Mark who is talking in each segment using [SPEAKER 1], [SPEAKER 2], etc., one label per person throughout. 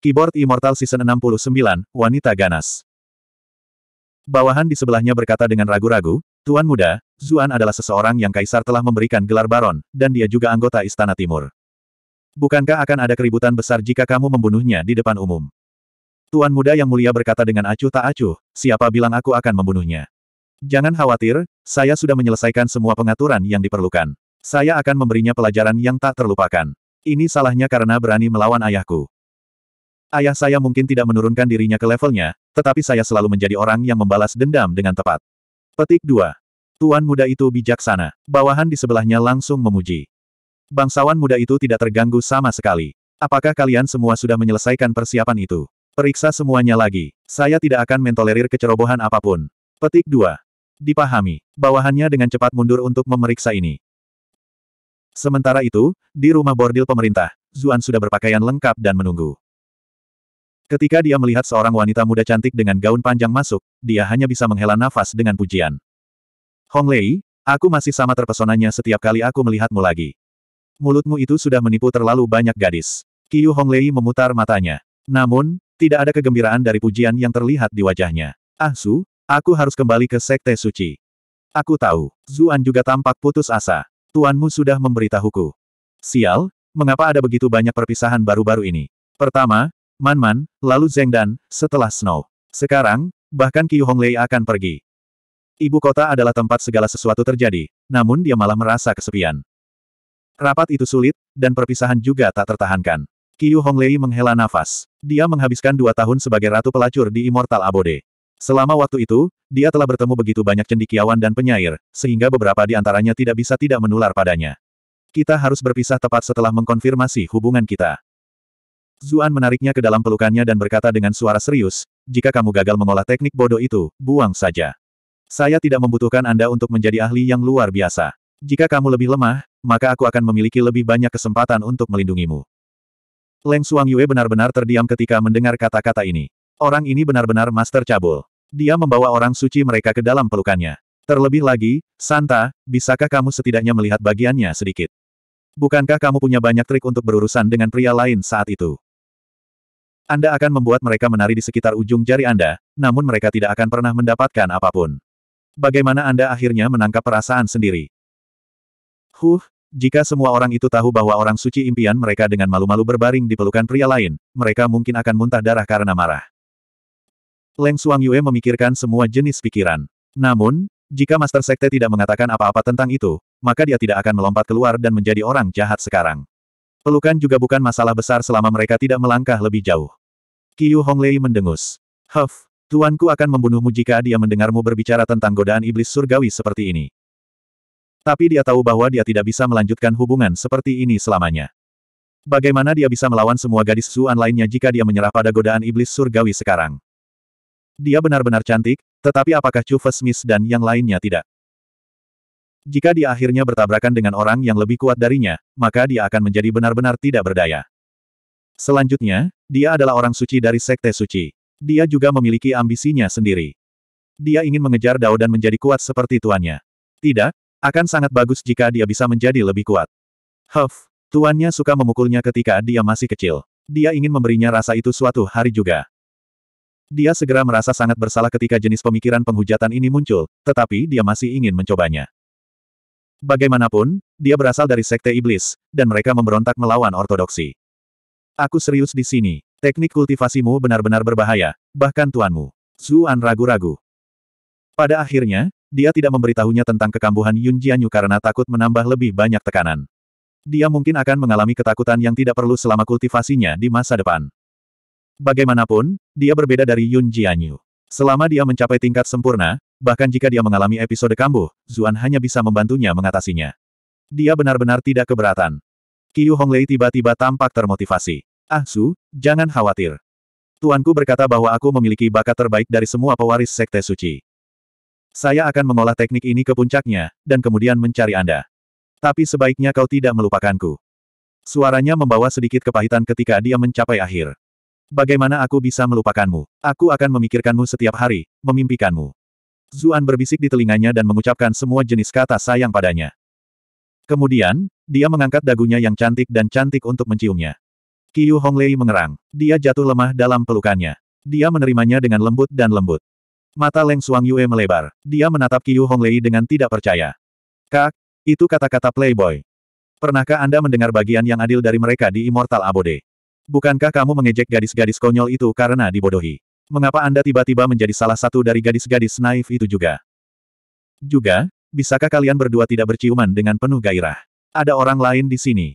[SPEAKER 1] Keyboard Immortal Season 69, Wanita Ganas. Bawahan di sebelahnya berkata dengan ragu-ragu, Tuan Muda, Zuan adalah seseorang yang Kaisar telah memberikan gelar Baron, dan dia juga anggota Istana Timur. Bukankah akan ada keributan besar jika kamu membunuhnya di depan umum? Tuan Muda yang mulia berkata dengan acuh tak acuh, siapa bilang aku akan membunuhnya? Jangan khawatir, saya sudah menyelesaikan semua pengaturan yang diperlukan. Saya akan memberinya pelajaran yang tak terlupakan. Ini salahnya karena berani melawan ayahku. Ayah saya mungkin tidak menurunkan dirinya ke levelnya, tetapi saya selalu menjadi orang yang membalas dendam dengan tepat. Petik 2. Tuan muda itu bijaksana. Bawahan di sebelahnya langsung memuji. Bangsawan muda itu tidak terganggu sama sekali. Apakah kalian semua sudah menyelesaikan persiapan itu? Periksa semuanya lagi. Saya tidak akan mentolerir kecerobohan apapun. Petik 2. Dipahami. Bawahannya dengan cepat mundur untuk memeriksa ini. Sementara itu, di rumah bordil pemerintah, Zuan sudah berpakaian lengkap dan menunggu. Ketika dia melihat seorang wanita muda cantik dengan gaun panjang masuk, dia hanya bisa menghela nafas dengan pujian. Hong Lei, aku masih sama terpesonanya setiap kali aku melihatmu lagi. Mulutmu itu sudah menipu terlalu banyak gadis. Qiu Hong Lei memutar matanya. Namun, tidak ada kegembiraan dari pujian yang terlihat di wajahnya. Ah Su, aku harus kembali ke Sekte Suci. Aku tahu, Zuan juga tampak putus asa. Tuanmu sudah memberitahuku. Sial, mengapa ada begitu banyak perpisahan baru-baru ini? Pertama, Man-Man, lalu Zeng Dan, setelah Snow. Sekarang, bahkan Qiu Honglei akan pergi. Ibu kota adalah tempat segala sesuatu terjadi, namun dia malah merasa kesepian. Rapat itu sulit, dan perpisahan juga tak tertahankan. Qiu Honglei menghela nafas. Dia menghabiskan dua tahun sebagai ratu pelacur di Immortal Abode. Selama waktu itu, dia telah bertemu begitu banyak cendikiawan dan penyair, sehingga beberapa di antaranya tidak bisa tidak menular padanya. Kita harus berpisah tepat setelah mengkonfirmasi hubungan kita. Zuan menariknya ke dalam pelukannya dan berkata dengan suara serius, jika kamu gagal mengolah teknik bodoh itu, buang saja. Saya tidak membutuhkan Anda untuk menjadi ahli yang luar biasa. Jika kamu lebih lemah, maka aku akan memiliki lebih banyak kesempatan untuk melindungimu. Leng Suang Yue benar-benar terdiam ketika mendengar kata-kata ini. Orang ini benar-benar master cabul. Dia membawa orang suci mereka ke dalam pelukannya. Terlebih lagi, Santa, bisakah kamu setidaknya melihat bagiannya sedikit? Bukankah kamu punya banyak trik untuk berurusan dengan pria lain saat itu? Anda akan membuat mereka menari di sekitar ujung jari Anda, namun mereka tidak akan pernah mendapatkan apapun. Bagaimana Anda akhirnya menangkap perasaan sendiri? Huh, jika semua orang itu tahu bahwa orang suci impian mereka dengan malu-malu berbaring di pelukan pria lain, mereka mungkin akan muntah darah karena marah. Leng Suang Yue memikirkan semua jenis pikiran. Namun, jika Master Sekte tidak mengatakan apa-apa tentang itu, maka dia tidak akan melompat keluar dan menjadi orang jahat sekarang. Pelukan juga bukan masalah besar selama mereka tidak melangkah lebih jauh. Qiu Honglei mendengus. Huff, tuanku akan membunuhmu jika dia mendengarmu berbicara tentang godaan iblis surgawi seperti ini. Tapi dia tahu bahwa dia tidak bisa melanjutkan hubungan seperti ini selamanya. Bagaimana dia bisa melawan semua gadis suan lainnya jika dia menyerah pada godaan iblis surgawi sekarang? Dia benar-benar cantik, tetapi apakah Chu Smith dan yang lainnya tidak? Jika dia akhirnya bertabrakan dengan orang yang lebih kuat darinya, maka dia akan menjadi benar-benar tidak berdaya. Selanjutnya, dia adalah orang suci dari Sekte Suci. Dia juga memiliki ambisinya sendiri. Dia ingin mengejar Dao dan menjadi kuat seperti tuannya. Tidak, akan sangat bagus jika dia bisa menjadi lebih kuat. Huff, tuannya suka memukulnya ketika dia masih kecil. Dia ingin memberinya rasa itu suatu hari juga. Dia segera merasa sangat bersalah ketika jenis pemikiran penghujatan ini muncul, tetapi dia masih ingin mencobanya. Bagaimanapun, dia berasal dari sekte iblis, dan mereka memberontak melawan ortodoksi. Aku serius di sini. Teknik kultivasimu benar-benar berbahaya, bahkan tuanmu. Zuan ragu-ragu. Pada akhirnya, dia tidak memberitahunya tentang kekambuhan Yun Jianyu karena takut menambah lebih banyak tekanan. Dia mungkin akan mengalami ketakutan yang tidak perlu selama kultivasinya di masa depan. Bagaimanapun, dia berbeda dari Yun Jianyu. Selama dia mencapai tingkat sempurna, bahkan jika dia mengalami episode kambuh, Zuan hanya bisa membantunya mengatasinya. Dia benar-benar tidak keberatan. Qiu Honglei tiba-tiba tampak termotivasi. Ah Su, jangan khawatir. Tuanku berkata bahwa aku memiliki bakat terbaik dari semua pewaris Sekte Suci. Saya akan mengolah teknik ini ke puncaknya, dan kemudian mencari Anda. Tapi sebaiknya kau tidak melupakanku. Suaranya membawa sedikit kepahitan ketika dia mencapai akhir. Bagaimana aku bisa melupakanmu? Aku akan memikirkanmu setiap hari, memimpikanmu. Zuan berbisik di telinganya dan mengucapkan semua jenis kata sayang padanya. Kemudian, dia mengangkat dagunya yang cantik dan cantik untuk menciumnya. Qiu Honglei mengerang. Dia jatuh lemah dalam pelukannya. Dia menerimanya dengan lembut dan lembut. Mata Leng Suang Yue melebar. Dia menatap Qiu Honglei dengan tidak percaya. Kak, itu kata-kata playboy. Pernahkah Anda mendengar bagian yang adil dari mereka di Immortal Abode? Bukankah kamu mengejek gadis-gadis konyol itu karena dibodohi? Mengapa Anda tiba-tiba menjadi salah satu dari gadis-gadis naif itu juga? Juga, bisakah kalian berdua tidak berciuman dengan penuh gairah? Ada orang lain di sini.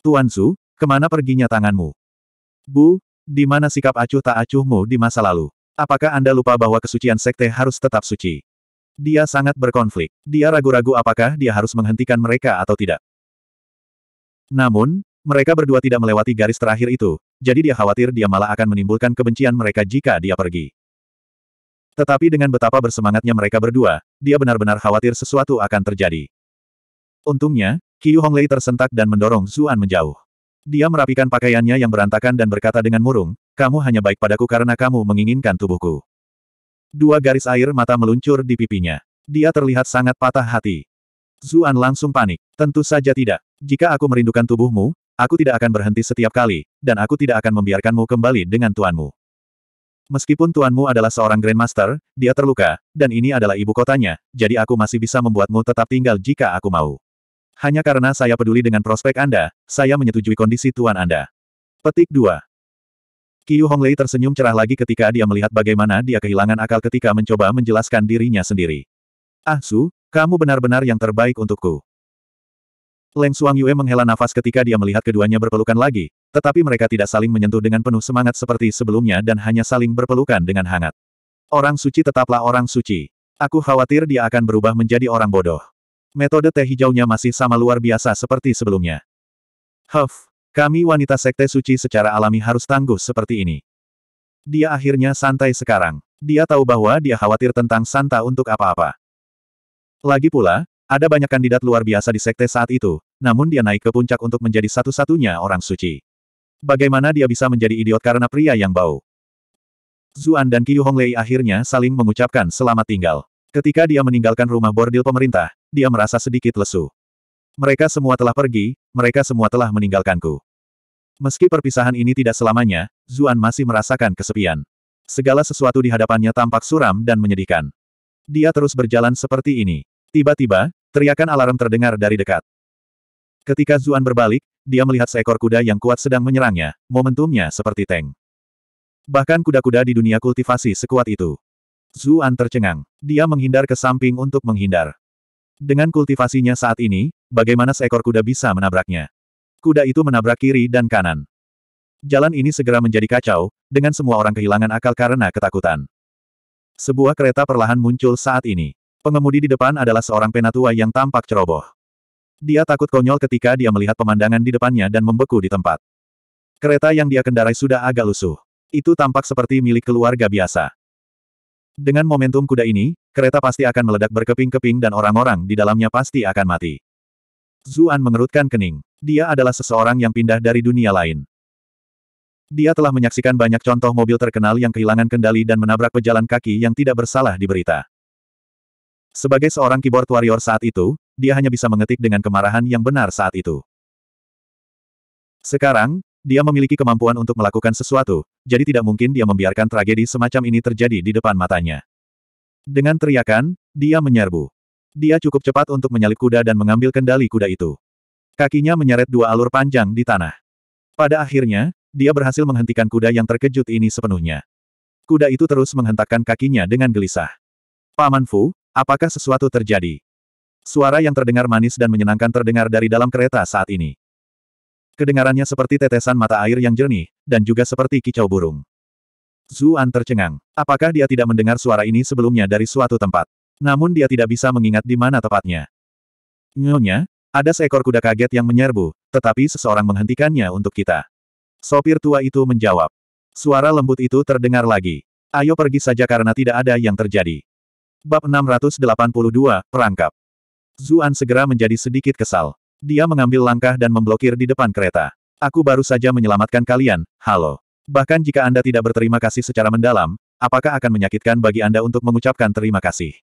[SPEAKER 1] Tuan Su, Kemana perginya tanganmu? Bu, di mana sikap acuh tak acuhmu di masa lalu? Apakah Anda lupa bahwa kesucian sekte harus tetap suci? Dia sangat berkonflik. Dia ragu-ragu apakah dia harus menghentikan mereka atau tidak. Namun, mereka berdua tidak melewati garis terakhir itu, jadi dia khawatir dia malah akan menimbulkan kebencian mereka jika dia pergi. Tetapi dengan betapa bersemangatnya mereka berdua, dia benar-benar khawatir sesuatu akan terjadi. Untungnya, Qiu Honglei tersentak dan mendorong Zuan menjauh. Dia merapikan pakaiannya yang berantakan dan berkata dengan murung, kamu hanya baik padaku karena kamu menginginkan tubuhku. Dua garis air mata meluncur di pipinya. Dia terlihat sangat patah hati. Zuan langsung panik. Tentu saja tidak. Jika aku merindukan tubuhmu, aku tidak akan berhenti setiap kali, dan aku tidak akan membiarkanmu kembali dengan tuanmu. Meskipun tuanmu adalah seorang Grandmaster, dia terluka, dan ini adalah ibu kotanya, jadi aku masih bisa membuatmu tetap tinggal jika aku mau. Hanya karena saya peduli dengan prospek Anda, saya menyetujui kondisi tuan Anda. Petik 2. Qiu Honglei tersenyum cerah lagi ketika dia melihat bagaimana dia kehilangan akal ketika mencoba menjelaskan dirinya sendiri. Ah Su, kamu benar-benar yang terbaik untukku. Leng Suang Yue menghela nafas ketika dia melihat keduanya berpelukan lagi, tetapi mereka tidak saling menyentuh dengan penuh semangat seperti sebelumnya dan hanya saling berpelukan dengan hangat. Orang suci tetaplah orang suci. Aku khawatir dia akan berubah menjadi orang bodoh metode teh hijaunya masih sama luar biasa seperti sebelumnya. Huff, kami wanita sekte suci secara alami harus tangguh seperti ini. Dia akhirnya santai sekarang. Dia tahu bahwa dia khawatir tentang Santa untuk apa-apa. Lagi pula, ada banyak kandidat luar biasa di sekte saat itu, namun dia naik ke puncak untuk menjadi satu-satunya orang suci. Bagaimana dia bisa menjadi idiot karena pria yang bau? Zuan dan Qiu Honglei akhirnya saling mengucapkan selamat tinggal. Ketika dia meninggalkan rumah bordil pemerintah, dia merasa sedikit lesu. Mereka semua telah pergi, mereka semua telah meninggalkanku. Meski perpisahan ini tidak selamanya, Zuan masih merasakan kesepian. Segala sesuatu di hadapannya tampak suram dan menyedihkan. Dia terus berjalan seperti ini. Tiba-tiba, teriakan alarm terdengar dari dekat. Ketika Zuan berbalik, dia melihat seekor kuda yang kuat sedang menyerangnya, momentumnya seperti tank. Bahkan kuda-kuda di dunia kultivasi sekuat itu. Zuan tercengang. Dia menghindar ke samping untuk menghindar. Dengan kultivasinya saat ini, bagaimana seekor kuda bisa menabraknya? Kuda itu menabrak kiri dan kanan. Jalan ini segera menjadi kacau, dengan semua orang kehilangan akal karena ketakutan. Sebuah kereta perlahan muncul saat ini. Pengemudi di depan adalah seorang penatua yang tampak ceroboh. Dia takut konyol ketika dia melihat pemandangan di depannya dan membeku di tempat. Kereta yang dia kendarai sudah agak lusuh. Itu tampak seperti milik keluarga biasa. Dengan momentum kuda ini, kereta pasti akan meledak berkeping-keping dan orang-orang di dalamnya pasti akan mati. Zuan mengerutkan kening. Dia adalah seseorang yang pindah dari dunia lain. Dia telah menyaksikan banyak contoh mobil terkenal yang kehilangan kendali dan menabrak pejalan kaki yang tidak bersalah di berita. Sebagai seorang keyboard warrior saat itu, dia hanya bisa mengetik dengan kemarahan yang benar saat itu. Sekarang, dia memiliki kemampuan untuk melakukan sesuatu, jadi tidak mungkin dia membiarkan tragedi semacam ini terjadi di depan matanya. Dengan teriakan, dia menyerbu. Dia cukup cepat untuk menyalip kuda dan mengambil kendali kuda itu. Kakinya menyeret dua alur panjang di tanah. Pada akhirnya, dia berhasil menghentikan kuda yang terkejut ini sepenuhnya. Kuda itu terus menghentakkan kakinya dengan gelisah. Paman Fu, apakah sesuatu terjadi? Suara yang terdengar manis dan menyenangkan terdengar dari dalam kereta saat ini. Kedengarannya seperti tetesan mata air yang jernih, dan juga seperti kicau burung. Zuan tercengang. Apakah dia tidak mendengar suara ini sebelumnya dari suatu tempat? Namun dia tidak bisa mengingat di mana tepatnya. Nyonya, ada seekor kuda kaget yang menyerbu, tetapi seseorang menghentikannya untuk kita. Sopir tua itu menjawab. Suara lembut itu terdengar lagi. Ayo pergi saja karena tidak ada yang terjadi. Bab 682, Perangkap. Zuan segera menjadi sedikit kesal. Dia mengambil langkah dan memblokir di depan kereta. Aku baru saja menyelamatkan kalian, halo. Bahkan jika Anda tidak berterima kasih secara mendalam, apakah akan menyakitkan bagi Anda untuk mengucapkan terima kasih?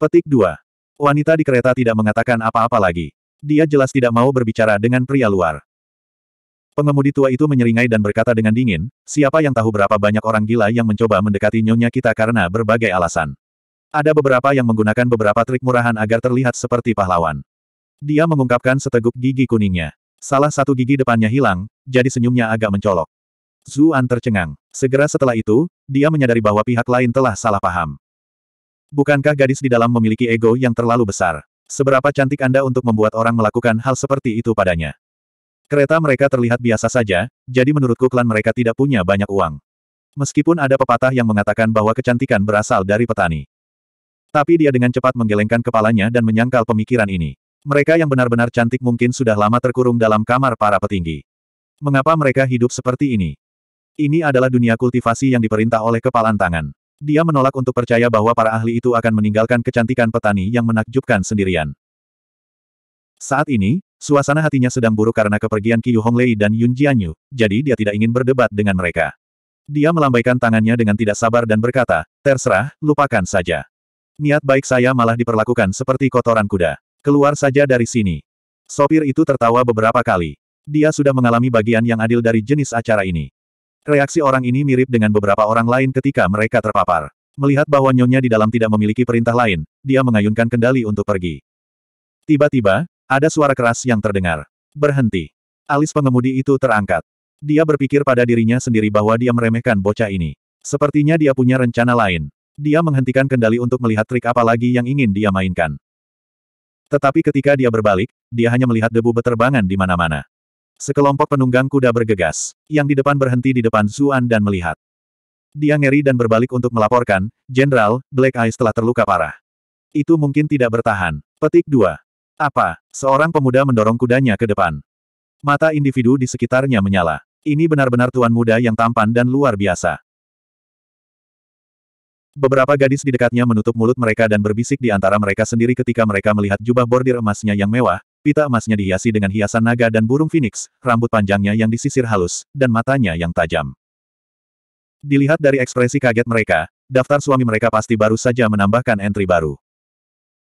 [SPEAKER 1] Petik 2. Wanita di kereta tidak mengatakan apa-apa lagi. Dia jelas tidak mau berbicara dengan pria luar. Pengemudi tua itu menyeringai dan berkata dengan dingin, siapa yang tahu berapa banyak orang gila yang mencoba mendekati nyonya kita karena berbagai alasan. Ada beberapa yang menggunakan beberapa trik murahan agar terlihat seperti pahlawan. Dia mengungkapkan seteguk gigi kuningnya. Salah satu gigi depannya hilang, jadi senyumnya agak mencolok. Zuan tercengang. Segera setelah itu, dia menyadari bahwa pihak lain telah salah paham. Bukankah gadis di dalam memiliki ego yang terlalu besar? Seberapa cantik Anda untuk membuat orang melakukan hal seperti itu padanya? Kereta mereka terlihat biasa saja, jadi menurutku klan mereka tidak punya banyak uang. Meskipun ada pepatah yang mengatakan bahwa kecantikan berasal dari petani. Tapi dia dengan cepat menggelengkan kepalanya dan menyangkal pemikiran ini. Mereka yang benar-benar cantik mungkin sudah lama terkurung dalam kamar para petinggi. Mengapa mereka hidup seperti ini? Ini adalah dunia kultivasi yang diperintah oleh kepalan tangan. Dia menolak untuk percaya bahwa para ahli itu akan meninggalkan kecantikan petani yang menakjubkan sendirian. Saat ini, suasana hatinya sedang buruk karena kepergian Qiu Honglei dan Yun Jianyu, jadi dia tidak ingin berdebat dengan mereka. Dia melambaikan tangannya dengan tidak sabar dan berkata, terserah, lupakan saja. Niat baik saya malah diperlakukan seperti kotoran kuda. Keluar saja dari sini. Sopir itu tertawa beberapa kali. Dia sudah mengalami bagian yang adil dari jenis acara ini. Reaksi orang ini mirip dengan beberapa orang lain ketika mereka terpapar. Melihat bahwa nyonya di dalam tidak memiliki perintah lain, dia mengayunkan kendali untuk pergi. Tiba-tiba, ada suara keras yang terdengar. Berhenti. Alis pengemudi itu terangkat. Dia berpikir pada dirinya sendiri bahwa dia meremehkan bocah ini. Sepertinya dia punya rencana lain. Dia menghentikan kendali untuk melihat trik apa lagi yang ingin dia mainkan. Tetapi ketika dia berbalik, dia hanya melihat debu beterbangan di mana-mana. Sekelompok penunggang kuda bergegas, yang di depan berhenti di depan Zuan dan melihat. Dia ngeri dan berbalik untuk melaporkan, Jenderal, Black Eyes telah terluka parah. Itu mungkin tidak bertahan. Petik 2. Apa? Seorang pemuda mendorong kudanya ke depan. Mata individu di sekitarnya menyala. Ini benar-benar tuan muda yang tampan dan luar biasa. Beberapa gadis di dekatnya menutup mulut mereka dan berbisik di antara mereka sendiri ketika mereka melihat jubah bordir emasnya yang mewah, pita emasnya dihiasi dengan hiasan naga dan burung phoenix, rambut panjangnya yang disisir halus, dan matanya yang tajam. Dilihat dari ekspresi kaget mereka, daftar suami mereka pasti baru saja menambahkan entry baru.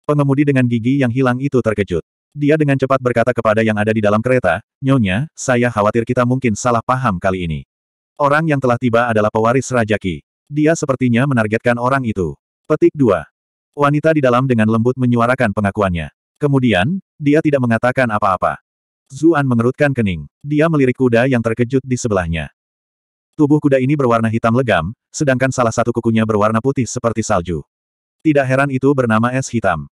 [SPEAKER 1] Pengemudi dengan gigi yang hilang itu terkejut. Dia dengan cepat berkata kepada yang ada di dalam kereta, Nyonya, saya khawatir kita mungkin salah paham kali ini. Orang yang telah tiba adalah pewaris Raja Ki. Dia sepertinya menargetkan orang itu. Petik 2. Wanita di dalam dengan lembut menyuarakan pengakuannya. Kemudian, dia tidak mengatakan apa-apa. Zuan mengerutkan kening. Dia melirik kuda yang terkejut di sebelahnya. Tubuh kuda ini berwarna hitam legam, sedangkan salah satu kukunya berwarna putih seperti salju. Tidak heran itu bernama es hitam.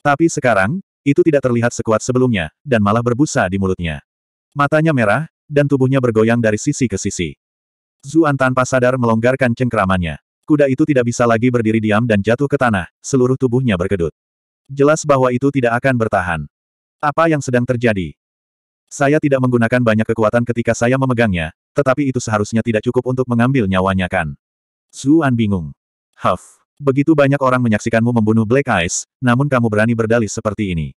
[SPEAKER 1] Tapi sekarang, itu tidak terlihat sekuat sebelumnya, dan malah berbusa di mulutnya. Matanya merah, dan tubuhnya bergoyang dari sisi ke sisi. Zuan tanpa sadar melonggarkan cengkeramannya. Kuda itu tidak bisa lagi berdiri diam dan jatuh ke tanah, seluruh tubuhnya berkedut. Jelas bahwa itu tidak akan bertahan. Apa yang sedang terjadi? Saya tidak menggunakan banyak kekuatan ketika saya memegangnya, tetapi itu seharusnya tidak cukup untuk mengambil nyawanya kan. Zuan bingung. Huff. Begitu banyak orang menyaksikanmu membunuh Black Eyes, namun kamu berani berdalih seperti ini.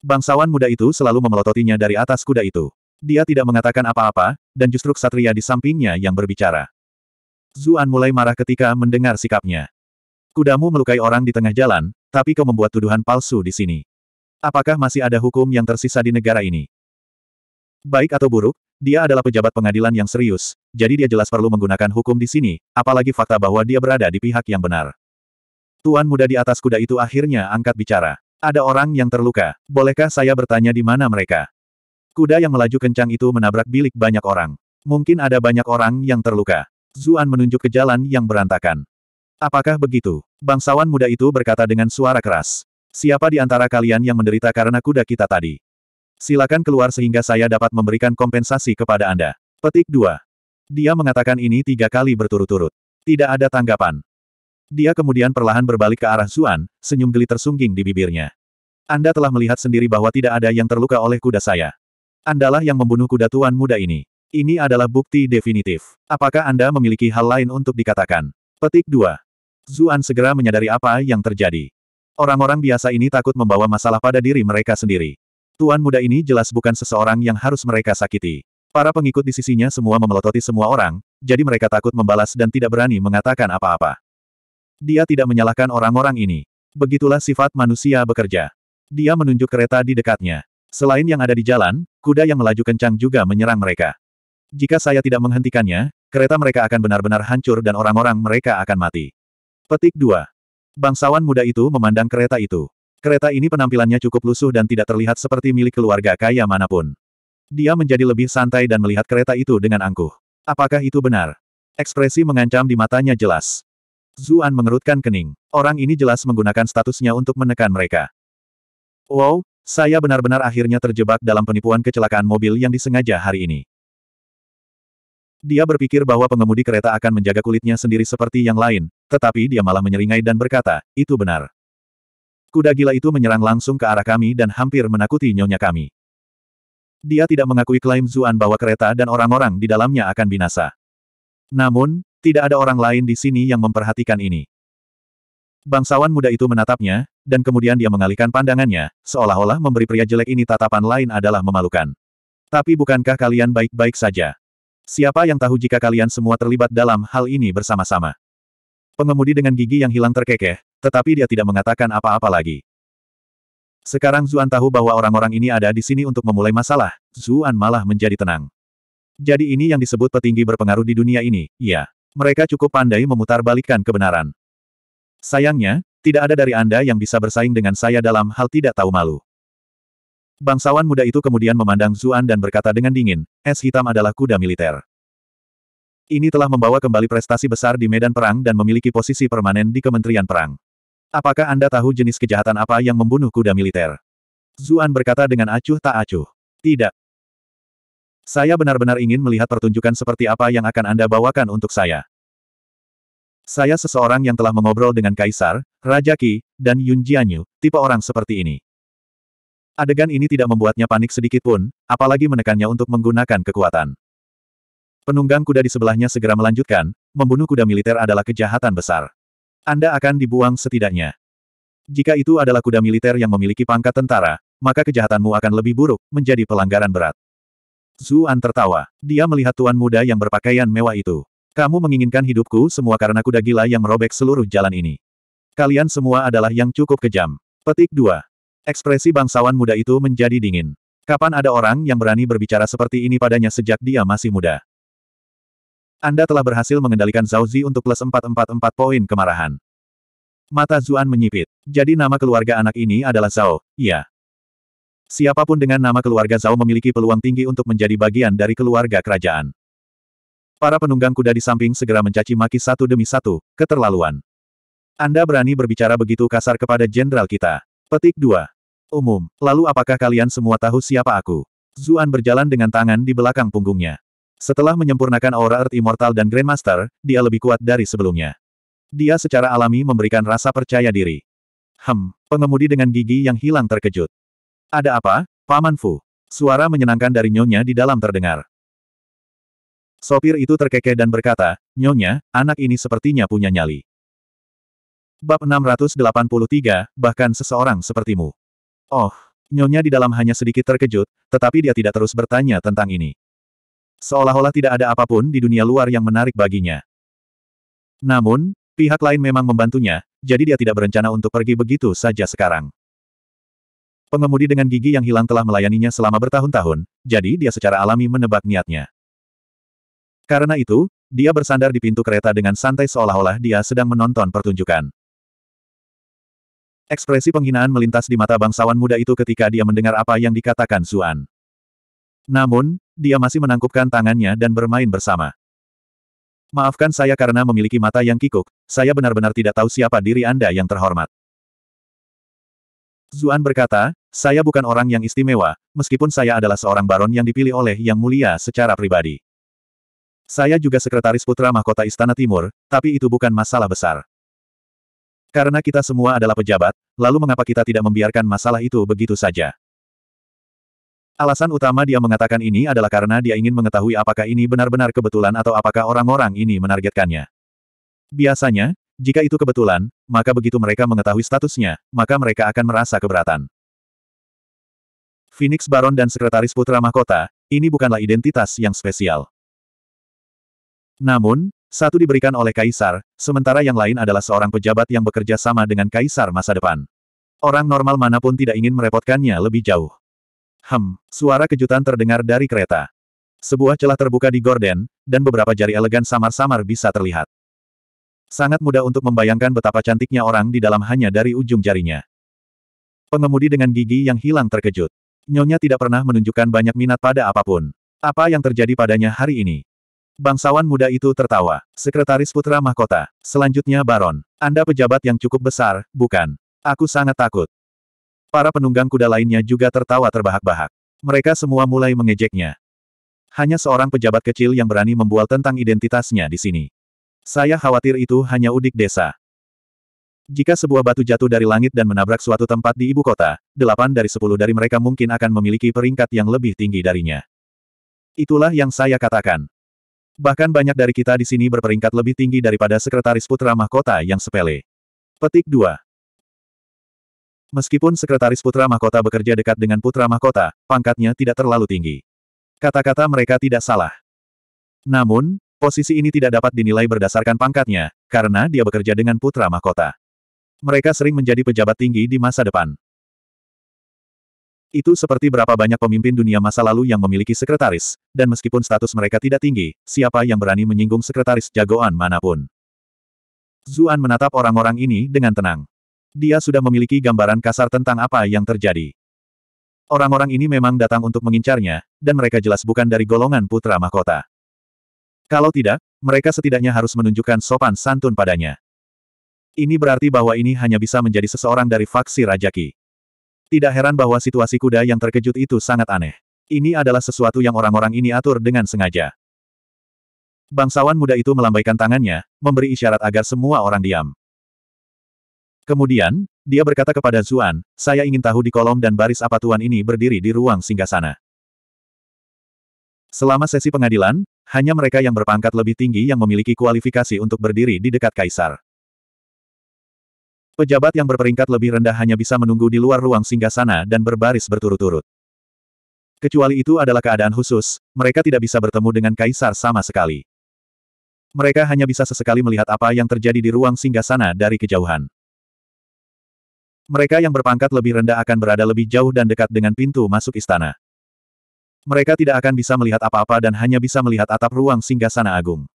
[SPEAKER 1] Bangsawan muda itu selalu memelototinya dari atas kuda itu. Dia tidak mengatakan apa-apa, dan justru ksatria di sampingnya yang berbicara. Zuan mulai marah ketika mendengar sikapnya. Kudamu melukai orang di tengah jalan, tapi kau membuat tuduhan palsu di sini. Apakah masih ada hukum yang tersisa di negara ini? Baik atau buruk, dia adalah pejabat pengadilan yang serius, jadi dia jelas perlu menggunakan hukum di sini, apalagi fakta bahwa dia berada di pihak yang benar. Tuan muda di atas kuda itu akhirnya angkat bicara. Ada orang yang terluka, bolehkah saya bertanya di mana mereka? Kuda yang melaju kencang itu menabrak bilik banyak orang. Mungkin ada banyak orang yang terluka. Zuan menunjuk ke jalan yang berantakan. Apakah begitu? Bangsawan muda itu berkata dengan suara keras. Siapa di antara kalian yang menderita karena kuda kita tadi? Silakan keluar sehingga saya dapat memberikan kompensasi kepada Anda. Petik 2. Dia mengatakan ini tiga kali berturut-turut. Tidak ada tanggapan. Dia kemudian perlahan berbalik ke arah Zuan, senyum geli tersungging di bibirnya. Anda telah melihat sendiri bahwa tidak ada yang terluka oleh kuda saya. Andalah yang membunuh kuda tuan muda ini. Ini adalah bukti definitif. Apakah Anda memiliki hal lain untuk dikatakan? Petik 2. Zuan segera menyadari apa yang terjadi. Orang-orang biasa ini takut membawa masalah pada diri mereka sendiri. Tuan muda ini jelas bukan seseorang yang harus mereka sakiti. Para pengikut di sisinya semua memelototi semua orang, jadi mereka takut membalas dan tidak berani mengatakan apa-apa. Dia tidak menyalahkan orang-orang ini. Begitulah sifat manusia bekerja. Dia menunjuk kereta di dekatnya. Selain yang ada di jalan, kuda yang melaju kencang juga menyerang mereka. Jika saya tidak menghentikannya, kereta mereka akan benar-benar hancur dan orang-orang mereka akan mati. Petik 2. Bangsawan muda itu memandang kereta itu. Kereta ini penampilannya cukup lusuh dan tidak terlihat seperti milik keluarga kaya manapun. Dia menjadi lebih santai dan melihat kereta itu dengan angkuh. Apakah itu benar? Ekspresi mengancam di matanya jelas. Zuan mengerutkan kening. Orang ini jelas menggunakan statusnya untuk menekan mereka. Wow, saya benar-benar akhirnya terjebak dalam penipuan kecelakaan mobil yang disengaja hari ini. Dia berpikir bahwa pengemudi kereta akan menjaga kulitnya sendiri seperti yang lain, tetapi dia malah menyeringai dan berkata, itu benar. Kuda gila itu menyerang langsung ke arah kami dan hampir menakuti nyonya kami. Dia tidak mengakui klaim Zuan bahwa kereta dan orang-orang di dalamnya akan binasa. Namun, tidak ada orang lain di sini yang memperhatikan ini. Bangsawan muda itu menatapnya, dan kemudian dia mengalihkan pandangannya, seolah-olah memberi pria jelek ini tatapan lain adalah memalukan. Tapi bukankah kalian baik-baik saja? Siapa yang tahu jika kalian semua terlibat dalam hal ini bersama-sama? Pengemudi dengan gigi yang hilang terkekeh, tetapi dia tidak mengatakan apa-apa lagi. Sekarang Zuan tahu bahwa orang-orang ini ada di sini untuk memulai masalah, Zuan malah menjadi tenang. Jadi ini yang disebut petinggi berpengaruh di dunia ini, iya. Mereka cukup pandai memutar balikan kebenaran. Sayangnya, tidak ada dari Anda yang bisa bersaing dengan saya dalam hal tidak tahu malu. Bangsawan muda itu kemudian memandang Zuan dan berkata dengan dingin, es hitam adalah kuda militer. Ini telah membawa kembali prestasi besar di medan perang dan memiliki posisi permanen di Kementerian Perang. Apakah Anda tahu jenis kejahatan apa yang membunuh kuda militer? Zuan berkata dengan acuh tak acuh. Tidak. Saya benar-benar ingin melihat pertunjukan seperti apa yang akan Anda bawakan untuk saya. Saya seseorang yang telah mengobrol dengan Kaisar, Raja Qi, dan Yun Jianyu, tipe orang seperti ini. Adegan ini tidak membuatnya panik sedikit pun, apalagi menekannya untuk menggunakan kekuatan. Penunggang kuda di sebelahnya segera melanjutkan, membunuh kuda militer adalah kejahatan besar. Anda akan dibuang setidaknya. Jika itu adalah kuda militer yang memiliki pangkat tentara, maka kejahatanmu akan lebih buruk, menjadi pelanggaran berat. Zuan tertawa. Dia melihat tuan muda yang berpakaian mewah itu. Kamu menginginkan hidupku semua karena kuda gila yang merobek seluruh jalan ini. Kalian semua adalah yang cukup kejam. Petik 2. Ekspresi bangsawan muda itu menjadi dingin. Kapan ada orang yang berani berbicara seperti ini padanya sejak dia masih muda? Anda telah berhasil mengendalikan Zhao Zi untuk plus 444 poin kemarahan. Mata Zuan menyipit. Jadi nama keluarga anak ini adalah Zhao, iya. Siapapun dengan nama keluarga Zhao memiliki peluang tinggi untuk menjadi bagian dari keluarga kerajaan. Para penunggang kuda di samping segera mencaci maki satu demi satu, keterlaluan. Anda berani berbicara begitu kasar kepada jenderal kita. Petik 2. Umum, lalu apakah kalian semua tahu siapa aku? Zuan berjalan dengan tangan di belakang punggungnya. Setelah menyempurnakan aura Earth Immortal dan Grandmaster, dia lebih kuat dari sebelumnya. Dia secara alami memberikan rasa percaya diri. Hem, pengemudi dengan gigi yang hilang terkejut. Ada apa, Paman Fu? Suara menyenangkan dari nyonya di dalam terdengar. Sopir itu terkekeh dan berkata, Nyonya, anak ini sepertinya punya nyali. Bab 683, bahkan seseorang sepertimu. Oh, Nyonya di dalam hanya sedikit terkejut, tetapi dia tidak terus bertanya tentang ini. Seolah-olah tidak ada apapun di dunia luar yang menarik baginya. Namun, pihak lain memang membantunya, jadi dia tidak berencana untuk pergi begitu saja sekarang. Pengemudi dengan gigi yang hilang telah melayaninya selama bertahun-tahun, jadi dia secara alami menebak niatnya. Karena itu, dia bersandar di pintu kereta dengan santai seolah-olah dia sedang menonton pertunjukan. Ekspresi penghinaan melintas di mata bangsawan muda itu ketika dia mendengar apa yang dikatakan Zuan. Namun, dia masih menangkupkan tangannya dan bermain bersama. Maafkan saya karena memiliki mata yang kikuk, saya benar-benar tidak tahu siapa diri Anda yang terhormat. Zuan berkata, saya bukan orang yang istimewa, meskipun saya adalah seorang baron yang dipilih oleh Yang Mulia secara pribadi. Saya juga sekretaris putra mahkota Istana Timur, tapi itu bukan masalah besar. Karena kita semua adalah pejabat, lalu mengapa kita tidak membiarkan masalah itu begitu saja? Alasan utama dia mengatakan ini adalah karena dia ingin mengetahui apakah ini benar-benar kebetulan atau apakah orang-orang ini menargetkannya. Biasanya, jika itu kebetulan, maka begitu mereka mengetahui statusnya, maka mereka akan merasa keberatan. Phoenix Baron dan Sekretaris Putra Mahkota, ini bukanlah identitas yang spesial. Namun, satu diberikan oleh kaisar, sementara yang lain adalah seorang pejabat yang bekerja sama dengan kaisar masa depan. Orang normal manapun tidak ingin merepotkannya lebih jauh. Hem, suara kejutan terdengar dari kereta. Sebuah celah terbuka di gorden, dan beberapa jari elegan samar-samar bisa terlihat. Sangat mudah untuk membayangkan betapa cantiknya orang di dalam hanya dari ujung jarinya. Pengemudi dengan gigi yang hilang terkejut. Nyonya tidak pernah menunjukkan banyak minat pada apapun. Apa yang terjadi padanya hari ini? Bangsawan muda itu tertawa. Sekretaris Putra Mahkota. Selanjutnya Baron. Anda pejabat yang cukup besar, bukan? Aku sangat takut. Para penunggang kuda lainnya juga tertawa terbahak-bahak. Mereka semua mulai mengejeknya. Hanya seorang pejabat kecil yang berani membual tentang identitasnya di sini. Saya khawatir itu hanya udik desa. Jika sebuah batu jatuh dari langit dan menabrak suatu tempat di ibu kota, delapan dari sepuluh dari mereka mungkin akan memiliki peringkat yang lebih tinggi darinya. Itulah yang saya katakan. Bahkan banyak dari kita di sini berperingkat lebih tinggi daripada sekretaris putra mahkota yang sepele. Petik 2. Meskipun sekretaris putra mahkota bekerja dekat dengan putra mahkota, pangkatnya tidak terlalu tinggi. Kata-kata mereka tidak salah. Namun, posisi ini tidak dapat dinilai berdasarkan pangkatnya, karena dia bekerja dengan putra mahkota. Mereka sering menjadi pejabat tinggi di masa depan. Itu seperti berapa banyak pemimpin dunia masa lalu yang memiliki sekretaris, dan meskipun status mereka tidak tinggi, siapa yang berani menyinggung sekretaris jagoan manapun. Zuan menatap orang-orang ini dengan tenang. Dia sudah memiliki gambaran kasar tentang apa yang terjadi. Orang-orang ini memang datang untuk mengincarnya, dan mereka jelas bukan dari golongan putra mahkota. Kalau tidak, mereka setidaknya harus menunjukkan sopan santun padanya. Ini berarti bahwa ini hanya bisa menjadi seseorang dari faksi Rajaki. Tidak heran bahwa situasi kuda yang terkejut itu sangat aneh. Ini adalah sesuatu yang orang-orang ini atur dengan sengaja. Bangsawan muda itu melambaikan tangannya, memberi isyarat agar semua orang diam. Kemudian, dia berkata kepada Zuan, saya ingin tahu di kolom dan baris apa tuan ini berdiri di ruang singgasana. Selama sesi pengadilan, hanya mereka yang berpangkat lebih tinggi yang memiliki kualifikasi untuk berdiri di dekat kaisar. Pejabat yang berperingkat lebih rendah hanya bisa menunggu di luar ruang singgasana dan berbaris berturut-turut. Kecuali itu adalah keadaan khusus, mereka tidak bisa bertemu dengan kaisar sama sekali. Mereka hanya bisa sesekali melihat apa yang terjadi di ruang singgasana dari kejauhan. Mereka yang berpangkat lebih rendah akan berada lebih jauh dan dekat dengan pintu masuk istana. Mereka tidak akan bisa melihat apa-apa dan hanya bisa melihat atap ruang singgasana agung.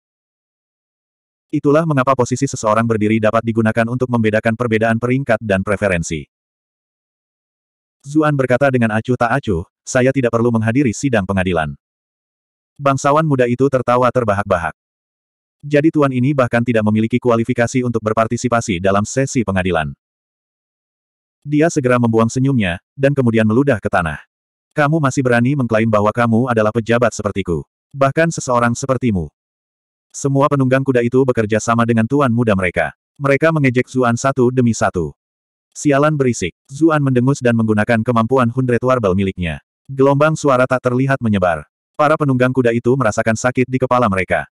[SPEAKER 1] Itulah mengapa posisi seseorang berdiri dapat digunakan untuk membedakan perbedaan peringkat dan preferensi. Zuan berkata dengan acuh tak acuh, saya tidak perlu menghadiri sidang pengadilan. Bangsawan muda itu tertawa terbahak-bahak. Jadi tuan ini bahkan tidak memiliki kualifikasi untuk berpartisipasi dalam sesi pengadilan. Dia segera membuang senyumnya, dan kemudian meludah ke tanah. Kamu masih berani mengklaim bahwa kamu adalah pejabat sepertiku. Bahkan seseorang sepertimu. Semua penunggang kuda itu bekerja sama dengan tuan muda mereka. Mereka mengejek Zuan satu demi satu. Sialan berisik. Zuan mendengus dan menggunakan kemampuan hundred warbel miliknya. Gelombang suara tak terlihat menyebar. Para penunggang kuda itu merasakan sakit di kepala mereka.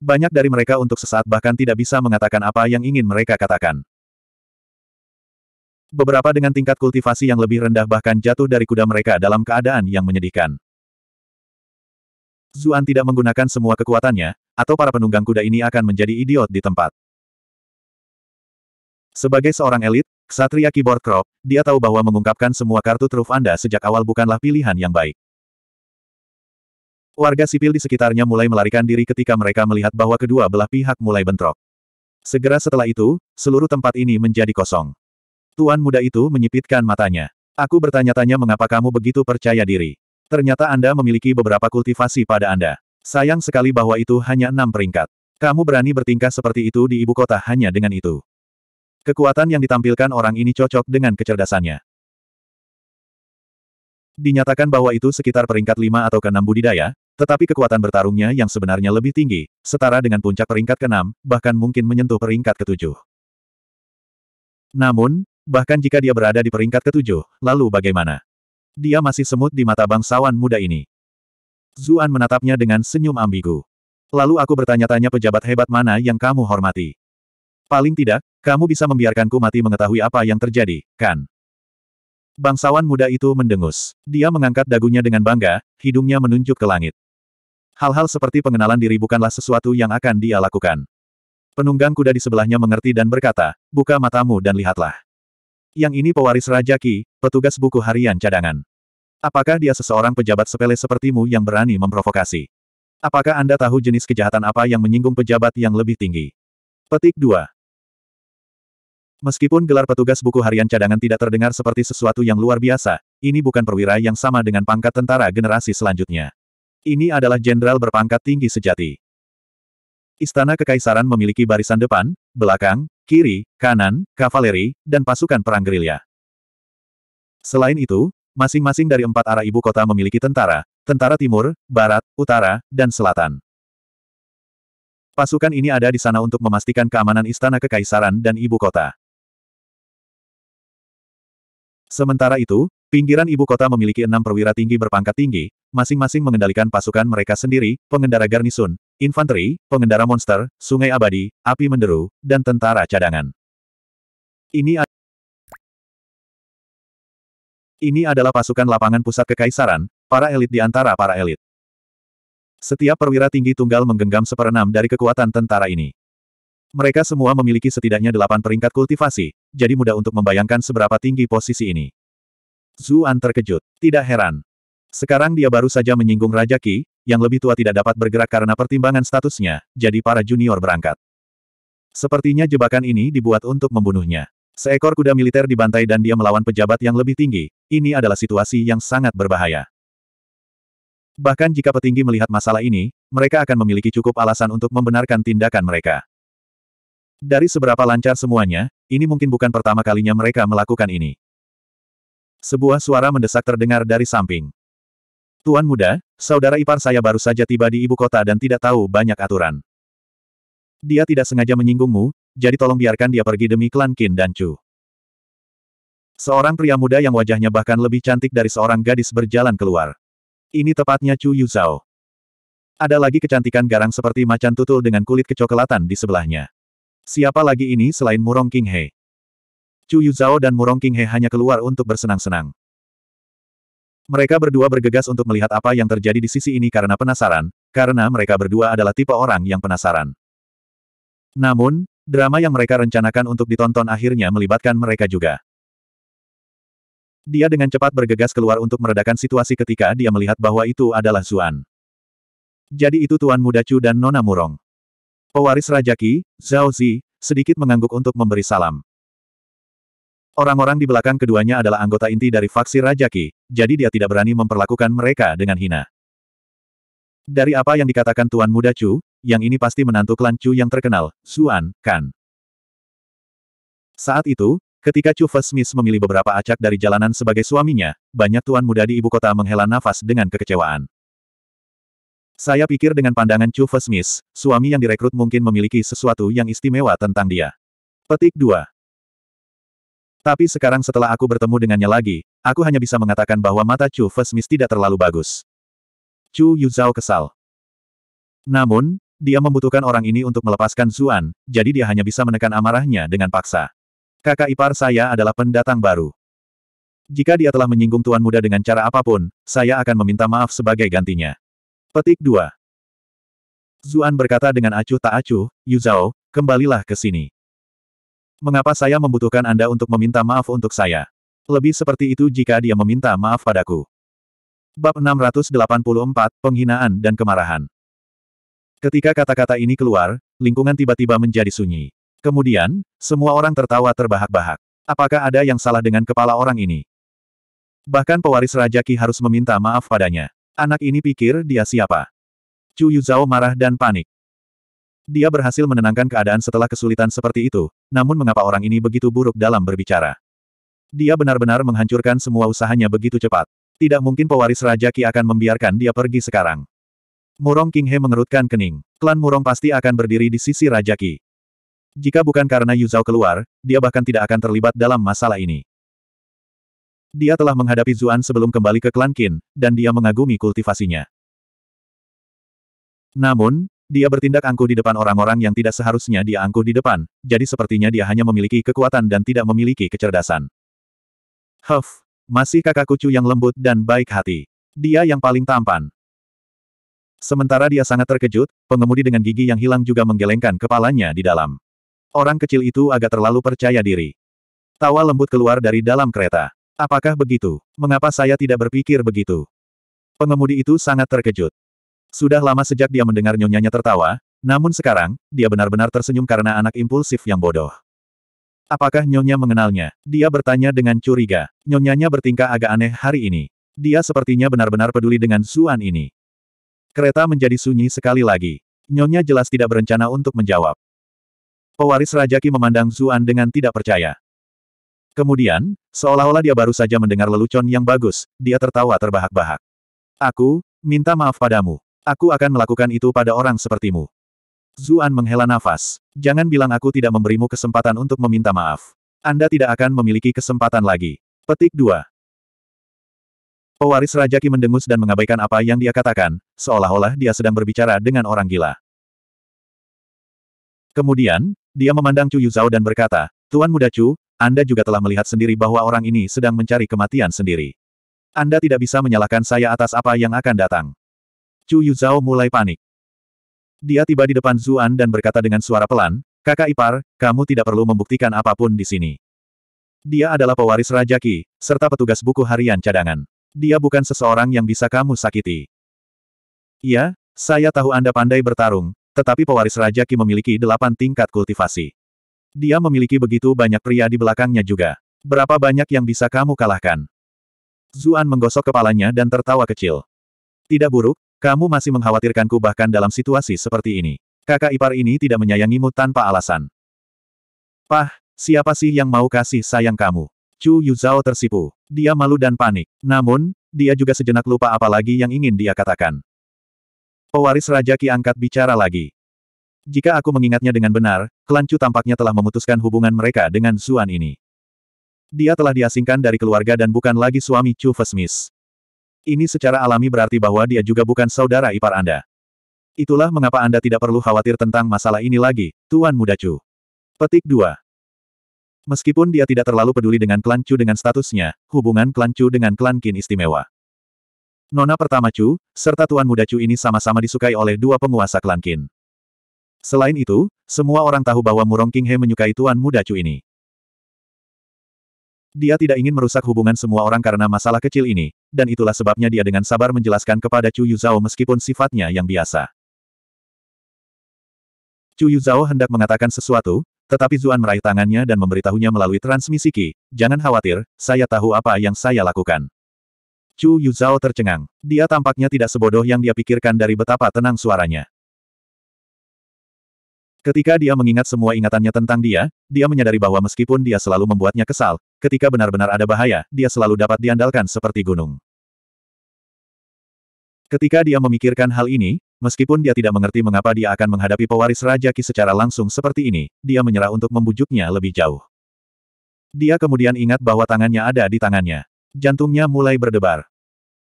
[SPEAKER 1] Banyak dari mereka untuk sesaat bahkan tidak bisa mengatakan apa yang ingin mereka katakan. Beberapa dengan tingkat kultivasi yang lebih rendah bahkan jatuh dari kuda mereka dalam keadaan yang menyedihkan. Zuan tidak menggunakan semua kekuatannya, atau para penunggang kuda ini akan menjadi idiot di tempat. Sebagai seorang elit, Ksatria Keyboard Crop, dia tahu bahwa mengungkapkan semua kartu truf Anda sejak awal bukanlah pilihan yang baik. Warga sipil di sekitarnya mulai melarikan diri ketika mereka melihat bahwa kedua belah pihak mulai bentrok. Segera setelah itu, seluruh tempat ini menjadi kosong. Tuan muda itu menyipitkan matanya. Aku bertanya-tanya mengapa kamu begitu percaya diri. Ternyata Anda memiliki beberapa kultivasi pada Anda. Sayang sekali bahwa itu hanya enam peringkat. Kamu berani bertingkah seperti itu di ibu kota hanya dengan itu. Kekuatan yang ditampilkan orang ini cocok dengan kecerdasannya. Dinyatakan bahwa itu sekitar peringkat lima atau keenam budidaya, tetapi kekuatan bertarungnya yang sebenarnya lebih tinggi, setara dengan puncak peringkat keenam, bahkan mungkin menyentuh peringkat ketujuh. Namun, bahkan jika dia berada di peringkat ketujuh, lalu bagaimana? Dia masih semut di mata bangsawan muda ini. Zuan menatapnya dengan senyum ambigu. Lalu aku bertanya-tanya pejabat hebat mana yang kamu hormati. Paling tidak, kamu bisa membiarkanku mati mengetahui apa yang terjadi, kan? Bangsawan muda itu mendengus. Dia mengangkat dagunya dengan bangga, hidungnya menunjuk ke langit. Hal-hal seperti pengenalan diri bukanlah sesuatu yang akan dia lakukan. Penunggang kuda di sebelahnya mengerti dan berkata, buka matamu dan lihatlah. Yang ini pewaris Raja Ki, petugas buku harian cadangan. Apakah dia seseorang pejabat sepele sepertimu yang berani memprovokasi? Apakah Anda tahu jenis kejahatan apa yang menyinggung pejabat yang lebih tinggi? Petik 2. Meskipun gelar petugas buku harian cadangan tidak terdengar seperti sesuatu yang luar biasa, ini bukan perwira yang sama dengan pangkat tentara generasi selanjutnya. Ini adalah jenderal berpangkat tinggi sejati. Istana Kekaisaran memiliki barisan depan, belakang, kiri, kanan, kavaleri, dan pasukan perang gerilya. Selain itu, masing-masing dari empat arah ibu kota memiliki tentara, tentara timur, barat, utara, dan selatan. Pasukan ini ada di sana untuk memastikan keamanan istana kekaisaran dan ibu kota. Sementara itu, pinggiran ibu kota memiliki enam perwira tinggi berpangkat tinggi, masing-masing mengendalikan pasukan mereka sendiri, pengendara garnisun, infanteri, pengendara monster, sungai abadi, api menderu, dan tentara cadangan. Ini ini adalah pasukan lapangan pusat kekaisaran, para elit di antara para elit. Setiap perwira tinggi tunggal menggenggam seperenam dari kekuatan tentara ini. Mereka semua memiliki setidaknya delapan peringkat kultivasi, jadi mudah untuk membayangkan seberapa tinggi posisi ini. Zuan terkejut. Tidak heran. Sekarang dia baru saja menyinggung Raja Qi, yang lebih tua tidak dapat bergerak karena pertimbangan statusnya, jadi para junior berangkat. Sepertinya jebakan ini dibuat untuk membunuhnya. Seekor kuda militer dibantai dan dia melawan pejabat yang lebih tinggi, ini adalah situasi yang sangat berbahaya. Bahkan jika petinggi melihat masalah ini, mereka akan memiliki cukup alasan untuk membenarkan tindakan mereka. Dari seberapa lancar semuanya, ini mungkin bukan pertama kalinya mereka melakukan ini. Sebuah suara mendesak terdengar dari samping. Tuan muda, saudara ipar saya baru saja tiba di ibu kota dan tidak tahu banyak aturan. Dia tidak sengaja menyinggungmu, jadi tolong biarkan dia pergi demi klan Qin dan Chu. Seorang pria muda yang wajahnya bahkan lebih cantik dari seorang gadis berjalan keluar. Ini tepatnya Chu Yuzhao. Ada lagi kecantikan garang seperti macan tutul dengan kulit kecoklatan di sebelahnya. Siapa lagi ini selain Murong King He? Chu Yuzhao dan Murong King He hanya keluar untuk bersenang-senang. Mereka berdua bergegas untuk melihat apa yang terjadi di sisi ini karena penasaran, karena mereka berdua adalah tipe orang yang penasaran. Namun, drama yang mereka rencanakan untuk ditonton akhirnya melibatkan mereka juga. Dia dengan cepat bergegas keluar untuk meredakan situasi ketika dia melihat bahwa itu adalah Zuan. Jadi itu Tuan Muda Chu dan Nona Murong. Pewaris Rajaki, Zhao Zi, sedikit mengangguk untuk memberi salam. Orang-orang di belakang keduanya adalah anggota inti dari faksi Rajaki, jadi dia tidak berani memperlakukan mereka dengan hina. Dari apa yang dikatakan Tuan Muda Chu, yang ini pasti menantu klan Chu yang terkenal, Xuan, Kan. Saat itu, ketika Chu Fesmis memilih beberapa acak dari jalanan sebagai suaminya, banyak tuan muda di ibu kota menghela nafas dengan kekecewaan. Saya pikir dengan pandangan Chu Fesmis, suami yang direkrut mungkin memiliki sesuatu yang istimewa tentang dia. Petik 2. Tapi sekarang setelah aku bertemu dengannya lagi, aku hanya bisa mengatakan bahwa mata Chu Fesmis tidak terlalu bagus. Chu Yuzhao kesal. Namun, dia membutuhkan orang ini untuk melepaskan Zuan, jadi dia hanya bisa menekan amarahnya dengan paksa. Kakak ipar saya adalah pendatang baru. Jika dia telah menyinggung tuan muda dengan cara apapun, saya akan meminta maaf sebagai gantinya. Petik 2. Zuan berkata dengan acuh tak acuh, Yuzhao, kembalilah ke sini. Mengapa saya membutuhkan Anda untuk meminta maaf untuk saya? Lebih seperti itu jika dia meminta maaf padaku. Bab 684, Penghinaan dan Kemarahan Ketika kata-kata ini keluar, lingkungan tiba-tiba menjadi sunyi. Kemudian, semua orang tertawa terbahak-bahak. Apakah ada yang salah dengan kepala orang ini? Bahkan pewaris Raja Ki harus meminta maaf padanya. Anak ini pikir dia siapa. Chu Yuzhao marah dan panik. Dia berhasil menenangkan keadaan setelah kesulitan seperti itu, namun mengapa orang ini begitu buruk dalam berbicara? Dia benar-benar menghancurkan semua usahanya begitu cepat. Tidak mungkin pewaris Raja Ki akan membiarkan dia pergi sekarang. Murong King He mengerutkan kening. Klan Murong pasti akan berdiri di sisi Raja Ki. Jika bukan karena Yu Zhao keluar, dia bahkan tidak akan terlibat dalam masalah ini. Dia telah menghadapi Zuan sebelum kembali ke klan Qin, dan dia mengagumi kultivasinya. Namun, dia bertindak angkuh di depan orang-orang yang tidak seharusnya dia angkuh di depan, jadi sepertinya dia hanya memiliki kekuatan dan tidak memiliki kecerdasan. Huff, masih kakak kucu yang lembut dan baik hati. Dia yang paling tampan. Sementara dia sangat terkejut, pengemudi dengan gigi yang hilang juga menggelengkan kepalanya di dalam. Orang kecil itu agak terlalu percaya diri. Tawa lembut keluar dari dalam kereta. Apakah begitu? Mengapa saya tidak berpikir begitu? Pengemudi itu sangat terkejut. Sudah lama sejak dia mendengar nyonyanya tertawa, namun sekarang, dia benar-benar tersenyum karena anak impulsif yang bodoh. Apakah nyonya mengenalnya? Dia bertanya dengan curiga. Nyonyanya bertingkah agak aneh hari ini. Dia sepertinya benar-benar peduli dengan Suan ini. Kereta menjadi sunyi sekali lagi. Nyonya jelas tidak berencana untuk menjawab. Pewaris Rajaki memandang Zuan dengan tidak percaya. Kemudian, seolah-olah dia baru saja mendengar lelucon yang bagus, dia tertawa terbahak-bahak. Aku, minta maaf padamu. Aku akan melakukan itu pada orang sepertimu. Zuan menghela nafas. Jangan bilang aku tidak memberimu kesempatan untuk meminta maaf. Anda tidak akan memiliki kesempatan lagi. Petik 2. Pewaris Raja Ki mendengus dan mengabaikan apa yang dia katakan, seolah-olah dia sedang berbicara dengan orang gila. Kemudian, dia memandang Chu Yuzhao dan berkata, Tuan Muda Chu, Anda juga telah melihat sendiri bahwa orang ini sedang mencari kematian sendiri. Anda tidak bisa menyalahkan saya atas apa yang akan datang. Chu Yu Zhao mulai panik. Dia tiba di depan Zuan dan berkata dengan suara pelan, Kakak Ipar, kamu tidak perlu membuktikan apapun di sini. Dia adalah pewaris Raja Qi, serta petugas buku harian cadangan. Dia bukan seseorang yang bisa kamu sakiti. Iya, saya tahu Anda pandai bertarung, tetapi pewaris Raja Qi memiliki delapan tingkat kultivasi. Dia memiliki begitu banyak pria di belakangnya juga. Berapa banyak yang bisa kamu kalahkan? Zuan menggosok kepalanya dan tertawa kecil. Tidak buruk, kamu masih mengkhawatirkanku bahkan dalam situasi seperti ini. Kakak ipar ini tidak menyayangimu tanpa alasan. Pah, siapa sih yang mau kasih sayang kamu? Chu Yuzhao tersipu. Dia malu dan panik. Namun, dia juga sejenak lupa apa lagi yang ingin dia katakan. Pewaris Raja Ki angkat bicara lagi. Jika aku mengingatnya dengan benar, klan Chu tampaknya telah memutuskan hubungan mereka dengan Zuan ini. Dia telah diasingkan dari keluarga dan bukan lagi suami Chu Fesmis. Ini secara alami berarti bahwa dia juga bukan saudara ipar Anda. Itulah mengapa Anda tidak perlu khawatir tentang masalah ini lagi, Tuan Muda Chu. Petik 2. Meskipun dia tidak terlalu peduli dengan klan Chu dengan statusnya, hubungan klan Chu dengan klan Kin istimewa. Nona pertama Chu, serta Tuan Muda Chu ini sama-sama disukai oleh dua penguasa klan Kin. Selain itu, semua orang tahu bahwa Murong He menyukai Tuan Muda Chu ini. Dia tidak ingin merusak hubungan semua orang karena masalah kecil ini, dan itulah sebabnya dia dengan sabar menjelaskan kepada Chu Yuzhao meskipun sifatnya yang biasa. Chu Yuzhao hendak mengatakan sesuatu, tetapi Zuan meraih tangannya dan memberitahunya melalui transmisi Qi, jangan khawatir, saya tahu apa yang saya lakukan. Chu Yuzhao tercengang. Dia tampaknya tidak sebodoh yang dia pikirkan dari betapa tenang suaranya. Ketika dia mengingat semua ingatannya tentang dia, dia menyadari bahwa meskipun dia selalu membuatnya kesal, ketika benar-benar ada bahaya, dia selalu dapat diandalkan seperti gunung. Ketika dia memikirkan hal ini, meskipun dia tidak mengerti mengapa dia akan menghadapi pewaris Raja Ki secara langsung seperti ini, dia menyerah untuk membujuknya lebih jauh. Dia kemudian ingat bahwa tangannya ada di tangannya. Jantungnya mulai berdebar.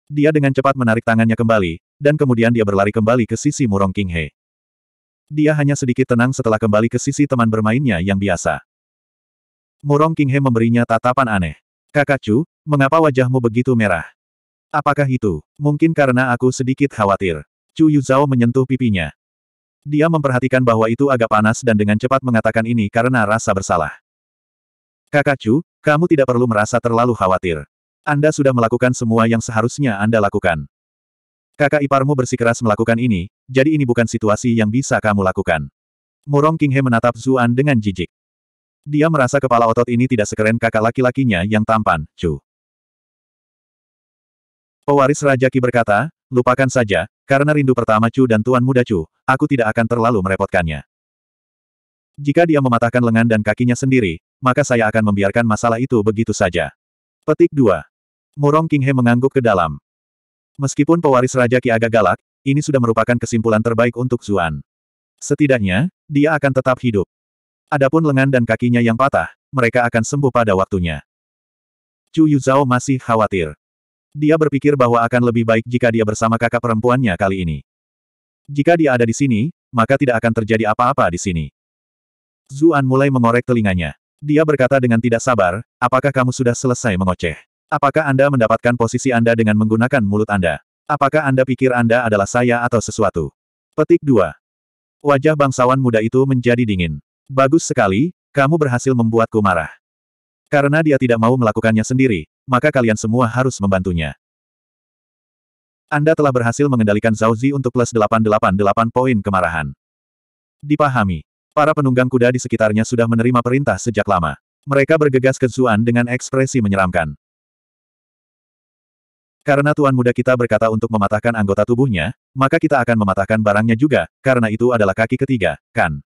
[SPEAKER 1] Dia dengan cepat menarik tangannya kembali, dan kemudian dia berlari kembali ke sisi Murong King He. Dia hanya sedikit tenang setelah kembali ke sisi teman bermainnya yang biasa. Murong He memberinya tatapan aneh. Kakak Chu, mengapa wajahmu begitu merah? Apakah itu? Mungkin karena aku sedikit khawatir. Chu Yuzhao menyentuh pipinya. Dia memperhatikan bahwa itu agak panas dan dengan cepat mengatakan ini karena rasa bersalah. Kakak Chu, kamu tidak perlu merasa terlalu khawatir. Anda sudah melakukan semua yang seharusnya Anda lakukan. Kakak iparmu bersikeras melakukan ini, jadi ini bukan situasi yang bisa kamu lakukan. Murong Kinghe menatap Zuan dengan jijik. Dia merasa kepala otot ini tidak sekeren kakak laki-lakinya yang tampan, Chu. Pewaris Raja Ki berkata, lupakan saja, karena rindu pertama Chu dan Tuan Muda Chu, aku tidak akan terlalu merepotkannya. Jika dia mematahkan lengan dan kakinya sendiri, maka saya akan membiarkan masalah itu begitu saja. Petik 2. Murong Kinghe mengangguk ke dalam. Meskipun pewaris Raja Ki agak galak, ini sudah merupakan kesimpulan terbaik untuk Zuan. Setidaknya, dia akan tetap hidup. Adapun lengan dan kakinya yang patah, mereka akan sembuh pada waktunya. Chu Yuzhao masih khawatir. Dia berpikir bahwa akan lebih baik jika dia bersama kakak perempuannya kali ini. Jika dia ada di sini, maka tidak akan terjadi apa-apa di sini. Zuan mulai mengorek telinganya. Dia berkata dengan tidak sabar, apakah kamu sudah selesai mengoceh? Apakah Anda mendapatkan posisi Anda dengan menggunakan mulut Anda? Apakah Anda pikir Anda adalah saya atau sesuatu? Petik 2. Wajah bangsawan muda itu menjadi dingin. Bagus sekali, kamu berhasil membuatku marah. Karena dia tidak mau melakukannya sendiri, maka kalian semua harus membantunya. Anda telah berhasil mengendalikan Zhao Zi untuk plus 888 poin kemarahan. Dipahami. Para penunggang kuda di sekitarnya sudah menerima perintah sejak lama. Mereka bergegas ke Zuan dengan ekspresi menyeramkan. Karena tuan muda kita berkata untuk mematahkan anggota tubuhnya, maka kita akan mematahkan barangnya juga, karena itu adalah kaki ketiga, kan?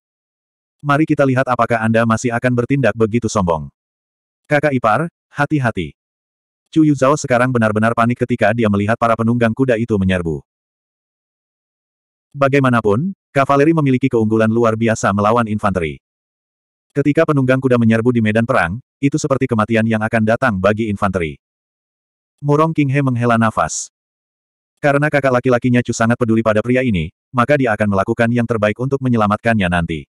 [SPEAKER 1] Mari kita lihat apakah Anda masih akan bertindak begitu sombong. Kakak ipar, hati-hati. Chu Yuzhao sekarang benar-benar panik ketika dia melihat para penunggang kuda itu menyerbu. Bagaimanapun, kavaleri memiliki keunggulan luar biasa melawan infanteri. Ketika penunggang kuda menyerbu di medan perang, itu seperti kematian yang akan datang bagi infanteri. Murong King He menghela nafas. Karena kakak laki-lakinya Chu sangat peduli pada pria ini, maka dia akan melakukan yang terbaik untuk menyelamatkannya nanti.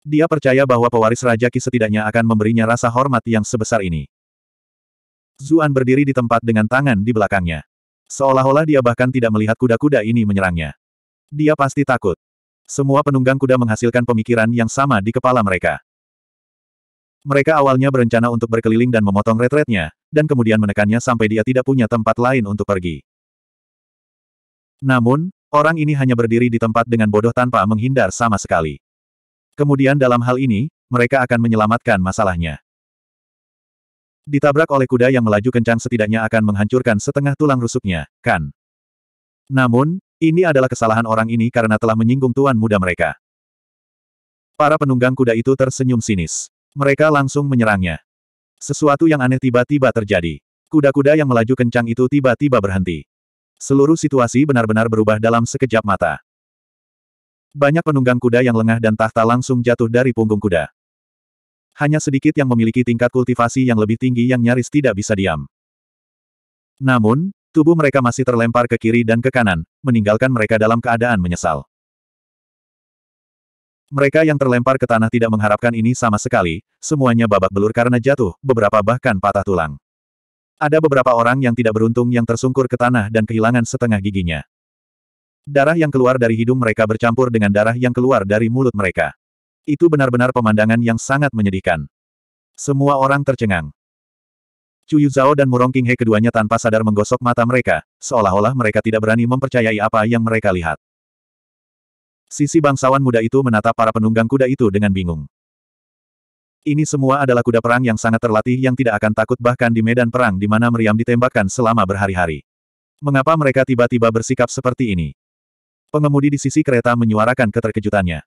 [SPEAKER 1] Dia percaya bahwa pewaris Raja ki setidaknya akan memberinya rasa hormat yang sebesar ini. Zuan berdiri di tempat dengan tangan di belakangnya. Seolah-olah dia bahkan tidak melihat kuda-kuda ini menyerangnya. Dia pasti takut. Semua penunggang kuda menghasilkan pemikiran yang sama di kepala mereka. Mereka awalnya berencana untuk berkeliling dan memotong retretnya, dan kemudian menekannya sampai dia tidak punya tempat lain untuk pergi. Namun, orang ini hanya berdiri di tempat dengan bodoh tanpa menghindar sama sekali. Kemudian dalam hal ini, mereka akan menyelamatkan masalahnya. Ditabrak oleh kuda yang melaju kencang setidaknya akan menghancurkan setengah tulang rusuknya, kan? Namun, ini adalah kesalahan orang ini karena telah menyinggung tuan muda mereka. Para penunggang kuda itu tersenyum sinis. Mereka langsung menyerangnya. Sesuatu yang aneh tiba-tiba terjadi. Kuda-kuda yang melaju kencang itu tiba-tiba berhenti. Seluruh situasi benar-benar berubah dalam sekejap mata. Banyak penunggang kuda yang lengah dan tahta langsung jatuh dari punggung kuda. Hanya sedikit yang memiliki tingkat kultivasi yang lebih tinggi yang nyaris tidak bisa diam. Namun, tubuh mereka masih terlempar ke kiri dan ke kanan, meninggalkan mereka dalam keadaan menyesal. Mereka yang terlempar ke tanah tidak mengharapkan ini sama sekali, semuanya babak belur karena jatuh, beberapa bahkan patah tulang. Ada beberapa orang yang tidak beruntung yang tersungkur ke tanah dan kehilangan setengah giginya. Darah yang keluar dari hidung mereka bercampur dengan darah yang keluar dari mulut mereka. Itu benar-benar pemandangan yang sangat menyedihkan. Semua orang tercengang. Cuyu Zhao dan Murong Qinghe keduanya tanpa sadar menggosok mata mereka, seolah-olah mereka tidak berani mempercayai apa yang mereka lihat. Sisi bangsawan muda itu menatap para penunggang kuda itu dengan bingung. Ini semua adalah kuda perang yang sangat terlatih yang tidak akan takut bahkan di medan perang di mana meriam ditembakkan selama berhari-hari. Mengapa mereka tiba-tiba bersikap seperti ini? Pengemudi di sisi kereta menyuarakan keterkejutannya.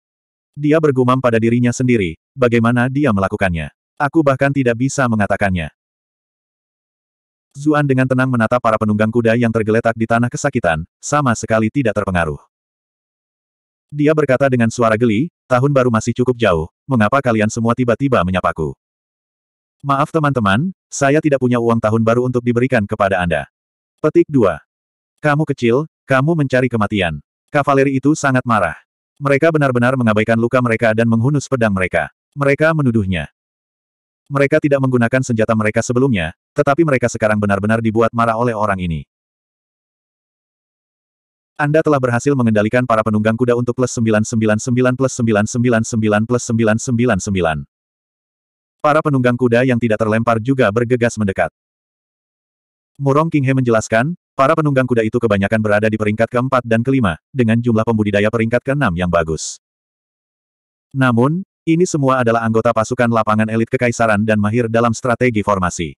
[SPEAKER 1] Dia bergumam pada dirinya sendiri, bagaimana dia melakukannya. Aku bahkan tidak bisa mengatakannya. Zuan dengan tenang menatap para penunggang kuda yang tergeletak di tanah kesakitan, sama sekali tidak terpengaruh. Dia berkata dengan suara geli, tahun baru masih cukup jauh, mengapa kalian semua tiba-tiba menyapaku? Maaf teman-teman, saya tidak punya uang tahun baru untuk diberikan kepada Anda. Petik 2. Kamu kecil, kamu mencari kematian. Kavaleri itu sangat marah. Mereka benar-benar mengabaikan luka mereka dan menghunus pedang mereka. Mereka menuduhnya. Mereka tidak menggunakan senjata mereka sebelumnya, tetapi mereka sekarang benar-benar dibuat marah oleh orang ini. Anda telah berhasil mengendalikan para penunggang kuda untuk plus 999 plus 999 plus 999. Para penunggang kuda yang tidak terlempar juga bergegas mendekat. Murong Kinghe menjelaskan, para penunggang kuda itu kebanyakan berada di peringkat keempat dan kelima, dengan jumlah pembudidaya peringkat keenam yang bagus. Namun, ini semua adalah anggota pasukan lapangan elit kekaisaran dan mahir dalam strategi formasi.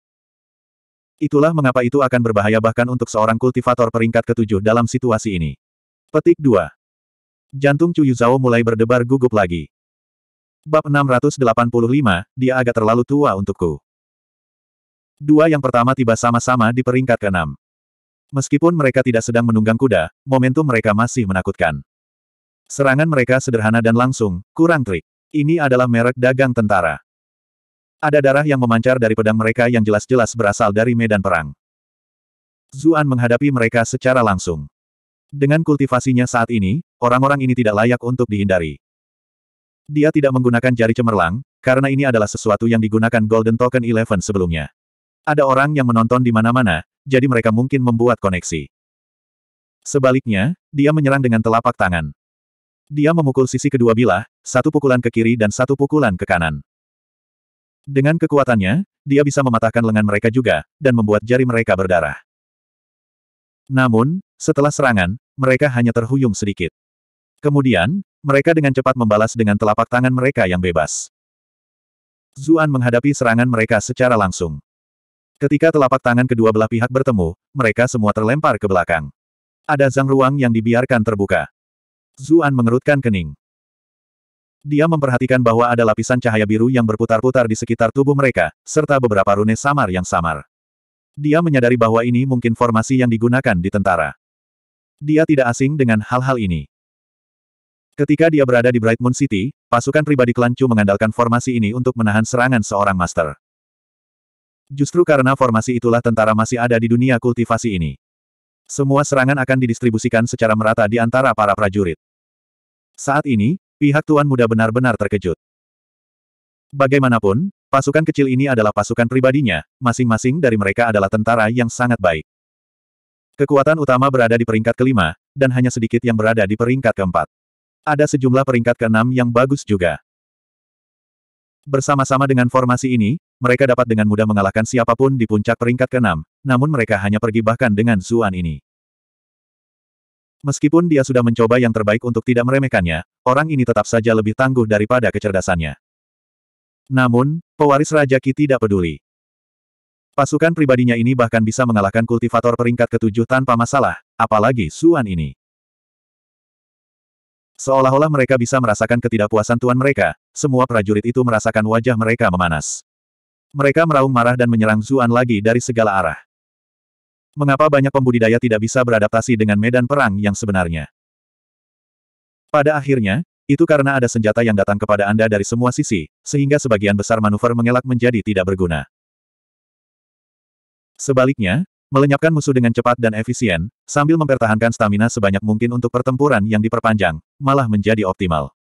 [SPEAKER 1] Itulah mengapa itu akan berbahaya bahkan untuk seorang kultivator peringkat ketujuh dalam situasi ini. Petik 2. Jantung Chu mulai berdebar gugup lagi. Bab 685, dia agak terlalu tua untukku. Dua yang pertama tiba sama-sama di peringkat keenam. Meskipun mereka tidak sedang menunggang kuda, momentum mereka masih menakutkan. Serangan mereka sederhana dan langsung, kurang trik. Ini adalah merek dagang tentara. Ada darah yang memancar dari pedang mereka yang jelas-jelas berasal dari medan perang. Zuan menghadapi mereka secara langsung. Dengan kultivasinya saat ini, orang-orang ini tidak layak untuk dihindari. Dia tidak menggunakan jari cemerlang, karena ini adalah sesuatu yang digunakan Golden Token Eleven sebelumnya. Ada orang yang menonton di mana-mana, jadi mereka mungkin membuat koneksi. Sebaliknya, dia menyerang dengan telapak tangan. Dia memukul sisi kedua bilah, satu pukulan ke kiri dan satu pukulan ke kanan. Dengan kekuatannya, dia bisa mematahkan lengan mereka juga, dan membuat jari mereka berdarah. Namun, setelah serangan, mereka hanya terhuyung sedikit. Kemudian, mereka dengan cepat membalas dengan telapak tangan mereka yang bebas. Zuan menghadapi serangan mereka secara langsung. Ketika telapak tangan kedua belah pihak bertemu, mereka semua terlempar ke belakang. Ada zang ruang yang dibiarkan terbuka. Zuan mengerutkan kening. Dia memperhatikan bahwa ada lapisan cahaya biru yang berputar-putar di sekitar tubuh mereka, serta beberapa rune samar yang samar. Dia menyadari bahwa ini mungkin formasi yang digunakan di tentara. Dia tidak asing dengan hal-hal ini. Ketika dia berada di Bright Moon City, pasukan pribadi klan mengandalkan formasi ini untuk menahan serangan seorang master. Justru karena formasi itulah tentara masih ada di dunia kultivasi ini. Semua serangan akan didistribusikan secara merata di antara para prajurit. Saat ini, Pihak Tuan Muda benar-benar terkejut. Bagaimanapun, pasukan kecil ini adalah pasukan pribadinya, masing-masing dari mereka adalah tentara yang sangat baik. Kekuatan utama berada di peringkat kelima, dan hanya sedikit yang berada di peringkat keempat. Ada sejumlah peringkat keenam yang bagus juga. Bersama-sama dengan formasi ini, mereka dapat dengan mudah mengalahkan siapapun di puncak peringkat keenam, namun mereka hanya pergi bahkan dengan Zuan ini. Meskipun dia sudah mencoba yang terbaik untuk tidak meremehkannya, orang ini tetap saja lebih tangguh daripada kecerdasannya. Namun, pewaris Raja Ki tidak peduli. Pasukan pribadinya ini bahkan bisa mengalahkan kultivator peringkat ketujuh tanpa masalah, apalagi Suan ini. Seolah-olah mereka bisa merasakan ketidakpuasan tuan mereka, semua prajurit itu merasakan wajah mereka memanas. Mereka meraung marah dan menyerang Zuan lagi dari segala arah. Mengapa banyak pembudidaya tidak bisa beradaptasi dengan medan perang yang sebenarnya? Pada akhirnya, itu karena ada senjata yang datang kepada Anda dari semua sisi, sehingga sebagian besar manuver mengelak menjadi tidak berguna. Sebaliknya, melenyapkan musuh dengan cepat dan efisien, sambil mempertahankan stamina sebanyak mungkin untuk pertempuran yang diperpanjang, malah menjadi optimal.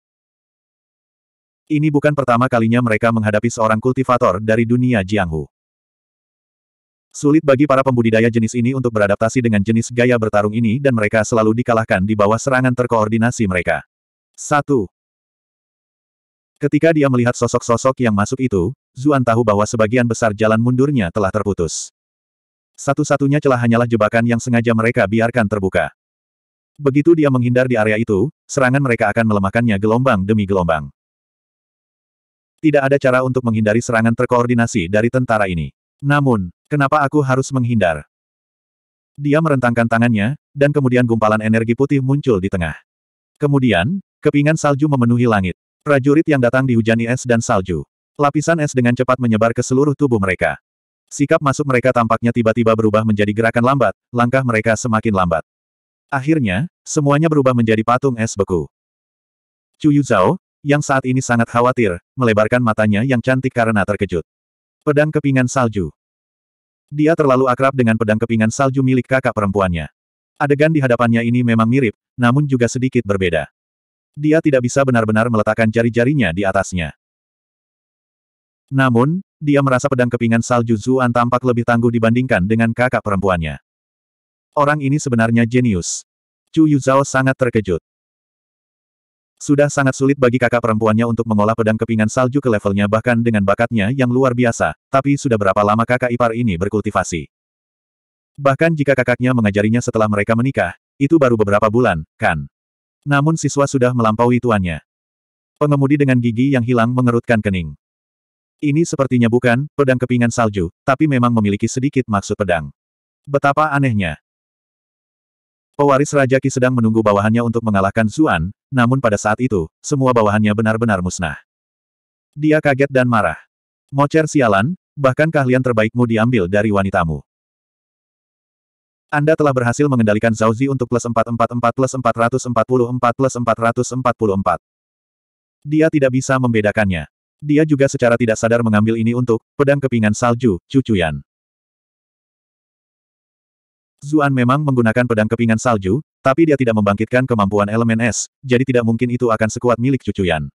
[SPEAKER 1] Ini bukan pertama kalinya mereka menghadapi seorang kultivator dari dunia Jianghu. Sulit bagi para pembudidaya jenis ini untuk beradaptasi dengan jenis gaya bertarung ini dan mereka selalu dikalahkan di bawah serangan terkoordinasi mereka. 1. Ketika dia melihat sosok-sosok yang masuk itu, Zuan tahu bahwa sebagian besar jalan mundurnya telah terputus. Satu-satunya celah hanyalah jebakan yang sengaja mereka biarkan terbuka. Begitu dia menghindar di area itu, serangan mereka akan melemahkannya gelombang demi gelombang. Tidak ada cara untuk menghindari serangan terkoordinasi dari tentara ini. Namun, Kenapa aku harus menghindar? Dia merentangkan tangannya, dan kemudian gumpalan energi putih muncul di tengah. Kemudian, kepingan salju memenuhi langit. Prajurit yang datang dihujani es dan salju. Lapisan es dengan cepat menyebar ke seluruh tubuh mereka. Sikap masuk mereka tampaknya tiba-tiba berubah menjadi gerakan lambat, langkah mereka semakin lambat. Akhirnya, semuanya berubah menjadi patung es beku. Chu Yuzhao, yang saat ini sangat khawatir, melebarkan matanya yang cantik karena terkejut. Pedang kepingan salju. Dia terlalu akrab dengan pedang kepingan salju milik kakak perempuannya. Adegan di hadapannya ini memang mirip, namun juga sedikit berbeda. Dia tidak bisa benar-benar meletakkan jari-jarinya di atasnya. Namun, dia merasa pedang kepingan salju Zuan tampak lebih tangguh dibandingkan dengan kakak perempuannya. Orang ini sebenarnya jenius. Chu Yuzhao sangat terkejut. Sudah sangat sulit bagi kakak perempuannya untuk mengolah pedang kepingan salju ke levelnya bahkan dengan bakatnya yang luar biasa, tapi sudah berapa lama kakak ipar ini berkultivasi. Bahkan jika kakaknya mengajarinya setelah mereka menikah, itu baru beberapa bulan, kan? Namun siswa sudah melampaui tuannya. Pengemudi dengan gigi yang hilang mengerutkan kening. Ini sepertinya bukan pedang kepingan salju, tapi memang memiliki sedikit maksud pedang. Betapa anehnya. Pewaris Raja Qi sedang menunggu bawahannya untuk mengalahkan Zuan, namun pada saat itu, semua bawahannya benar-benar musnah. Dia kaget dan marah. Mocer sialan, bahkan keahlian terbaikmu diambil dari wanitamu. Anda telah berhasil mengendalikan Zauzi untuk plus 444 plus 444 plus 444. Dia tidak bisa membedakannya. Dia juga secara tidak sadar mengambil ini untuk pedang kepingan salju, cucuyan. Zuan memang menggunakan pedang kepingan salju, tapi dia tidak membangkitkan kemampuan elemen es, jadi tidak mungkin itu akan sekuat milik cucu Yan.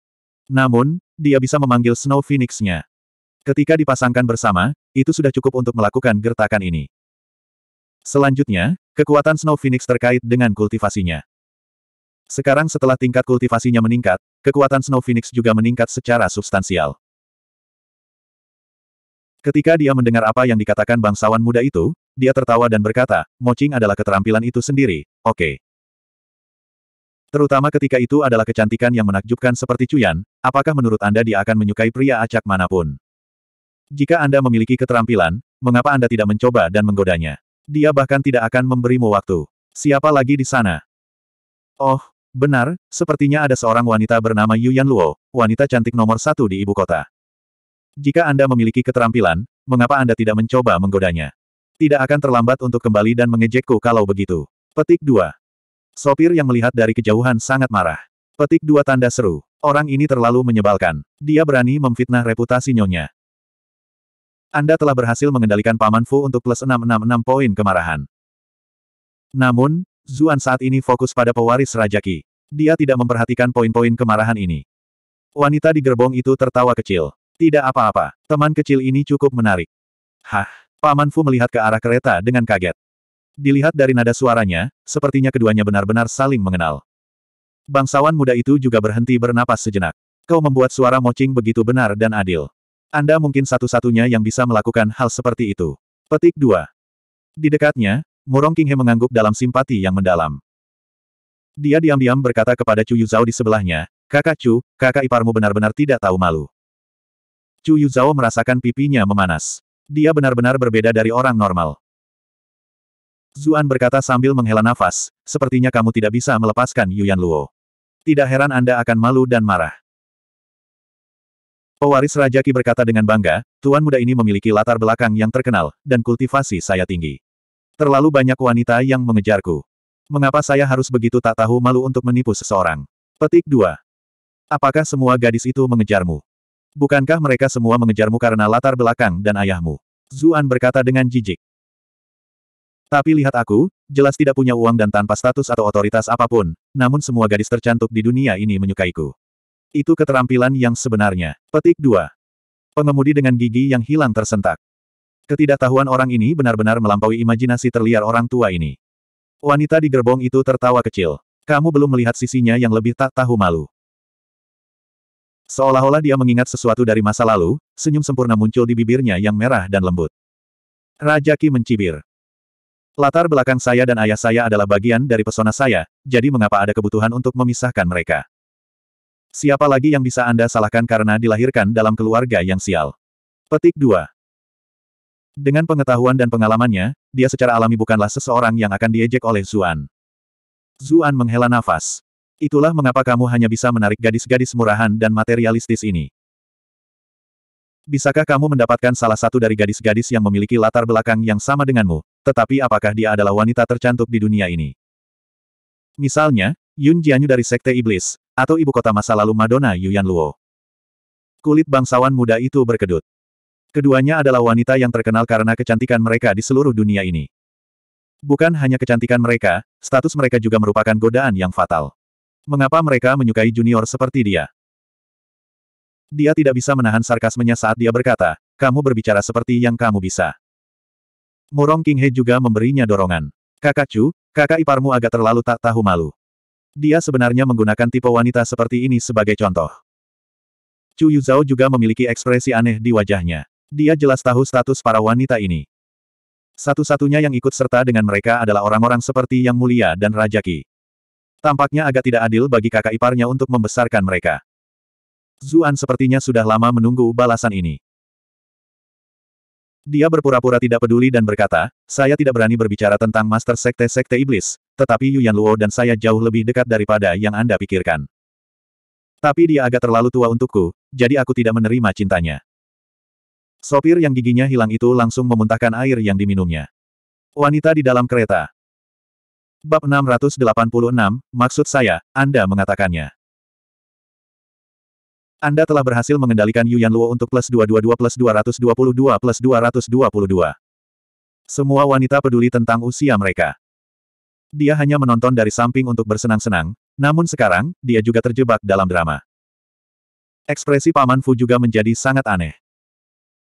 [SPEAKER 1] Namun, dia bisa memanggil Snow Phoenix-nya. Ketika dipasangkan bersama, itu sudah cukup untuk melakukan gertakan ini. Selanjutnya, kekuatan Snow Phoenix terkait dengan kultivasinya. Sekarang setelah tingkat kultivasinya meningkat, kekuatan Snow Phoenix juga meningkat secara substansial. Ketika dia mendengar apa yang dikatakan bangsawan muda itu, dia tertawa dan berkata, mocing adalah keterampilan itu sendiri, oke. Okay. Terutama ketika itu adalah kecantikan yang menakjubkan seperti Cuyan, apakah menurut Anda dia akan menyukai pria acak manapun? Jika Anda memiliki keterampilan, mengapa Anda tidak mencoba dan menggodanya? Dia bahkan tidak akan memberimu waktu. Siapa lagi di sana? Oh, benar, sepertinya ada seorang wanita bernama Yuyan Luo, wanita cantik nomor satu di ibu kota. Jika Anda memiliki keterampilan, mengapa Anda tidak mencoba menggodanya? Tidak akan terlambat untuk kembali dan mengejekku kalau begitu. Petik 2. Sopir yang melihat dari kejauhan sangat marah. Petik 2 tanda seru. Orang ini terlalu menyebalkan. Dia berani memfitnah reputasi nyonya. Anda telah berhasil mengendalikan Paman Fu untuk plus 666 poin kemarahan. Namun, Zuan saat ini fokus pada pewaris Rajaki. Dia tidak memperhatikan poin-poin kemarahan ini. Wanita di gerbong itu tertawa kecil. Tidak apa-apa, teman kecil ini cukup menarik. Hah. Paman Fu melihat ke arah kereta dengan kaget. Dilihat dari nada suaranya, sepertinya keduanya benar-benar saling mengenal. Bangsawan muda itu juga berhenti bernapas sejenak. Kau membuat suara mocing begitu benar dan adil. Anda mungkin satu-satunya yang bisa melakukan hal seperti itu. Petik 2. Di dekatnya, Murong Kinghe mengangguk dalam simpati yang mendalam. Dia diam-diam berkata kepada Chu Yuzhao di sebelahnya, Kakak Chu, kakak iparmu benar-benar tidak tahu malu. Chu Yuzhao merasakan pipinya memanas. Dia benar-benar berbeda dari orang normal. Zuan berkata sambil menghela nafas, sepertinya kamu tidak bisa melepaskan Yuan Luo. Tidak heran Anda akan malu dan marah. Pewaris Raja Ki berkata dengan bangga, Tuan muda ini memiliki latar belakang yang terkenal, dan kultivasi saya tinggi. Terlalu banyak wanita yang mengejarku. Mengapa saya harus begitu tak tahu malu untuk menipu seseorang? Petik 2. Apakah semua gadis itu mengejarmu? Bukankah mereka semua mengejarmu karena latar belakang dan ayahmu? Zuan berkata dengan jijik. Tapi lihat aku, jelas tidak punya uang dan tanpa status atau otoritas apapun, namun semua gadis tercantik di dunia ini menyukaiku. Itu keterampilan yang sebenarnya. Petik 2. Pengemudi dengan gigi yang hilang tersentak. Ketidaktahuan orang ini benar-benar melampaui imajinasi terliar orang tua ini. Wanita di gerbong itu tertawa kecil. Kamu belum melihat sisinya yang lebih tak tahu malu. Seolah-olah dia mengingat sesuatu dari masa lalu, senyum sempurna muncul di bibirnya yang merah dan lembut. Raja Ki mencibir. Latar belakang saya dan ayah saya adalah bagian dari pesona saya, jadi mengapa ada kebutuhan untuk memisahkan mereka? Siapa lagi yang bisa Anda salahkan karena dilahirkan dalam keluarga yang sial? Petik 2. Dengan pengetahuan dan pengalamannya, dia secara alami bukanlah seseorang yang akan diejek oleh Zuan. Zuan menghela nafas. Itulah mengapa kamu hanya bisa menarik gadis-gadis murahan dan materialistis ini. Bisakah kamu mendapatkan salah satu dari gadis-gadis yang memiliki latar belakang yang sama denganmu, tetapi apakah dia adalah wanita tercantik di dunia ini? Misalnya, Yun Jianyu dari Sekte Iblis, atau ibu kota masa lalu Madonna Yuan Luo. Kulit bangsawan muda itu berkedut. Keduanya adalah wanita yang terkenal karena kecantikan mereka di seluruh dunia ini. Bukan hanya kecantikan mereka, status mereka juga merupakan godaan yang fatal. Mengapa mereka menyukai junior seperti dia? Dia tidak bisa menahan sarkasmenya saat dia berkata, kamu berbicara seperti yang kamu bisa. Murong King He juga memberinya dorongan. Kakak Chu, kakak iparmu agak terlalu tak tahu malu. Dia sebenarnya menggunakan tipe wanita seperti ini sebagai contoh. Chu Yuzhao juga memiliki ekspresi aneh di wajahnya. Dia jelas tahu status para wanita ini. Satu-satunya yang ikut serta dengan mereka adalah orang-orang seperti Yang Mulia dan Rajaki. Tampaknya agak tidak adil bagi kakak iparnya untuk membesarkan mereka. Zuan sepertinya sudah lama menunggu balasan ini. Dia berpura-pura tidak peduli dan berkata, saya tidak berani berbicara tentang Master Sekte-Sekte Iblis, tetapi Yuan Luo dan saya jauh lebih dekat daripada yang Anda pikirkan. Tapi dia agak terlalu tua untukku, jadi aku tidak menerima cintanya. Sopir yang giginya hilang itu langsung memuntahkan air yang diminumnya. Wanita di dalam kereta. Bab 686, maksud saya, Anda mengatakannya. Anda telah berhasil mengendalikan Yuan Luo untuk plus 222 plus 222 plus 222. Semua wanita peduli tentang usia mereka. Dia hanya menonton dari samping untuk bersenang-senang, namun sekarang, dia juga terjebak dalam drama. Ekspresi Paman Fu juga menjadi sangat aneh.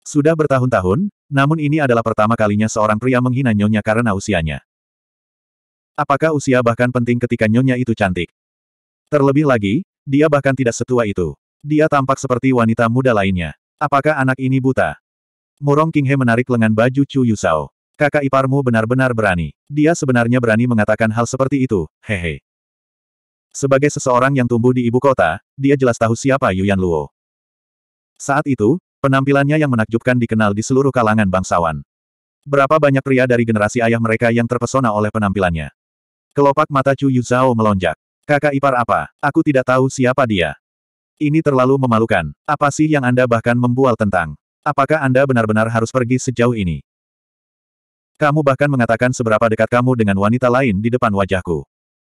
[SPEAKER 1] Sudah bertahun-tahun, namun ini adalah pertama kalinya seorang pria menghina nyonya karena usianya. Apakah usia bahkan penting ketika nyonya itu cantik? Terlebih lagi, dia bahkan tidak setua itu. Dia tampak seperti wanita muda lainnya. Apakah anak ini buta? Murong Kinghe menarik lengan baju Chu Yusao. Kakak iparmu benar-benar berani. Dia sebenarnya berani mengatakan hal seperti itu, hehe. Sebagai seseorang yang tumbuh di ibu kota, dia jelas tahu siapa Yuan Luo. Saat itu, penampilannya yang menakjubkan dikenal di seluruh kalangan bangsawan. Berapa banyak pria dari generasi ayah mereka yang terpesona oleh penampilannya. Kelopak mata Chu Yuzhao melonjak. Kakak ipar apa? Aku tidak tahu siapa dia. Ini terlalu memalukan. Apa sih yang Anda bahkan membual tentang? Apakah Anda benar-benar harus pergi sejauh ini? Kamu bahkan mengatakan seberapa dekat kamu dengan wanita lain di depan wajahku.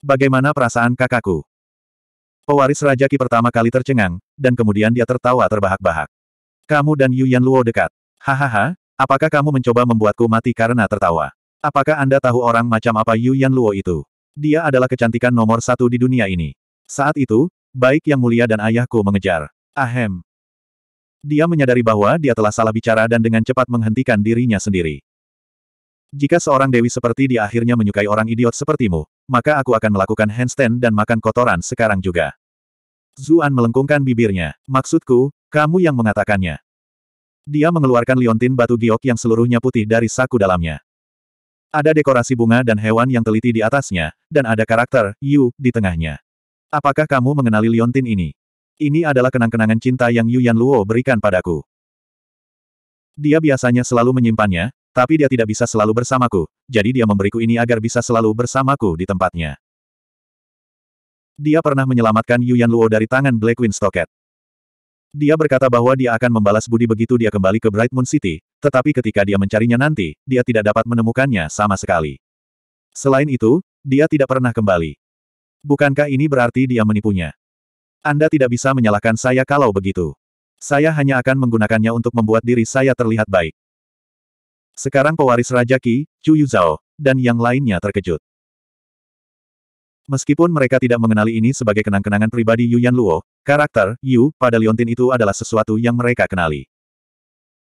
[SPEAKER 1] Bagaimana perasaan kakakku? Pewaris Raja Ki pertama kali tercengang, dan kemudian dia tertawa terbahak-bahak. Kamu dan Yan Luo dekat. Hahaha, apakah kamu mencoba membuatku mati karena tertawa? Apakah Anda tahu orang macam apa Yu Yan Luo itu? Dia adalah kecantikan nomor satu di dunia ini. Saat itu, baik yang mulia dan ayahku mengejar. Ahem. Dia menyadari bahwa dia telah salah bicara dan dengan cepat menghentikan dirinya sendiri. Jika seorang dewi seperti dia akhirnya menyukai orang idiot sepertimu, maka aku akan melakukan handstand dan makan kotoran sekarang juga. Zuan melengkungkan bibirnya. Maksudku, kamu yang mengatakannya. Dia mengeluarkan liontin batu giok yang seluruhnya putih dari saku dalamnya. Ada dekorasi bunga dan hewan yang teliti di atasnya, dan ada karakter, Yu, di tengahnya. Apakah kamu mengenali Liontin ini? Ini adalah kenang-kenangan cinta yang Yu Yan Luo berikan padaku. Dia biasanya selalu menyimpannya, tapi dia tidak bisa selalu bersamaku, jadi dia memberiku ini agar bisa selalu bersamaku di tempatnya. Dia pernah menyelamatkan Yu Yan Luo dari tangan Black Stocket. Dia berkata bahwa dia akan membalas budi begitu dia kembali ke Bright Moon City, tetapi ketika dia mencarinya nanti, dia tidak dapat menemukannya sama sekali. Selain itu, dia tidak pernah kembali. Bukankah ini berarti dia menipunya? Anda tidak bisa menyalahkan saya kalau begitu. Saya hanya akan menggunakannya untuk membuat diri saya terlihat baik. Sekarang pewaris Raja Qi, Chu Yuzhao, dan yang lainnya terkejut. Meskipun mereka tidak mengenali ini sebagai kenang-kenangan pribadi Yuan Luo, karakter Yu pada Liontin itu adalah sesuatu yang mereka kenali.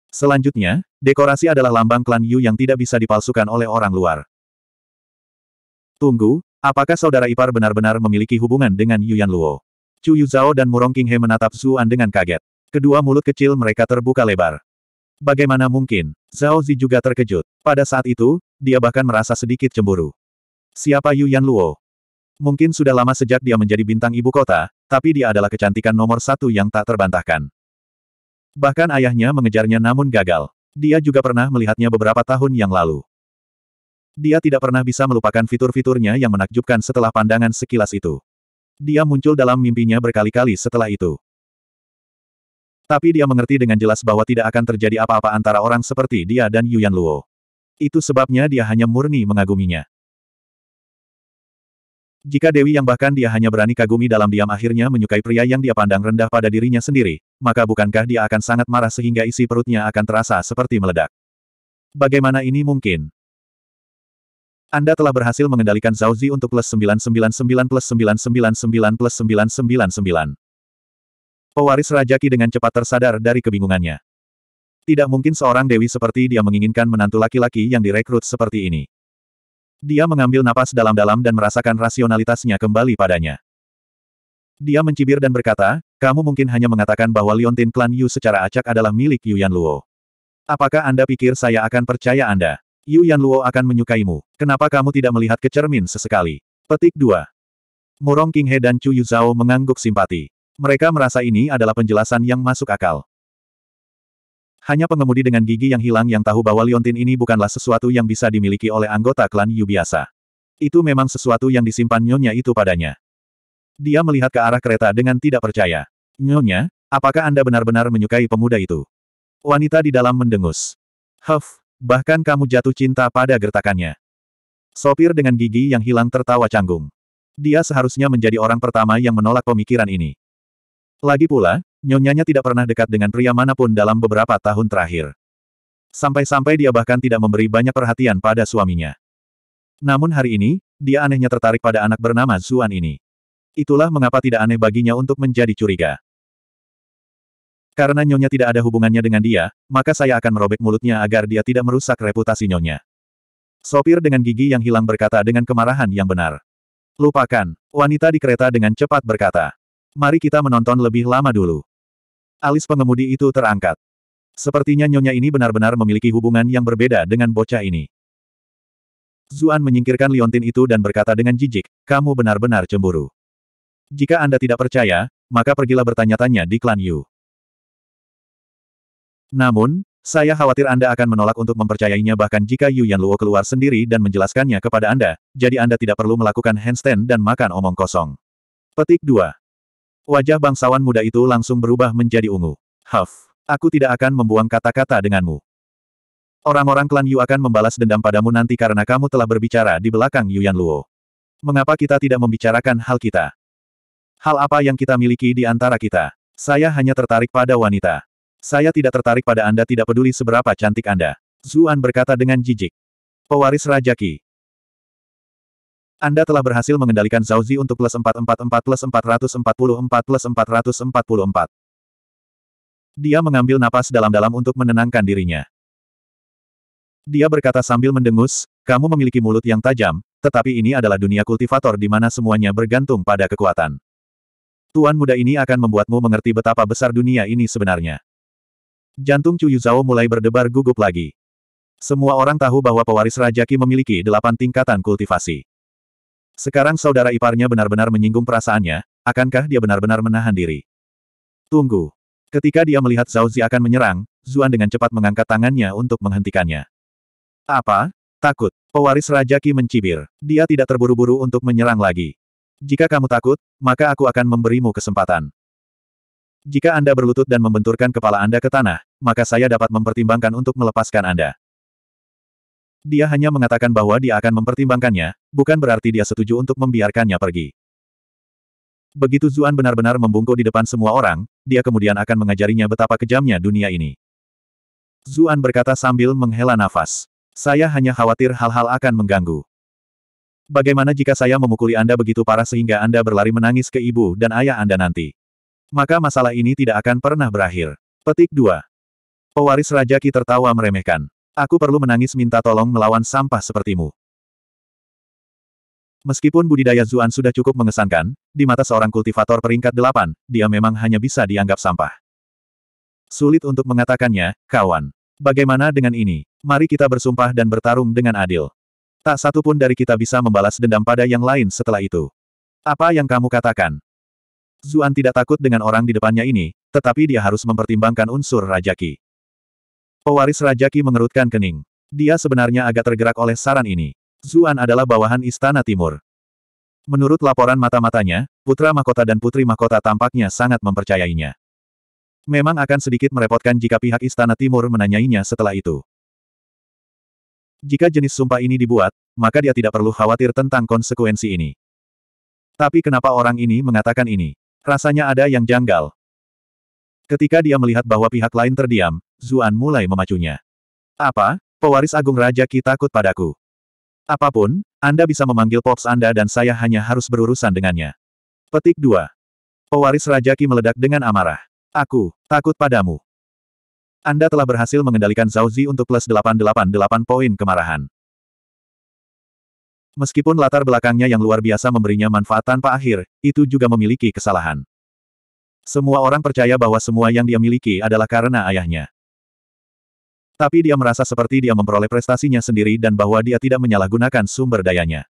[SPEAKER 1] Selanjutnya, dekorasi adalah lambang klan Yu yang tidak bisa dipalsukan oleh orang luar. Tunggu, apakah saudara ipar benar-benar memiliki hubungan dengan Yuan Luo? Chu Yu Zhao dan Murong King He menatap Zuan dengan kaget. Kedua mulut kecil mereka terbuka lebar. Bagaimana mungkin? Zhao Zi juga terkejut. Pada saat itu, dia bahkan merasa sedikit cemburu. Siapa Yuan Luo? Mungkin sudah lama sejak dia menjadi bintang ibu kota, tapi dia adalah kecantikan nomor satu yang tak terbantahkan. Bahkan ayahnya mengejarnya namun gagal. Dia juga pernah melihatnya beberapa tahun yang lalu. Dia tidak pernah bisa melupakan fitur-fiturnya yang menakjubkan setelah pandangan sekilas itu. Dia muncul dalam mimpinya berkali-kali setelah itu. Tapi dia mengerti dengan jelas bahwa tidak akan terjadi apa-apa antara orang seperti dia dan Yuan Luo. Itu sebabnya dia hanya murni mengaguminya. Jika Dewi yang bahkan dia hanya berani kagumi dalam diam akhirnya menyukai pria yang dia pandang rendah pada dirinya sendiri, maka bukankah dia akan sangat marah sehingga isi perutnya akan terasa seperti meledak? Bagaimana ini mungkin? Anda telah berhasil mengendalikan Zhao Zauzi untuk plus 999 plus 999 plus 999. Pewaris Raja Ki dengan cepat tersadar dari kebingungannya. Tidak mungkin seorang Dewi seperti dia menginginkan menantu laki-laki yang direkrut seperti ini. Dia mengambil napas dalam-dalam dan merasakan rasionalitasnya kembali padanya. Dia mencibir dan berkata, kamu mungkin hanya mengatakan bahwa Liontin klan Yu secara acak adalah milik Yu Yan Luo. Apakah Anda pikir saya akan percaya Anda? Yu Yan Luo akan menyukaimu. Kenapa kamu tidak melihat ke cermin sesekali? Petik 2. Murong He dan Chu Yu Zhao mengangguk simpati. Mereka merasa ini adalah penjelasan yang masuk akal. Hanya pengemudi dengan gigi yang hilang yang tahu bahwa liontin ini bukanlah sesuatu yang bisa dimiliki oleh anggota klan Yu biasa. Itu memang sesuatu yang disimpan Nyonya itu padanya. Dia melihat ke arah kereta dengan tidak percaya. Nyonya, apakah Anda benar-benar menyukai pemuda itu? Wanita di dalam mendengus. Huff, bahkan kamu jatuh cinta pada gertakannya. Sopir dengan gigi yang hilang tertawa canggung. Dia seharusnya menjadi orang pertama yang menolak pemikiran ini. Lagi pula, Nyonyanya tidak pernah dekat dengan pria manapun dalam beberapa tahun terakhir. Sampai-sampai dia bahkan tidak memberi banyak perhatian pada suaminya. Namun hari ini, dia anehnya tertarik pada anak bernama Zuan ini. Itulah mengapa tidak aneh baginya untuk menjadi curiga. Karena Nyonya tidak ada hubungannya dengan dia, maka saya akan merobek mulutnya agar dia tidak merusak reputasi Nyonya. Sopir dengan gigi yang hilang berkata dengan kemarahan yang benar. Lupakan, wanita di kereta dengan cepat berkata. Mari kita menonton lebih lama dulu. Alis pengemudi itu terangkat. Sepertinya nyonya ini benar-benar memiliki hubungan yang berbeda dengan bocah ini. Zuan menyingkirkan liontin itu dan berkata dengan jijik, kamu benar-benar cemburu. Jika Anda tidak percaya, maka pergilah bertanya-tanya di klan Yu. Namun, saya khawatir Anda akan menolak untuk mempercayainya bahkan jika Yu Yan Luo keluar sendiri dan menjelaskannya kepada Anda, jadi Anda tidak perlu melakukan handstand dan makan omong kosong. Petik 2. Wajah bangsawan muda itu langsung berubah menjadi ungu. Huff, aku tidak akan membuang kata-kata denganmu. Orang-orang klan Yu akan membalas dendam padamu nanti karena kamu telah berbicara di belakang Yu Yan Luo. Mengapa kita tidak membicarakan hal kita? Hal apa yang kita miliki di antara kita? Saya hanya tertarik pada wanita. Saya tidak tertarik pada Anda tidak peduli seberapa cantik Anda. Zuan berkata dengan jijik. Pewaris Rajaki, anda telah berhasil mengendalikan Zhao Zi untuk plus 444 plus 444 plus 444. Dia mengambil napas dalam-dalam untuk menenangkan dirinya. Dia berkata sambil mendengus, kamu memiliki mulut yang tajam, tetapi ini adalah dunia kultivator di mana semuanya bergantung pada kekuatan. Tuan muda ini akan membuatmu mengerti betapa besar dunia ini sebenarnya. Jantung Chu Yuzhao mulai berdebar gugup lagi. Semua orang tahu bahwa pewaris Raja memiliki delapan tingkatan kultivasi. Sekarang saudara iparnya benar-benar menyinggung perasaannya, akankah dia benar-benar menahan diri? Tunggu. Ketika dia melihat Zhao Zi akan menyerang, Zuan dengan cepat mengangkat tangannya untuk menghentikannya. Apa? Takut. Pewaris Raja Ki mencibir. Dia tidak terburu-buru untuk menyerang lagi. Jika kamu takut, maka aku akan memberimu kesempatan. Jika Anda berlutut dan membenturkan kepala Anda ke tanah, maka saya dapat mempertimbangkan untuk melepaskan Anda. Dia hanya mengatakan bahwa dia akan mempertimbangkannya, bukan berarti dia setuju untuk membiarkannya pergi. Begitu Zuan benar-benar membungkuk di depan semua orang, dia kemudian akan mengajarinya betapa kejamnya dunia ini. Zuan berkata sambil menghela nafas. Saya hanya khawatir hal-hal akan mengganggu. Bagaimana jika saya memukuli Anda begitu parah sehingga Anda berlari menangis ke ibu dan ayah Anda nanti? Maka masalah ini tidak akan pernah berakhir. Petik 2. Pewaris Raja tertawa meremehkan. Aku perlu menangis minta tolong melawan sampah sepertimu. Meskipun budidaya Zuan sudah cukup mengesankan, di mata seorang kultivator peringkat delapan, dia memang hanya bisa dianggap sampah. Sulit untuk mengatakannya, kawan. Bagaimana dengan ini? Mari kita bersumpah dan bertarung dengan adil. Tak satu pun dari kita bisa membalas dendam pada yang lain setelah itu. Apa yang kamu katakan? Zuan tidak takut dengan orang di depannya ini, tetapi dia harus mempertimbangkan unsur rajaki. Pewaris Raja Qi mengerutkan kening. Dia sebenarnya agak tergerak oleh saran ini. Zuan adalah bawahan Istana Timur. Menurut laporan mata-matanya, putra mahkota dan putri mahkota tampaknya sangat mempercayainya. Memang akan sedikit merepotkan jika pihak Istana Timur menanyainya setelah itu. Jika jenis sumpah ini dibuat, maka dia tidak perlu khawatir tentang konsekuensi ini. Tapi kenapa orang ini mengatakan ini? Rasanya ada yang janggal. Ketika dia melihat bahwa pihak lain terdiam, Zuan mulai memacunya. Apa? Pewaris Agung Raja Ki takut padaku. Apapun, Anda bisa memanggil Pops Anda dan saya hanya harus berurusan dengannya. Petik 2. Pewaris Raja Ki meledak dengan amarah. Aku, takut padamu. Anda telah berhasil mengendalikan Zhao Zi untuk plus 888 poin kemarahan. Meskipun latar belakangnya yang luar biasa memberinya manfaat tanpa akhir, itu juga memiliki kesalahan. Semua orang percaya bahwa semua yang dia miliki adalah karena ayahnya. Tapi dia merasa seperti dia memperoleh prestasinya sendiri dan bahwa dia tidak menyalahgunakan sumber dayanya.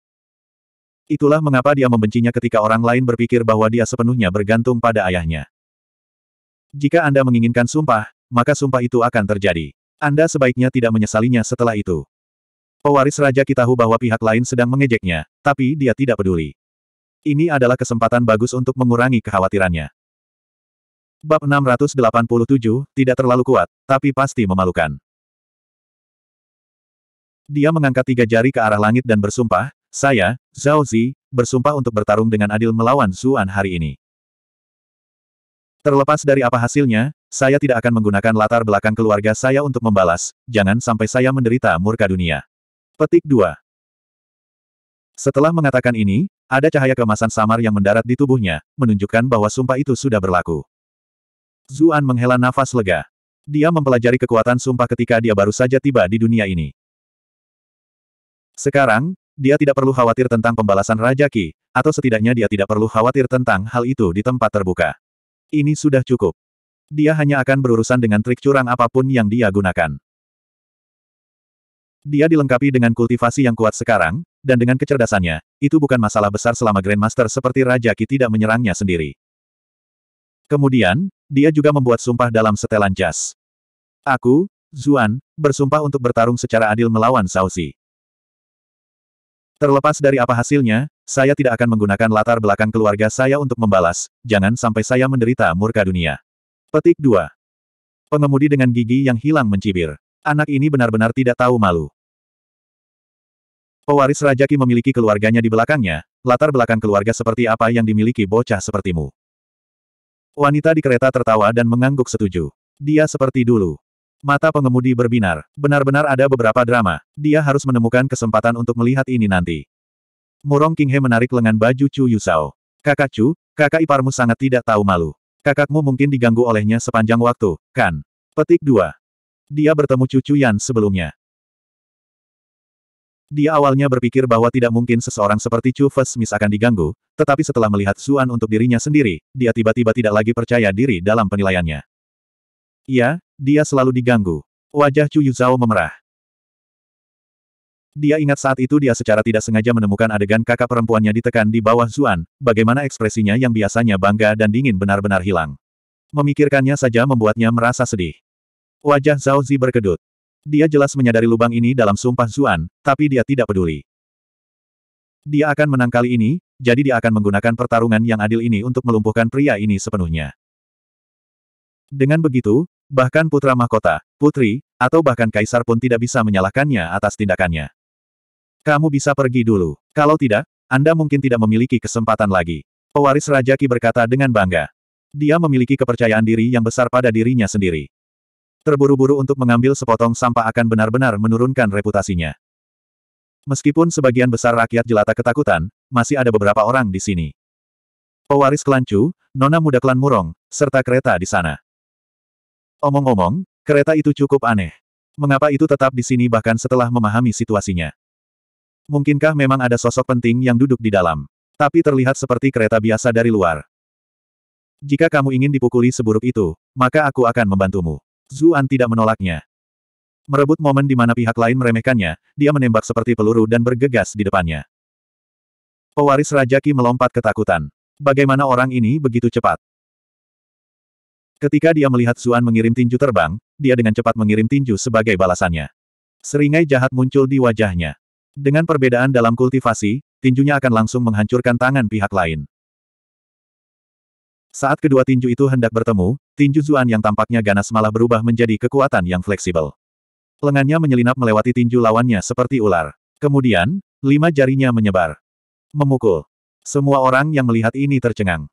[SPEAKER 1] Itulah mengapa dia membencinya ketika orang lain berpikir bahwa dia sepenuhnya bergantung pada ayahnya. Jika Anda menginginkan sumpah, maka sumpah itu akan terjadi. Anda sebaiknya tidak menyesalinya setelah itu. Pewaris Raja Kitahu bahwa pihak lain sedang mengejeknya, tapi dia tidak peduli. Ini adalah kesempatan bagus untuk mengurangi kekhawatirannya. Bab 687, tidak terlalu kuat, tapi pasti memalukan. Dia mengangkat tiga jari ke arah langit dan bersumpah, saya, Zhao Zi, bersumpah untuk bertarung dengan adil melawan Zuan hari ini. Terlepas dari apa hasilnya, saya tidak akan menggunakan latar belakang keluarga saya untuk membalas, jangan sampai saya menderita murka dunia. Petik 2. Setelah mengatakan ini, ada cahaya kemasan samar yang mendarat di tubuhnya, menunjukkan bahwa sumpah itu sudah berlaku. Zuan menghela nafas lega. Dia mempelajari kekuatan sumpah ketika dia baru saja tiba di dunia ini. Sekarang, dia tidak perlu khawatir tentang pembalasan Raja Ki, atau setidaknya dia tidak perlu khawatir tentang hal itu di tempat terbuka. Ini sudah cukup. Dia hanya akan berurusan dengan trik curang apapun yang dia gunakan. Dia dilengkapi dengan kultivasi yang kuat sekarang, dan dengan kecerdasannya, itu bukan masalah besar selama Grandmaster seperti Raja Ki tidak menyerangnya sendiri. Kemudian, dia juga membuat sumpah dalam setelan jas. Aku, Zuan, bersumpah untuk bertarung secara adil melawan Sausi. Terlepas dari apa hasilnya, saya tidak akan menggunakan latar belakang keluarga saya untuk membalas, jangan sampai saya menderita murka dunia. Petik 2. Pengemudi dengan gigi yang hilang mencibir. Anak ini benar-benar tidak tahu malu. Pewaris Rajaki memiliki keluarganya di belakangnya, latar belakang keluarga seperti apa yang dimiliki bocah sepertimu. Wanita di kereta tertawa dan mengangguk setuju. Dia seperti dulu. Mata pengemudi berbinar. Benar-benar ada beberapa drama. Dia harus menemukan kesempatan untuk melihat ini nanti. Murong Kinghe menarik lengan baju Chu Yusao. Kakak Chu, kakak iparmu sangat tidak tahu malu. Kakakmu mungkin diganggu olehnya sepanjang waktu, kan? Petik 2. Dia bertemu Chu Chu Yan sebelumnya. Dia awalnya berpikir bahwa tidak mungkin seseorang seperti Chu Fesmis akan diganggu, tetapi setelah melihat Suan untuk dirinya sendiri, dia tiba-tiba tidak lagi percaya diri dalam penilaiannya. Iya, dia selalu diganggu. Wajah Chu Yuzhao memerah. Dia ingat saat itu dia secara tidak sengaja menemukan adegan kakak perempuannya ditekan di bawah Zuan, bagaimana ekspresinya yang biasanya bangga dan dingin benar-benar hilang. Memikirkannya saja membuatnya merasa sedih. Wajah Zhao Zi berkedut. Dia jelas menyadari lubang ini dalam sumpah Zuan, tapi dia tidak peduli. Dia akan menang kali ini, jadi dia akan menggunakan pertarungan yang adil ini untuk melumpuhkan pria ini sepenuhnya. Dengan begitu, bahkan putra mahkota, putri, atau bahkan kaisar pun tidak bisa menyalahkannya atas tindakannya. Kamu bisa pergi dulu. Kalau tidak, Anda mungkin tidak memiliki kesempatan lagi. Pewaris Raja Ki berkata dengan bangga. Dia memiliki kepercayaan diri yang besar pada dirinya sendiri. Terburu-buru untuk mengambil sepotong sampah akan benar-benar menurunkan reputasinya. Meskipun sebagian besar rakyat jelata ketakutan, masih ada beberapa orang di sini. Pewaris Kelancu, Nona Muda Klan Murong, serta kereta di sana. Omong-omong, kereta itu cukup aneh. Mengapa itu tetap di sini bahkan setelah memahami situasinya? Mungkinkah memang ada sosok penting yang duduk di dalam? Tapi terlihat seperti kereta biasa dari luar. Jika kamu ingin dipukuli seburuk itu, maka aku akan membantumu. Zuan tidak menolaknya. Merebut momen di mana pihak lain meremehkannya, dia menembak seperti peluru dan bergegas di depannya. Pewaris Rajaki melompat ketakutan. Bagaimana orang ini begitu cepat? Ketika dia melihat Zuan mengirim tinju terbang, dia dengan cepat mengirim tinju sebagai balasannya. Seringai jahat muncul di wajahnya. Dengan perbedaan dalam kultivasi, tinjunya akan langsung menghancurkan tangan pihak lain. Saat kedua tinju itu hendak bertemu, tinju Zuan yang tampaknya ganas malah berubah menjadi kekuatan yang fleksibel. Lengannya menyelinap melewati tinju lawannya seperti ular. Kemudian, lima jarinya menyebar. Memukul. Semua orang yang melihat ini tercengang.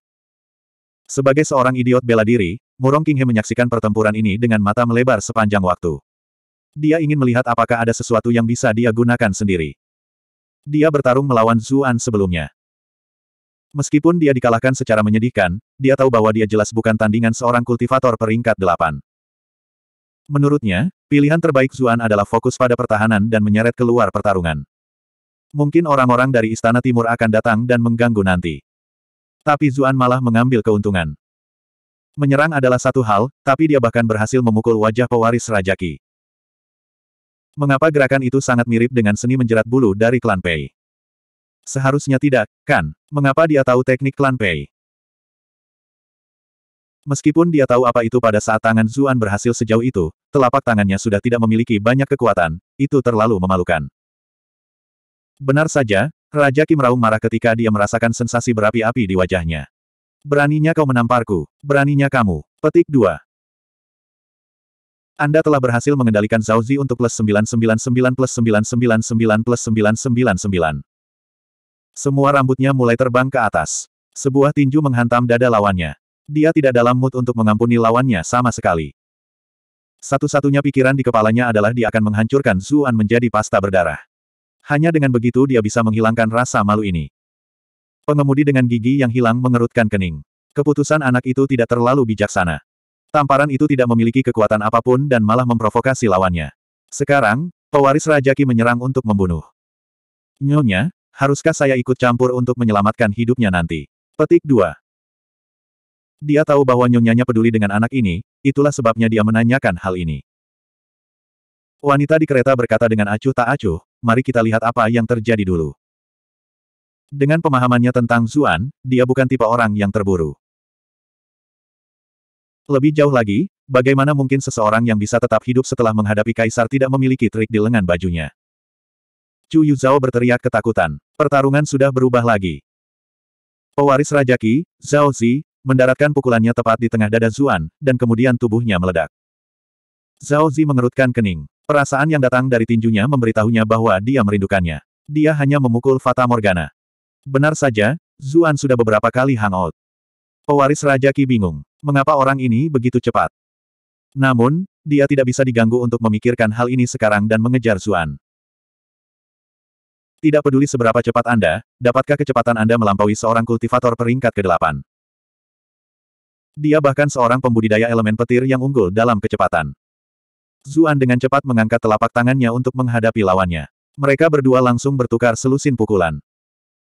[SPEAKER 1] Sebagai seorang idiot bela diri, Murong Qinghe menyaksikan pertempuran ini dengan mata melebar sepanjang waktu. Dia ingin melihat apakah ada sesuatu yang bisa dia gunakan sendiri. Dia bertarung melawan Zuan sebelumnya. Meskipun dia dikalahkan secara menyedihkan, dia tahu bahwa dia jelas bukan tandingan seorang kultivator peringkat delapan. Menurutnya, pilihan terbaik Zuan adalah fokus pada pertahanan dan menyeret keluar pertarungan. Mungkin orang-orang dari Istana Timur akan datang dan mengganggu nanti. Tapi Zuan malah mengambil keuntungan. Menyerang adalah satu hal, tapi dia bahkan berhasil memukul wajah pewaris Rajaki. Mengapa gerakan itu sangat mirip dengan seni menjerat bulu dari klan Pei? Seharusnya tidak, kan? Mengapa dia tahu teknik klan Pei? Meskipun dia tahu apa itu pada saat tangan Zuan berhasil sejauh itu, telapak tangannya sudah tidak memiliki banyak kekuatan, itu terlalu memalukan. Benar saja, Raja Kim Raung marah ketika dia merasakan sensasi berapi-api di wajahnya. Beraninya kau menamparku. Beraninya kamu. Petik 2. Anda telah berhasil mengendalikan Zhao Zauzi untuk plus 999 plus 999 plus 999. Semua rambutnya mulai terbang ke atas. Sebuah tinju menghantam dada lawannya. Dia tidak dalam mood untuk mengampuni lawannya sama sekali. Satu-satunya pikiran di kepalanya adalah dia akan menghancurkan Zuan menjadi pasta berdarah. Hanya dengan begitu dia bisa menghilangkan rasa malu ini. Pengemudi dengan gigi yang hilang mengerutkan kening. Keputusan anak itu tidak terlalu bijaksana. Tamparan itu tidak memiliki kekuatan apapun dan malah memprovokasi lawannya. Sekarang, pewaris Rajaki menyerang untuk membunuh. Nyonya, haruskah saya ikut campur untuk menyelamatkan hidupnya nanti? Petik 2. Dia tahu bahwa nyonyanya peduli dengan anak ini, itulah sebabnya dia menanyakan hal ini. Wanita di kereta berkata dengan acuh tak acuh, mari kita lihat apa yang terjadi dulu. Dengan pemahamannya tentang Zuan, dia bukan tipe orang yang terburu. Lebih jauh lagi, bagaimana mungkin seseorang yang bisa tetap hidup setelah menghadapi kaisar tidak memiliki trik di lengan bajunya? Chu Zhao berteriak ketakutan. Pertarungan sudah berubah lagi. Pewaris Rajaki, Zhao Zi, mendaratkan pukulannya tepat di tengah dada Zuan, dan kemudian tubuhnya meledak. Zhao Zi mengerutkan kening. Perasaan yang datang dari tinjunya memberitahunya bahwa dia merindukannya. Dia hanya memukul Fata Morgana. Benar saja, Zuan sudah beberapa kali hangout. Pewaris Raja Ki bingung. Mengapa orang ini begitu cepat? Namun, dia tidak bisa diganggu untuk memikirkan hal ini sekarang dan mengejar Zuan. Tidak peduli seberapa cepat Anda, dapatkah kecepatan Anda melampaui seorang kultivator peringkat ke-8? Dia bahkan seorang pembudidaya elemen petir yang unggul dalam kecepatan. Zuan dengan cepat mengangkat telapak tangannya untuk menghadapi lawannya. Mereka berdua langsung bertukar selusin pukulan.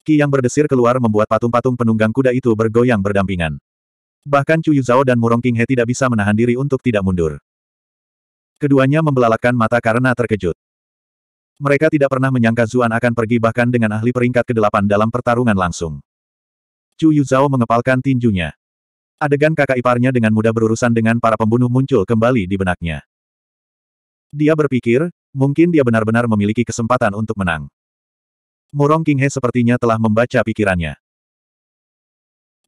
[SPEAKER 1] Ki yang berdesir keluar membuat patung-patung penunggang kuda itu bergoyang berdampingan. Bahkan Chu Yuzhao dan Murong King He tidak bisa menahan diri untuk tidak mundur. Keduanya membelalakan mata karena terkejut. Mereka tidak pernah menyangka Zuan akan pergi bahkan dengan ahli peringkat ke-8 dalam pertarungan langsung. Chu Yuzhao mengepalkan tinjunya. Adegan kakak iparnya dengan mudah berurusan dengan para pembunuh muncul kembali di benaknya. Dia berpikir, mungkin dia benar-benar memiliki kesempatan untuk menang. Murong He sepertinya telah membaca pikirannya.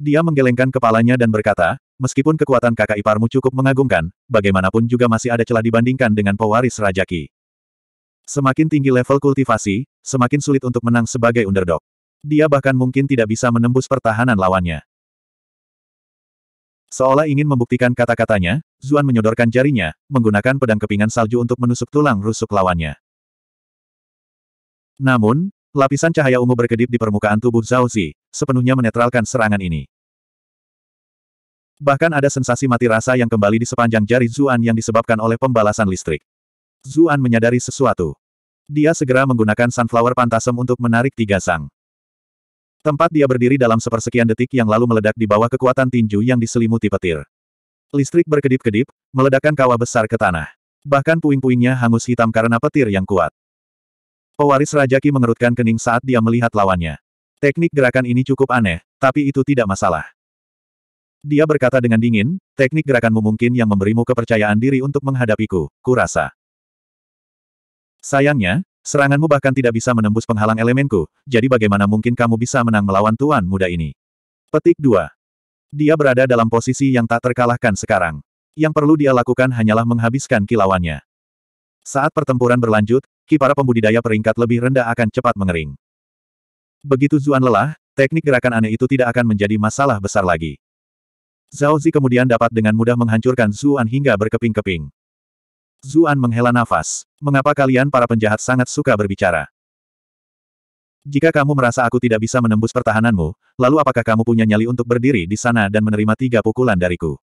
[SPEAKER 1] Dia menggelengkan kepalanya dan berkata, meskipun kekuatan kakak iparmu cukup mengagumkan, bagaimanapun juga masih ada celah dibandingkan dengan pewaris rajaki. Semakin tinggi level kultivasi, semakin sulit untuk menang sebagai underdog. Dia bahkan mungkin tidak bisa menembus pertahanan lawannya. Seolah ingin membuktikan kata-katanya, Zuan menyodorkan jarinya, menggunakan pedang kepingan salju untuk menusuk tulang rusuk lawannya. Namun, Lapisan cahaya ungu berkedip di permukaan tubuh Zhao Zi, sepenuhnya menetralkan serangan ini. Bahkan ada sensasi mati rasa yang kembali di sepanjang jari Zuan yang disebabkan oleh pembalasan listrik. Zuan menyadari sesuatu. Dia segera menggunakan Sunflower Pantasem untuk menarik tiga sang. Tempat dia berdiri dalam sepersekian detik yang lalu meledak di bawah kekuatan tinju yang diselimuti petir. Listrik berkedip-kedip, meledakkan kawah besar ke tanah. Bahkan puing-puingnya hangus hitam karena petir yang kuat. Pewaris Rajaki mengerutkan kening saat dia melihat lawannya. Teknik gerakan ini cukup aneh, tapi itu tidak masalah. Dia berkata dengan dingin, teknik gerakanmu mungkin yang memberimu kepercayaan diri untuk menghadapiku, kurasa. Sayangnya, seranganmu bahkan tidak bisa menembus penghalang elemenku, jadi bagaimana mungkin kamu bisa menang melawan tuan muda ini? Petik 2. Dia berada dalam posisi yang tak terkalahkan sekarang. Yang perlu dia lakukan hanyalah menghabiskan kilauannya. Saat pertempuran berlanjut, ki para pembudidaya peringkat lebih rendah akan cepat mengering. Begitu Zuan lelah, teknik gerakan aneh itu tidak akan menjadi masalah besar lagi. Zhao Zi kemudian dapat dengan mudah menghancurkan Zuan hingga berkeping-keping. Zuan menghela nafas. Mengapa kalian para penjahat sangat suka berbicara? Jika kamu merasa aku tidak bisa menembus pertahananmu, lalu apakah kamu punya nyali untuk berdiri di sana dan menerima tiga pukulan dariku?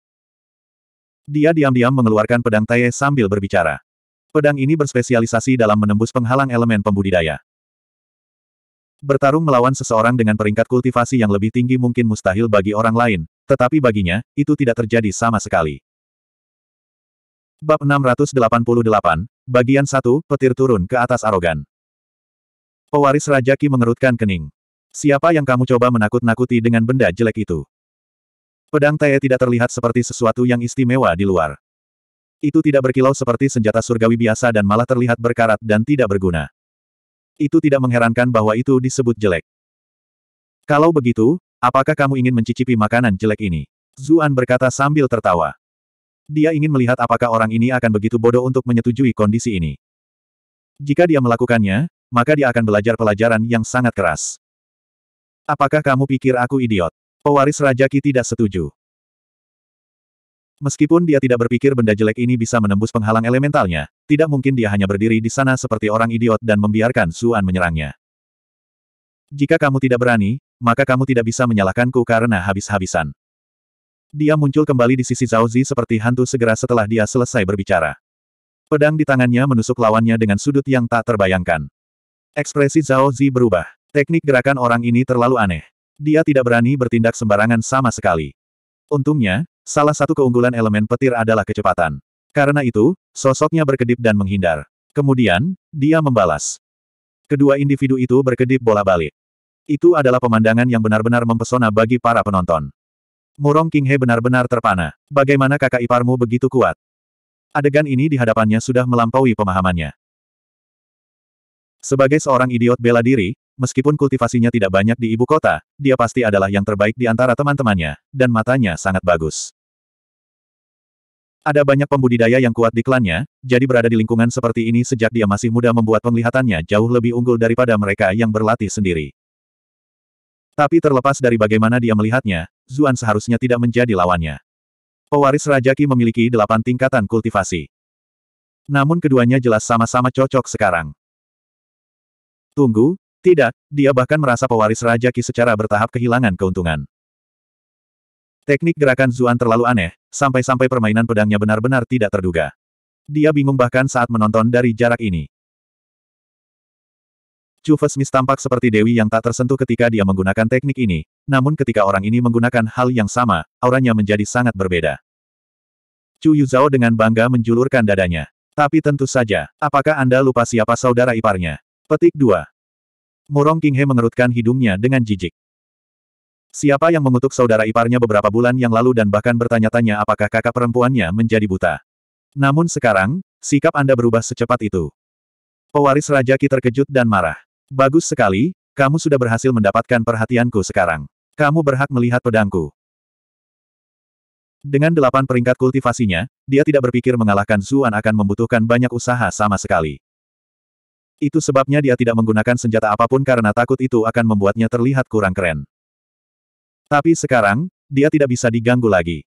[SPEAKER 1] Dia diam-diam mengeluarkan pedang tae sambil berbicara. Pedang ini berspesialisasi dalam menembus penghalang elemen pembudidaya. Bertarung melawan seseorang dengan peringkat kultivasi yang lebih tinggi mungkin mustahil bagi orang lain, tetapi baginya, itu tidak terjadi sama sekali. Bab 688, Bagian 1, Petir Turun ke Atas Arogan Pewaris Raja Ki mengerutkan kening. Siapa yang kamu coba menakut-nakuti dengan benda jelek itu? Pedang Tae tidak terlihat seperti sesuatu yang istimewa di luar. Itu tidak berkilau seperti senjata surgawi biasa dan malah terlihat berkarat dan tidak berguna. Itu tidak mengherankan bahwa itu disebut jelek. Kalau begitu, apakah kamu ingin mencicipi makanan jelek ini? Zuan berkata sambil tertawa. Dia ingin melihat apakah orang ini akan begitu bodoh untuk menyetujui kondisi ini. Jika dia melakukannya, maka dia akan belajar pelajaran yang sangat keras. Apakah kamu pikir aku idiot? Pewaris Raja Ki tidak setuju. Meskipun dia tidak berpikir benda jelek ini bisa menembus penghalang elementalnya, tidak mungkin dia hanya berdiri di sana seperti orang idiot dan membiarkan Suan menyerangnya. Jika kamu tidak berani, maka kamu tidak bisa menyalahkanku karena habis-habisan. Dia muncul kembali di sisi Zhao Zi seperti hantu segera setelah dia selesai berbicara. Pedang di tangannya menusuk lawannya dengan sudut yang tak terbayangkan. Ekspresi Zhao Zi berubah. Teknik gerakan orang ini terlalu aneh. Dia tidak berani bertindak sembarangan sama sekali. Untungnya, Salah satu keunggulan elemen petir adalah kecepatan. Karena itu, sosoknya berkedip dan menghindar. Kemudian, dia membalas. Kedua individu itu berkedip bola balik. Itu adalah pemandangan yang benar-benar mempesona bagi para penonton. Murong King He benar-benar terpana. Bagaimana kakak iparmu begitu kuat? Adegan ini di hadapannya sudah melampaui pemahamannya. Sebagai seorang idiot bela diri, Meskipun kultivasinya tidak banyak di ibu kota, dia pasti adalah yang terbaik di antara teman-temannya, dan matanya sangat bagus. Ada banyak pembudidaya yang kuat di klannya, jadi berada di lingkungan seperti ini sejak dia masih muda membuat penglihatannya jauh lebih unggul daripada mereka yang berlatih sendiri. Tapi terlepas dari bagaimana dia melihatnya, Zuan seharusnya tidak menjadi lawannya. Pewaris Rajaki memiliki delapan tingkatan kultivasi. Namun keduanya jelas sama-sama cocok sekarang. Tunggu, tidak, dia bahkan merasa pewaris Raja Ki secara bertahap kehilangan keuntungan. Teknik gerakan Zuan terlalu aneh, sampai-sampai permainan pedangnya benar-benar tidak terduga. Dia bingung bahkan saat menonton dari jarak ini. Chu Mis tampak seperti Dewi yang tak tersentuh ketika dia menggunakan teknik ini, namun ketika orang ini menggunakan hal yang sama, auranya menjadi sangat berbeda. Chu Yuzao dengan bangga menjulurkan dadanya. Tapi tentu saja, apakah Anda lupa siapa saudara iparnya? Petik 2. Murong King He mengerutkan hidungnya dengan jijik. Siapa yang mengutuk saudara iparnya beberapa bulan yang lalu dan bahkan bertanya-tanya apakah kakak perempuannya menjadi buta. Namun sekarang, sikap Anda berubah secepat itu. Pewaris Raja Ki terkejut dan marah. Bagus sekali, kamu sudah berhasil mendapatkan perhatianku sekarang. Kamu berhak melihat pedangku. Dengan delapan peringkat kultivasinya, dia tidak berpikir mengalahkan Zuan akan membutuhkan banyak usaha sama sekali. Itu sebabnya dia tidak menggunakan senjata apapun karena takut itu akan membuatnya terlihat kurang keren. Tapi sekarang, dia tidak bisa diganggu lagi.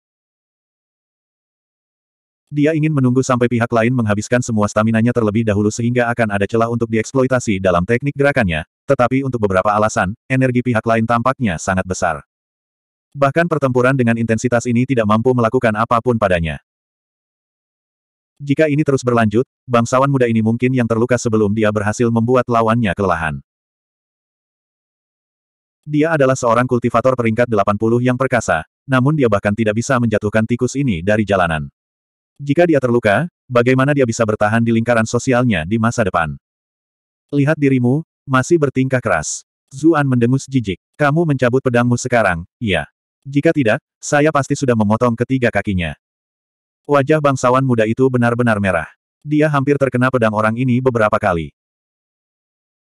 [SPEAKER 1] Dia ingin menunggu sampai pihak lain menghabiskan semua staminanya terlebih dahulu sehingga akan ada celah untuk dieksploitasi dalam teknik gerakannya, tetapi untuk beberapa alasan, energi pihak lain tampaknya sangat besar. Bahkan pertempuran dengan intensitas ini tidak mampu melakukan apapun padanya. Jika ini terus berlanjut, bangsawan muda ini mungkin yang terluka sebelum dia berhasil membuat lawannya kelelahan. Dia adalah seorang kultivator peringkat 80 yang perkasa, namun dia bahkan tidak bisa menjatuhkan tikus ini dari jalanan. Jika dia terluka, bagaimana dia bisa bertahan di lingkaran sosialnya di masa depan? Lihat dirimu, masih bertingkah keras. Zuan mendengus jijik. Kamu mencabut pedangmu sekarang, iya. Jika tidak, saya pasti sudah memotong ketiga kakinya. Wajah bangsawan muda itu benar-benar merah. Dia hampir terkena pedang orang ini beberapa kali.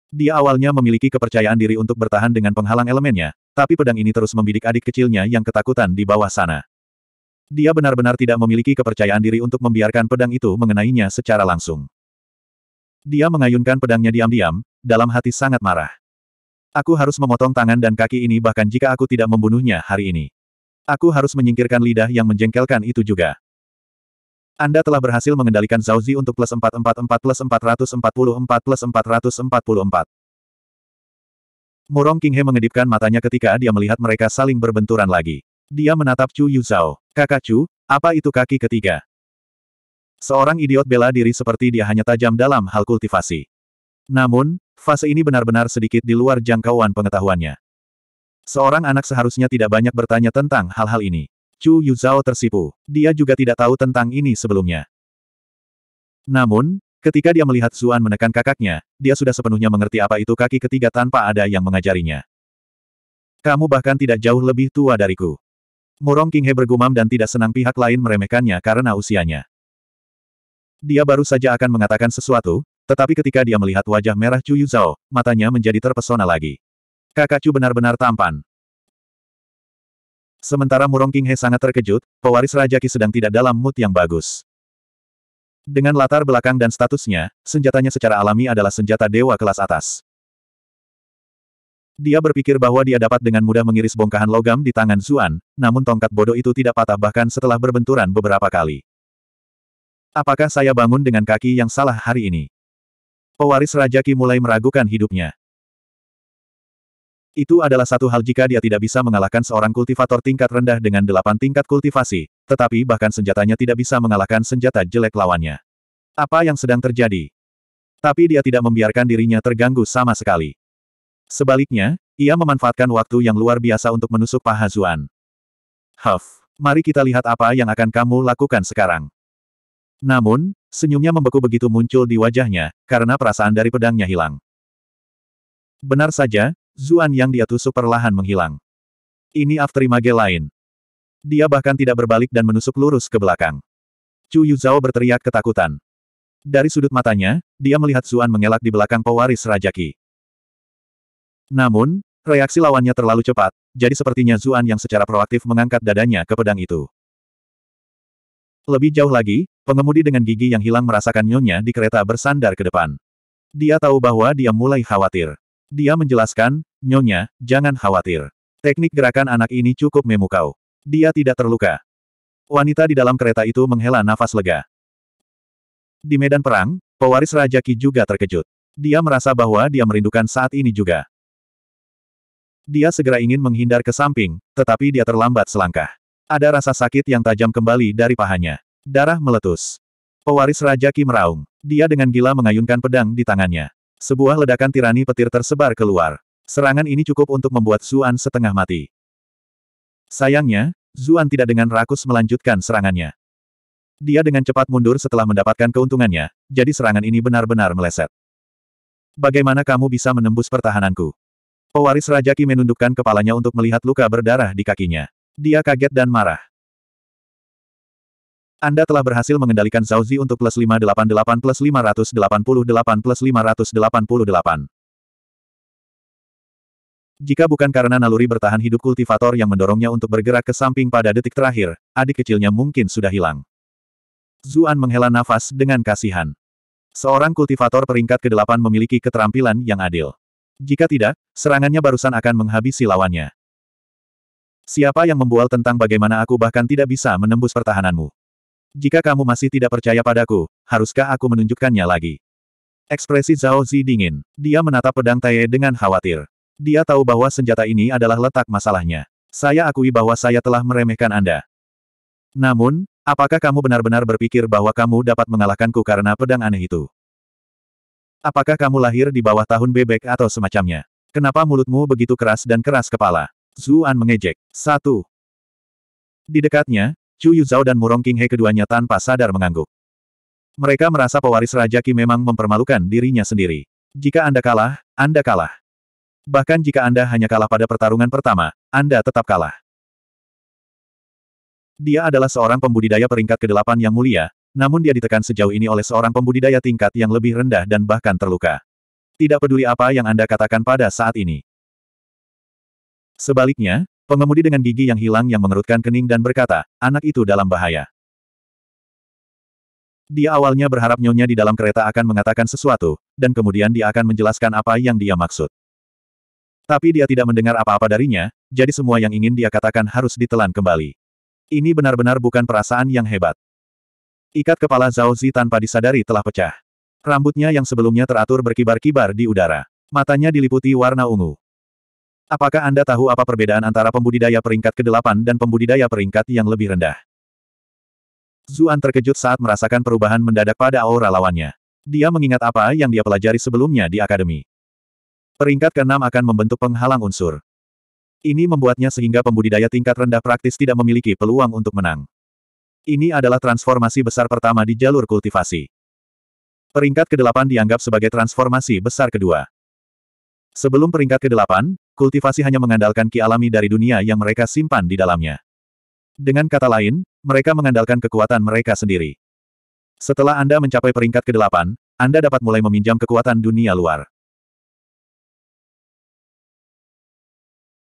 [SPEAKER 1] Dia awalnya memiliki kepercayaan diri untuk bertahan dengan penghalang elemennya, tapi pedang ini terus membidik adik kecilnya yang ketakutan di bawah sana. Dia benar-benar tidak memiliki kepercayaan diri untuk membiarkan pedang itu mengenainya secara langsung. Dia mengayunkan pedangnya diam-diam, dalam hati sangat marah. Aku harus memotong tangan dan kaki ini bahkan jika aku tidak membunuhnya hari ini. Aku harus menyingkirkan lidah yang menjengkelkan itu juga. Anda telah berhasil mengendalikan Zhao Zi untuk plus 444 plus 444 plus 444. Murong Qinghe mengedipkan matanya ketika dia melihat mereka saling berbenturan lagi. Dia menatap Chu Yu Zhao. Kakak Chu, apa itu kaki ketiga? Seorang idiot bela diri seperti dia hanya tajam dalam hal kultivasi. Namun, fase ini benar-benar sedikit di luar jangkauan pengetahuannya. Seorang anak seharusnya tidak banyak bertanya tentang hal-hal ini. Chu Yuzhao tersipu. Dia juga tidak tahu tentang ini sebelumnya. Namun, ketika dia melihat Zuan menekan kakaknya, dia sudah sepenuhnya mengerti apa itu kaki ketiga tanpa ada yang mengajarinya. Kamu bahkan tidak jauh lebih tua dariku. Murong King He bergumam dan tidak senang pihak lain meremehkannya karena usianya. Dia baru saja akan mengatakan sesuatu, tetapi ketika dia melihat wajah merah Chu Yuzhao, matanya menjadi terpesona lagi. Kakak Chu benar-benar tampan. Sementara Murong He sangat terkejut, pewaris Raja Ki sedang tidak dalam mood yang bagus. Dengan latar belakang dan statusnya, senjatanya secara alami adalah senjata dewa kelas atas. Dia berpikir bahwa dia dapat dengan mudah mengiris bongkahan logam di tangan Zuan, namun tongkat bodoh itu tidak patah bahkan setelah berbenturan beberapa kali. Apakah saya bangun dengan kaki yang salah hari ini? Pewaris Raja Ki mulai meragukan hidupnya. Itu adalah satu hal jika dia tidak bisa mengalahkan seorang kultivator tingkat rendah dengan delapan tingkat kultivasi, tetapi bahkan senjatanya tidak bisa mengalahkan senjata jelek lawannya. Apa yang sedang terjadi? Tapi dia tidak membiarkan dirinya terganggu sama sekali. Sebaliknya, ia memanfaatkan waktu yang luar biasa untuk menusuk paha Zuan. Huff, mari kita lihat apa yang akan kamu lakukan sekarang. Namun, senyumnya membeku begitu muncul di wajahnya, karena perasaan dari pedangnya hilang. Benar saja, Zuan yang dia tusuk perlahan menghilang. Ini afterimage lain. Dia bahkan tidak berbalik dan menusuk lurus ke belakang. Chu Yuzhao berteriak ketakutan. Dari sudut matanya, dia melihat Zuan mengelak di belakang pewaris Raja Namun, reaksi lawannya terlalu cepat, jadi sepertinya Zuan yang secara proaktif mengangkat dadanya ke pedang itu. Lebih jauh lagi, pengemudi dengan gigi yang hilang merasakan nyonya di kereta bersandar ke depan. Dia tahu bahwa dia mulai khawatir. Dia menjelaskan, Nyonya, jangan khawatir. Teknik gerakan anak ini cukup memukau. Dia tidak terluka. Wanita di dalam kereta itu menghela nafas lega. Di medan perang, pewaris Raja Ki juga terkejut. Dia merasa bahwa dia merindukan saat ini juga. Dia segera ingin menghindar ke samping, tetapi dia terlambat selangkah. Ada rasa sakit yang tajam kembali dari pahanya. Darah meletus. Pewaris Raja Ki meraung. Dia dengan gila mengayunkan pedang di tangannya. Sebuah ledakan tirani petir tersebar keluar. Serangan ini cukup untuk membuat Zuan setengah mati. Sayangnya, Zuan tidak dengan rakus melanjutkan serangannya. Dia dengan cepat mundur setelah mendapatkan keuntungannya, jadi serangan ini benar-benar meleset. Bagaimana kamu bisa menembus pertahananku? Pewaris Raja menundukkan kepalanya untuk melihat luka berdarah di kakinya. Dia kaget dan marah. Anda telah berhasil mengendalikan Zhao Zi untuk plus 588 plus 588 plus 588. Jika bukan karena naluri bertahan hidup kultivator yang mendorongnya untuk bergerak ke samping pada detik terakhir, adik kecilnya mungkin sudah hilang. Zuan menghela nafas dengan kasihan. Seorang kultivator peringkat ke-8 memiliki keterampilan yang adil. Jika tidak, serangannya barusan akan menghabisi lawannya. Siapa yang membual tentang bagaimana aku bahkan tidak bisa menembus pertahananmu? Jika kamu masih tidak percaya padaku, haruskah aku menunjukkannya lagi? Ekspresi Zhao Zi dingin. Dia menatap pedang Tae dengan khawatir. Dia tahu bahwa senjata ini adalah letak masalahnya. Saya akui bahwa saya telah meremehkan Anda. Namun, apakah kamu benar-benar berpikir bahwa kamu dapat mengalahkanku karena pedang aneh itu? Apakah kamu lahir di bawah tahun bebek atau semacamnya? Kenapa mulutmu begitu keras dan keras kepala? Zuan mengejek. Satu. Di dekatnya, Chu Zhao dan Murong Qinghe keduanya tanpa sadar mengangguk. Mereka merasa pewaris Raja Qi memang mempermalukan dirinya sendiri. Jika Anda kalah, Anda kalah. Bahkan jika Anda hanya kalah pada pertarungan pertama, Anda tetap kalah. Dia adalah seorang pembudidaya peringkat ke-8 yang mulia, namun dia ditekan sejauh ini oleh seorang pembudidaya tingkat yang lebih rendah dan bahkan terluka. Tidak peduli apa yang Anda katakan pada saat ini. Sebaliknya, Pengemudi dengan gigi yang hilang yang mengerutkan kening dan berkata, anak itu dalam bahaya. Dia awalnya berharap nyonya di dalam kereta akan mengatakan sesuatu, dan kemudian dia akan menjelaskan apa yang dia maksud. Tapi dia tidak mendengar apa-apa darinya, jadi semua yang ingin dia katakan harus ditelan kembali. Ini benar-benar bukan perasaan yang hebat. Ikat kepala Zhao Zi tanpa disadari telah pecah. Rambutnya yang sebelumnya teratur berkibar-kibar di udara. Matanya diliputi warna ungu. Apakah Anda tahu apa perbedaan antara pembudidaya peringkat ke-8 dan pembudidaya peringkat yang lebih rendah? Zuan terkejut saat merasakan perubahan mendadak pada aura lawannya. Dia mengingat apa yang dia pelajari sebelumnya di akademi. Peringkat ke-6 akan membentuk penghalang unsur. Ini membuatnya sehingga pembudidaya tingkat rendah praktis tidak memiliki peluang untuk menang. Ini adalah transformasi besar pertama di jalur kultivasi. Peringkat ke-8 dianggap sebagai transformasi besar kedua. Sebelum peringkat ke-8, kultivasi hanya mengandalkan ki alami dari dunia yang mereka simpan di dalamnya. Dengan kata lain, mereka mengandalkan kekuatan mereka sendiri. Setelah Anda mencapai peringkat ke-8, Anda dapat mulai meminjam kekuatan dunia luar.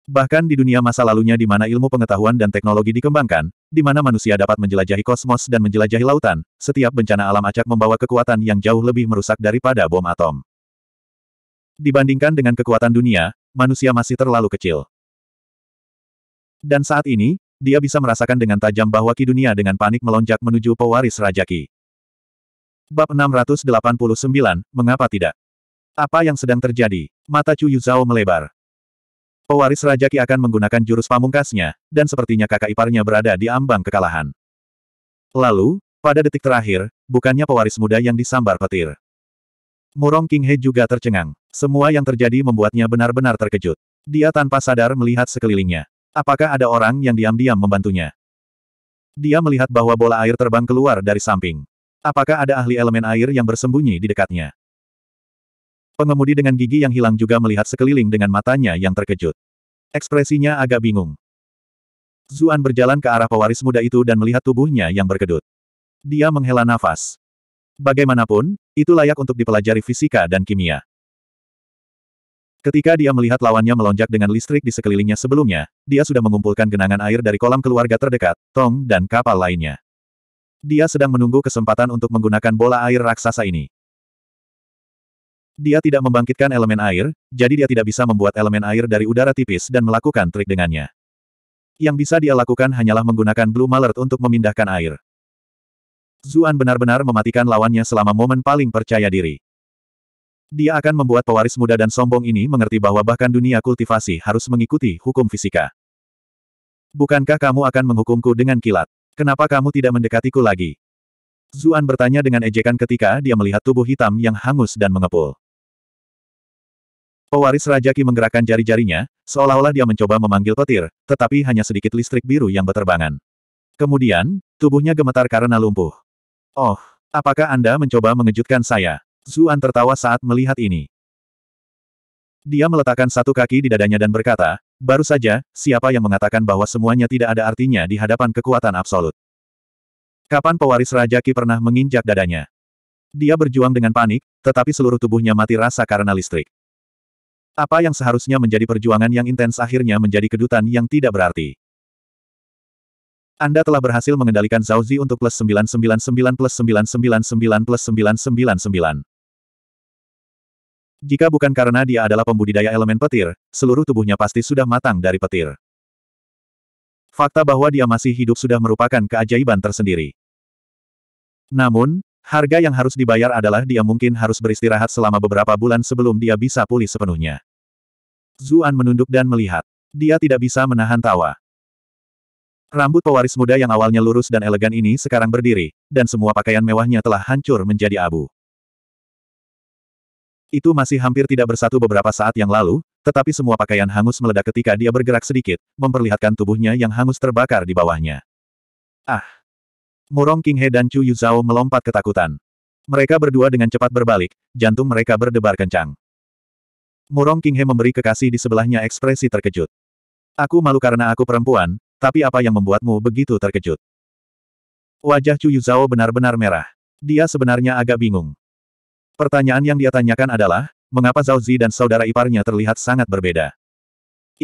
[SPEAKER 1] Bahkan di dunia masa lalunya di mana ilmu pengetahuan dan teknologi dikembangkan, di mana manusia dapat menjelajahi kosmos dan menjelajahi lautan, setiap bencana alam acak membawa kekuatan yang jauh lebih merusak daripada bom atom. Dibandingkan dengan kekuatan dunia, manusia masih terlalu kecil. Dan saat ini, dia bisa merasakan dengan tajam bahwa Ki Dunia dengan panik melonjak menuju pewaris Raja Ki. Bab 689, mengapa tidak? Apa yang sedang terjadi? Mata Chu Yuzhao melebar. Pewaris Raja Ki akan menggunakan jurus pamungkasnya, dan sepertinya kakak iparnya berada di ambang kekalahan. Lalu, pada detik terakhir, bukannya pewaris muda yang disambar petir. Murong He juga tercengang. Semua yang terjadi membuatnya benar-benar terkejut. Dia tanpa sadar melihat sekelilingnya. Apakah ada orang yang diam-diam membantunya? Dia melihat bahwa bola air terbang keluar dari samping. Apakah ada ahli elemen air yang bersembunyi di dekatnya? Pengemudi dengan gigi yang hilang juga melihat sekeliling dengan matanya yang terkejut. Ekspresinya agak bingung. Zuan berjalan ke arah pewaris muda itu dan melihat tubuhnya yang berkedut. Dia menghela nafas. Bagaimanapun, itu layak untuk dipelajari fisika dan kimia. Ketika dia melihat lawannya melonjak dengan listrik di sekelilingnya sebelumnya, dia sudah mengumpulkan genangan air dari kolam keluarga terdekat, tong, dan kapal lainnya. Dia sedang menunggu kesempatan untuk menggunakan bola air raksasa ini. Dia tidak membangkitkan elemen air, jadi dia tidak bisa membuat elemen air dari udara tipis dan melakukan trik dengannya. Yang bisa dia lakukan hanyalah menggunakan Blue Mallet untuk memindahkan air. Zuan benar-benar mematikan lawannya selama momen paling percaya diri. Dia akan membuat pewaris muda dan sombong ini mengerti bahwa bahkan dunia kultivasi harus mengikuti hukum fisika. Bukankah kamu akan menghukumku dengan kilat? Kenapa kamu tidak mendekatiku lagi? Zuan bertanya dengan ejekan ketika dia melihat tubuh hitam yang hangus dan mengepul. Pewaris Raja Ki menggerakkan jari-jarinya, seolah-olah dia mencoba memanggil petir, tetapi hanya sedikit listrik biru yang berterbangan. Kemudian, tubuhnya gemetar karena lumpuh. Oh, apakah Anda mencoba mengejutkan saya? Zuan tertawa saat melihat ini. Dia meletakkan satu kaki di dadanya dan berkata, baru saja, siapa yang mengatakan bahwa semuanya tidak ada artinya di hadapan kekuatan absolut? Kapan pewaris Raja Ki pernah menginjak dadanya? Dia berjuang dengan panik, tetapi seluruh tubuhnya mati rasa karena listrik. Apa yang seharusnya menjadi perjuangan yang intens akhirnya menjadi kedutan yang tidak berarti. Anda telah berhasil mengendalikan Zhao Zi untuk plus 999 plus 999 plus 999. Jika bukan karena dia adalah pembudidaya elemen petir, seluruh tubuhnya pasti sudah matang dari petir. Fakta bahwa dia masih hidup sudah merupakan keajaiban tersendiri. Namun, harga yang harus dibayar adalah dia mungkin harus beristirahat selama beberapa bulan sebelum dia bisa pulih sepenuhnya. Zuan menunduk dan melihat. Dia tidak bisa menahan tawa. Rambut pewaris muda yang awalnya lurus dan elegan ini sekarang berdiri, dan semua pakaian mewahnya telah hancur menjadi abu. Itu masih hampir tidak bersatu beberapa saat yang lalu, tetapi semua pakaian hangus meledak ketika dia bergerak sedikit, memperlihatkan tubuhnya yang hangus terbakar di bawahnya. Ah! Murong King He dan Chu Yuzhao melompat ketakutan. Mereka berdua dengan cepat berbalik, jantung mereka berdebar kencang. Murong King He memberi kekasih di sebelahnya ekspresi terkejut. Aku malu karena aku perempuan, tapi apa yang membuatmu begitu terkejut? Wajah Chu Yuzhao benar-benar merah. Dia sebenarnya agak bingung. Pertanyaan yang dia tanyakan adalah, mengapa Zhao Zi dan saudara iparnya terlihat sangat berbeda?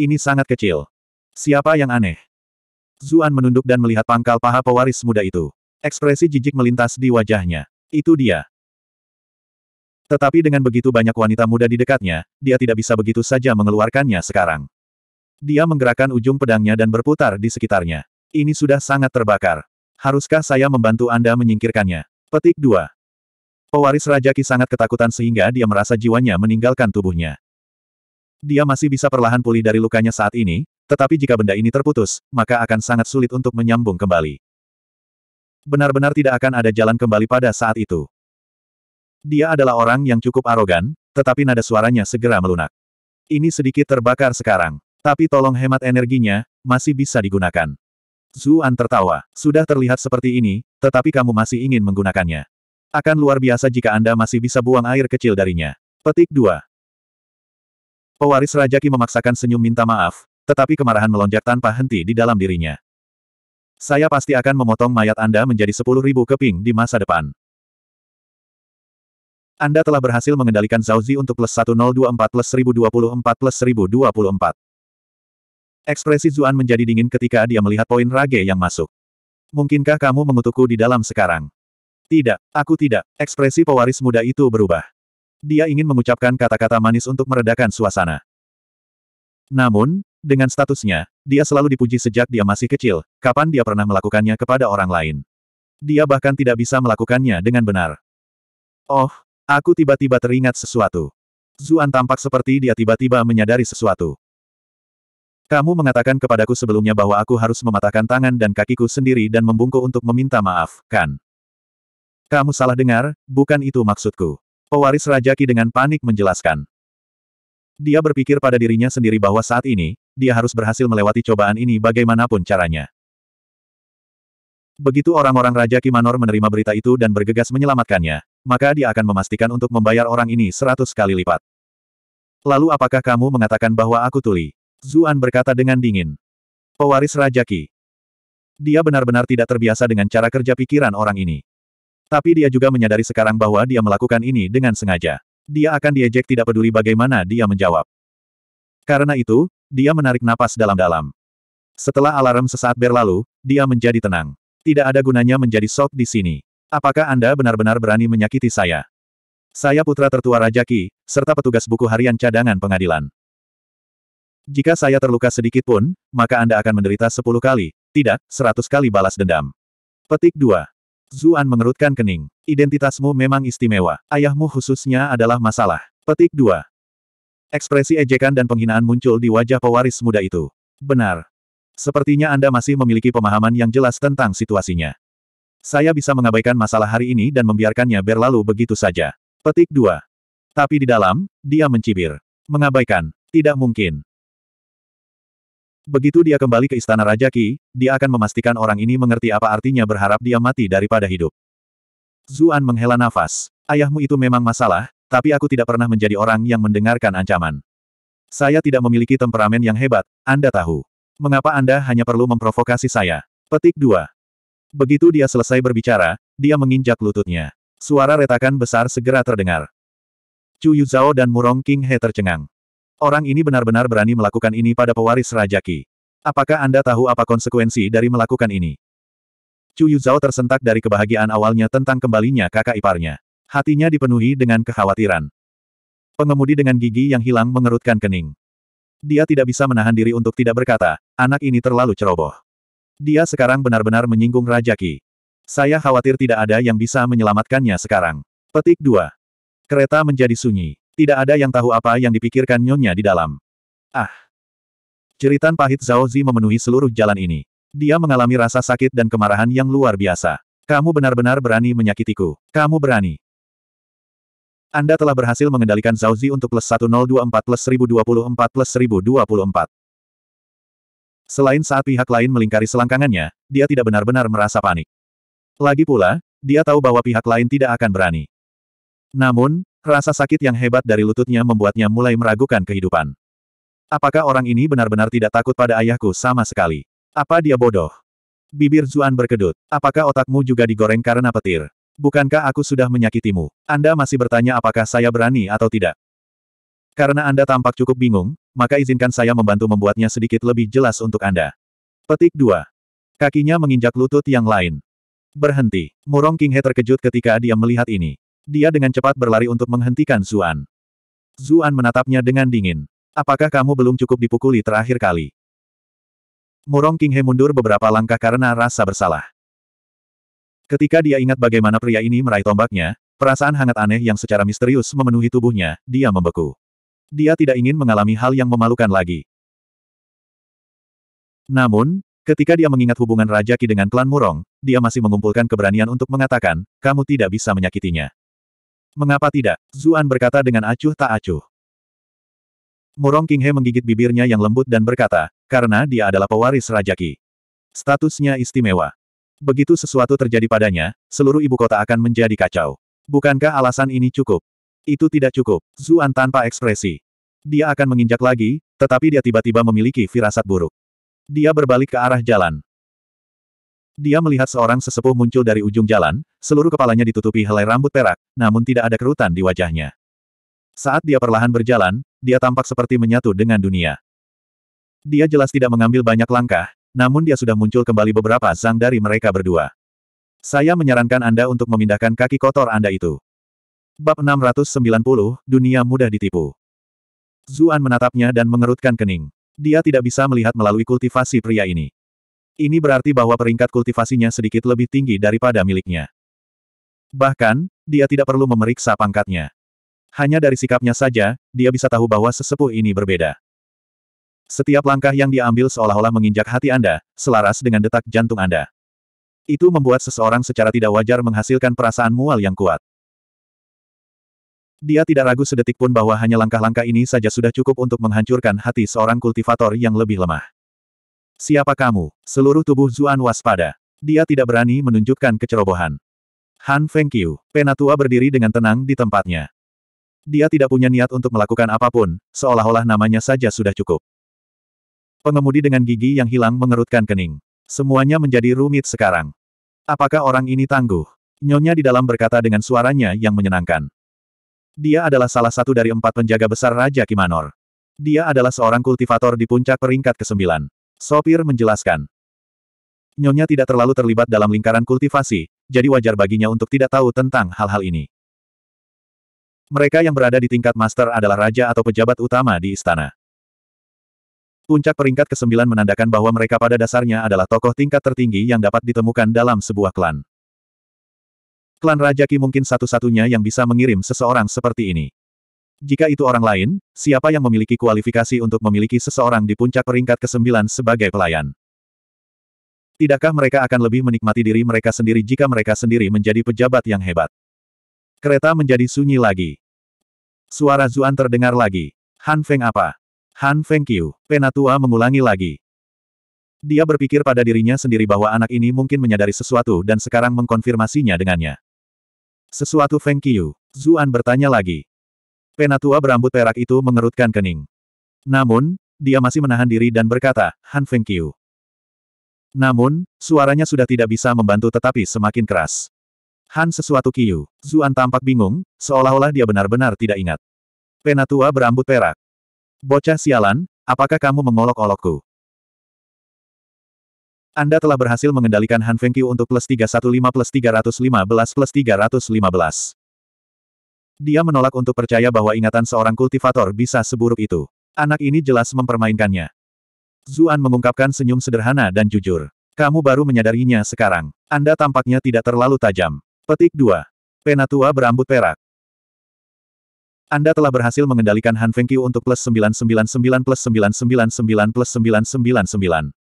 [SPEAKER 1] Ini sangat kecil. Siapa yang aneh? Zuan menunduk dan melihat pangkal paha pewaris muda itu. Ekspresi jijik melintas di wajahnya. Itu dia. Tetapi dengan begitu banyak wanita muda di dekatnya, dia tidak bisa begitu saja mengeluarkannya sekarang. Dia menggerakkan ujung pedangnya dan berputar di sekitarnya. Ini sudah sangat terbakar. Haruskah saya membantu Anda menyingkirkannya? Petik 2. Pewaris Raja Ki sangat ketakutan sehingga dia merasa jiwanya meninggalkan tubuhnya. Dia masih bisa perlahan pulih dari lukanya saat ini, tetapi jika benda ini terputus, maka akan sangat sulit untuk menyambung kembali. Benar-benar tidak akan ada jalan kembali pada saat itu. Dia adalah orang yang cukup arogan, tetapi nada suaranya segera melunak. Ini sedikit terbakar sekarang. Tapi tolong hemat energinya, masih bisa digunakan. Zuan tertawa. Sudah terlihat seperti ini, tetapi kamu masih ingin menggunakannya. Akan luar biasa jika Anda masih bisa buang air kecil darinya. Petik 2. Pewaris Rajaki memaksakan senyum minta maaf, tetapi kemarahan melonjak tanpa henti di dalam dirinya. Saya pasti akan memotong mayat Anda menjadi sepuluh ribu keping di masa depan. Anda telah berhasil mengendalikan Zhao untuk plus 1024 plus 1024 plus 1024. Ekspresi Zuan menjadi dingin ketika dia melihat poin Rage yang masuk. Mungkinkah kamu mengutukku di dalam sekarang? Tidak, aku tidak. Ekspresi pewaris muda itu berubah. Dia ingin mengucapkan kata-kata manis untuk meredakan suasana. Namun, dengan statusnya, dia selalu dipuji sejak dia masih kecil, kapan dia pernah melakukannya kepada orang lain. Dia bahkan tidak bisa melakukannya dengan benar. Oh, aku tiba-tiba teringat sesuatu. Zuan tampak seperti dia tiba-tiba menyadari sesuatu. Kamu mengatakan kepadaku sebelumnya bahwa aku harus mematahkan tangan dan kakiku sendiri dan membungkuk untuk meminta maaf, kan? Kamu salah dengar, bukan itu maksudku. Pewaris Raja dengan panik menjelaskan. Dia berpikir pada dirinya sendiri bahwa saat ini, dia harus berhasil melewati cobaan ini bagaimanapun caranya. Begitu orang-orang Raja Kimanor Manor menerima berita itu dan bergegas menyelamatkannya, maka dia akan memastikan untuk membayar orang ini seratus kali lipat. Lalu apakah kamu mengatakan bahwa aku tuli? Zuan berkata dengan dingin. Pewaris Raja Qi. Dia benar-benar tidak terbiasa dengan cara kerja pikiran orang ini. Tapi dia juga menyadari sekarang bahwa dia melakukan ini dengan sengaja. Dia akan diejek tidak peduli bagaimana dia menjawab. Karena itu, dia menarik napas dalam-dalam. Setelah alarm sesaat berlalu, dia menjadi tenang. Tidak ada gunanya menjadi sok di sini. Apakah Anda benar-benar berani menyakiti saya? Saya putra tertua Raja serta petugas buku harian cadangan pengadilan. Jika saya terluka sedikit pun, maka Anda akan menderita sepuluh kali, tidak, seratus kali balas dendam. Petik 2. Zuan mengerutkan kening. Identitasmu memang istimewa. Ayahmu khususnya adalah masalah. Petik 2. Ekspresi ejekan dan penghinaan muncul di wajah pewaris muda itu. Benar. Sepertinya Anda masih memiliki pemahaman yang jelas tentang situasinya. Saya bisa mengabaikan masalah hari ini dan membiarkannya berlalu begitu saja. Petik 2. Tapi di dalam, dia mencibir. Mengabaikan. Tidak mungkin. Begitu dia kembali ke istana Raja Ki, dia akan memastikan orang ini mengerti apa artinya berharap dia mati daripada hidup. Zuan menghela nafas. Ayahmu itu memang masalah, tapi aku tidak pernah menjadi orang yang mendengarkan ancaman. Saya tidak memiliki temperamen yang hebat, Anda tahu. Mengapa Anda hanya perlu memprovokasi saya? Petik 2. Begitu dia selesai berbicara, dia menginjak lututnya. Suara retakan besar segera terdengar. Chu Yuzhao dan Murong King He tercengang. Orang ini benar-benar berani melakukan ini pada pewaris Raja Ki. Apakah Anda tahu apa konsekuensi dari melakukan ini? Chu Yuzhao tersentak dari kebahagiaan awalnya tentang kembalinya kakak iparnya. Hatinya dipenuhi dengan kekhawatiran. Pengemudi dengan gigi yang hilang mengerutkan kening. Dia tidak bisa menahan diri untuk tidak berkata, anak ini terlalu ceroboh. Dia sekarang benar-benar menyinggung Raja Ki. Saya khawatir tidak ada yang bisa menyelamatkannya sekarang. Petik 2. Kereta menjadi sunyi. Tidak ada yang tahu apa yang dipikirkan nyonya di dalam. Ah! Jeritan pahit Zhao Zi memenuhi seluruh jalan ini. Dia mengalami rasa sakit dan kemarahan yang luar biasa. Kamu benar-benar berani menyakitiku. Kamu berani. Anda telah berhasil mengendalikan Zhao Zi untuk plus 1024 plus 1024 plus 1024. Selain saat pihak lain melingkari selangkangannya, dia tidak benar-benar merasa panik. Lagi pula, dia tahu bahwa pihak lain tidak akan berani. Namun, rasa sakit yang hebat dari lututnya membuatnya mulai meragukan kehidupan. Apakah orang ini benar-benar tidak takut pada ayahku sama sekali? Apa dia bodoh? Bibir Zuan berkedut. Apakah otakmu juga digoreng karena petir? Bukankah aku sudah menyakitimu? Anda masih bertanya apakah saya berani atau tidak? Karena Anda tampak cukup bingung, maka izinkan saya membantu membuatnya sedikit lebih jelas untuk Anda. Petik 2. Kakinya menginjak lutut yang lain. Berhenti. Murong He terkejut ketika dia melihat ini. Dia dengan cepat berlari untuk menghentikan Zuan. Zuan menatapnya dengan dingin. Apakah kamu belum cukup dipukuli terakhir kali? Murong King He mundur beberapa langkah karena rasa bersalah. Ketika dia ingat bagaimana pria ini meraih tombaknya, perasaan hangat aneh yang secara misterius memenuhi tubuhnya, dia membeku. Dia tidak ingin mengalami hal yang memalukan lagi. Namun, ketika dia mengingat hubungan Raja Ki dengan klan Murong, dia masih mengumpulkan keberanian untuk mengatakan, kamu tidak bisa menyakitinya. Mengapa tidak? Zuan berkata dengan acuh tak acuh. Murong Qinghe menggigit bibirnya yang lembut dan berkata, karena dia adalah pewaris Raja Ki, Statusnya istimewa. Begitu sesuatu terjadi padanya, seluruh ibu kota akan menjadi kacau. Bukankah alasan ini cukup? Itu tidak cukup. Zuan tanpa ekspresi. Dia akan menginjak lagi, tetapi dia tiba-tiba memiliki firasat buruk. Dia berbalik ke arah jalan. Dia melihat seorang sesepuh muncul dari ujung jalan, seluruh kepalanya ditutupi helai rambut perak, namun tidak ada kerutan di wajahnya. Saat dia perlahan berjalan, dia tampak seperti menyatu dengan dunia. Dia jelas tidak mengambil banyak langkah, namun dia sudah muncul kembali beberapa zang dari mereka berdua. Saya menyarankan Anda untuk memindahkan kaki kotor Anda itu. Bab 690, Dunia Mudah Ditipu. Zuan menatapnya dan mengerutkan kening. Dia tidak bisa melihat melalui kultivasi pria ini. Ini berarti bahwa peringkat kultivasinya sedikit lebih tinggi daripada miliknya. Bahkan, dia tidak perlu memeriksa pangkatnya. Hanya dari sikapnya saja, dia bisa tahu bahwa sesepuh ini berbeda. Setiap langkah yang diambil seolah-olah menginjak hati Anda, selaras dengan detak jantung Anda. Itu membuat seseorang secara tidak wajar menghasilkan perasaan mual yang kuat. Dia tidak ragu sedetik pun bahwa hanya langkah-langkah ini saja sudah cukup untuk menghancurkan hati seorang kultivator yang lebih lemah. Siapa kamu? Seluruh tubuh Zuan waspada. Dia tidak berani menunjukkan kecerobohan. Han Fengqiu, penatua berdiri dengan tenang di tempatnya. Dia tidak punya niat untuk melakukan apapun, seolah-olah namanya saja sudah cukup. Pengemudi dengan gigi yang hilang mengerutkan kening. Semuanya menjadi rumit sekarang. Apakah orang ini tangguh? Nyonya di dalam berkata dengan suaranya yang menyenangkan. Dia adalah salah satu dari empat penjaga besar Raja Kimanor. Dia adalah seorang kultivator di puncak peringkat ke-9. Sopir menjelaskan. Nyonya tidak terlalu terlibat dalam lingkaran kultivasi, jadi wajar baginya untuk tidak tahu tentang hal-hal ini. Mereka yang berada di tingkat master adalah raja atau pejabat utama di istana. Puncak peringkat ke-9 menandakan bahwa mereka pada dasarnya adalah tokoh tingkat tertinggi yang dapat ditemukan dalam sebuah klan. Klan Raja Ki mungkin satu-satunya yang bisa mengirim seseorang seperti ini. Jika itu orang lain, siapa yang memiliki kualifikasi untuk memiliki seseorang di puncak peringkat ke-9 sebagai pelayan? Tidakkah mereka akan lebih menikmati diri mereka sendiri jika mereka sendiri menjadi pejabat yang hebat? Kereta menjadi sunyi lagi. Suara Zuan terdengar lagi. Han Feng apa? Han Feng Qiu. Penatua mengulangi lagi. Dia berpikir pada dirinya sendiri bahwa anak ini mungkin menyadari sesuatu dan sekarang mengkonfirmasinya dengannya. Sesuatu Feng Qiu. Zuan bertanya lagi. Penatua berambut perak itu mengerutkan kening. Namun, dia masih menahan diri dan berkata, Han Feng Qiu. Namun, suaranya sudah tidak bisa membantu tetapi semakin keras. Han sesuatu Qiu. Zuan tampak bingung, seolah-olah dia benar-benar tidak ingat. Penatua berambut perak. Bocah sialan, apakah kamu mengolok-olokku? Anda telah berhasil mengendalikan Han Fengqiu untuk plus 315 plus 315 plus 315. Dia menolak untuk percaya bahwa ingatan seorang kultivator bisa seburuk itu. Anak ini jelas mempermainkannya. Zuan mengungkapkan senyum sederhana dan jujur. Kamu baru menyadarinya sekarang. Anda tampaknya tidak terlalu tajam. Petik 2. Penatua berambut perak. Anda telah berhasil mengendalikan Han Feng Fengqiu untuk plus 999 plus 999 plus 999.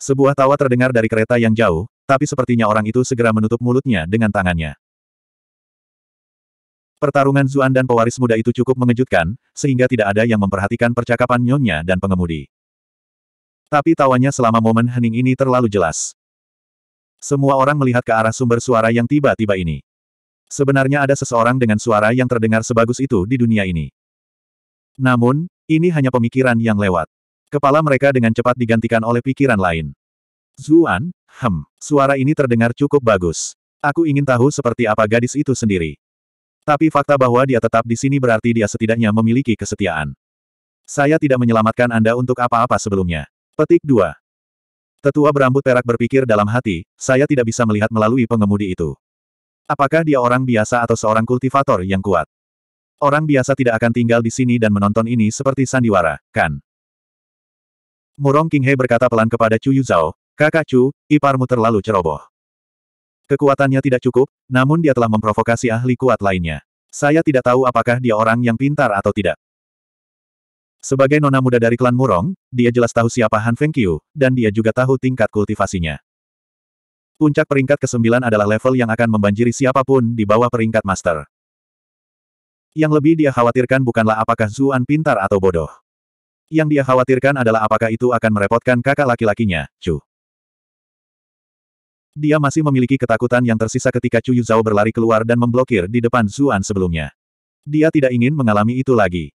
[SPEAKER 1] Sebuah tawa terdengar dari kereta yang jauh, tapi sepertinya orang itu segera menutup mulutnya dengan tangannya. Pertarungan Zuan dan pewaris muda itu cukup mengejutkan, sehingga tidak ada yang memperhatikan percakapan nyonya dan pengemudi. Tapi tawanya selama momen hening ini terlalu jelas. Semua orang melihat ke arah sumber suara yang tiba-tiba ini. Sebenarnya ada seseorang dengan suara yang terdengar sebagus itu di dunia ini. Namun, ini hanya pemikiran yang lewat. Kepala mereka dengan cepat digantikan oleh pikiran lain. Zuan, hem, suara ini terdengar cukup bagus. Aku ingin tahu seperti apa gadis itu sendiri. Tapi fakta bahwa dia tetap di sini berarti dia setidaknya memiliki kesetiaan. Saya tidak menyelamatkan Anda untuk apa-apa sebelumnya. Petik 2. Tetua berambut perak berpikir dalam hati, saya tidak bisa melihat melalui pengemudi itu. Apakah dia orang biasa atau seorang kultivator yang kuat? Orang biasa tidak akan tinggal di sini dan menonton ini seperti sandiwara, kan? Murong Kinghe berkata pelan kepada Chu Yuzhao, kakak Chu, iparmu terlalu ceroboh. Kekuatannya tidak cukup, namun dia telah memprovokasi ahli kuat lainnya. Saya tidak tahu apakah dia orang yang pintar atau tidak. Sebagai nona muda dari klan Murong, dia jelas tahu siapa Han Fengqiu, dan dia juga tahu tingkat kultivasinya. Puncak peringkat ke-9 adalah level yang akan membanjiri siapapun di bawah peringkat master. Yang lebih dia khawatirkan bukanlah apakah Zuan pintar atau bodoh. Yang dia khawatirkan adalah apakah itu akan merepotkan kakak laki-lakinya, Chu. Dia masih memiliki ketakutan yang tersisa ketika Chu Yuzhao berlari keluar dan memblokir di depan Zuan sebelumnya. Dia tidak ingin mengalami itu lagi.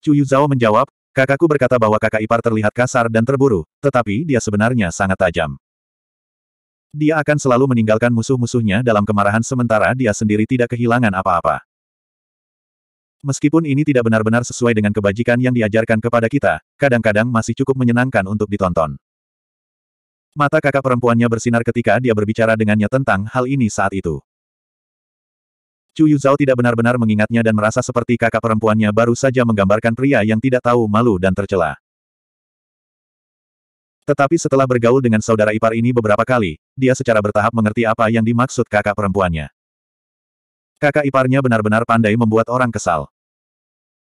[SPEAKER 1] Chu Yuzhao menjawab, kakakku berkata bahwa kakak ipar terlihat kasar dan terburu, tetapi dia sebenarnya sangat tajam. Dia akan selalu meninggalkan musuh-musuhnya dalam kemarahan sementara dia sendiri tidak kehilangan apa-apa. Meskipun ini tidak benar-benar sesuai dengan kebajikan yang diajarkan kepada kita, kadang-kadang masih cukup menyenangkan untuk ditonton. Mata kakak perempuannya bersinar ketika dia berbicara dengannya tentang hal ini saat itu. Chu Yu Zhao tidak benar-benar mengingatnya dan merasa seperti kakak perempuannya baru saja menggambarkan pria yang tidak tahu malu dan tercela. Tetapi setelah bergaul dengan saudara ipar ini beberapa kali, dia secara bertahap mengerti apa yang dimaksud kakak perempuannya. Kakak iparnya benar-benar pandai membuat orang kesal.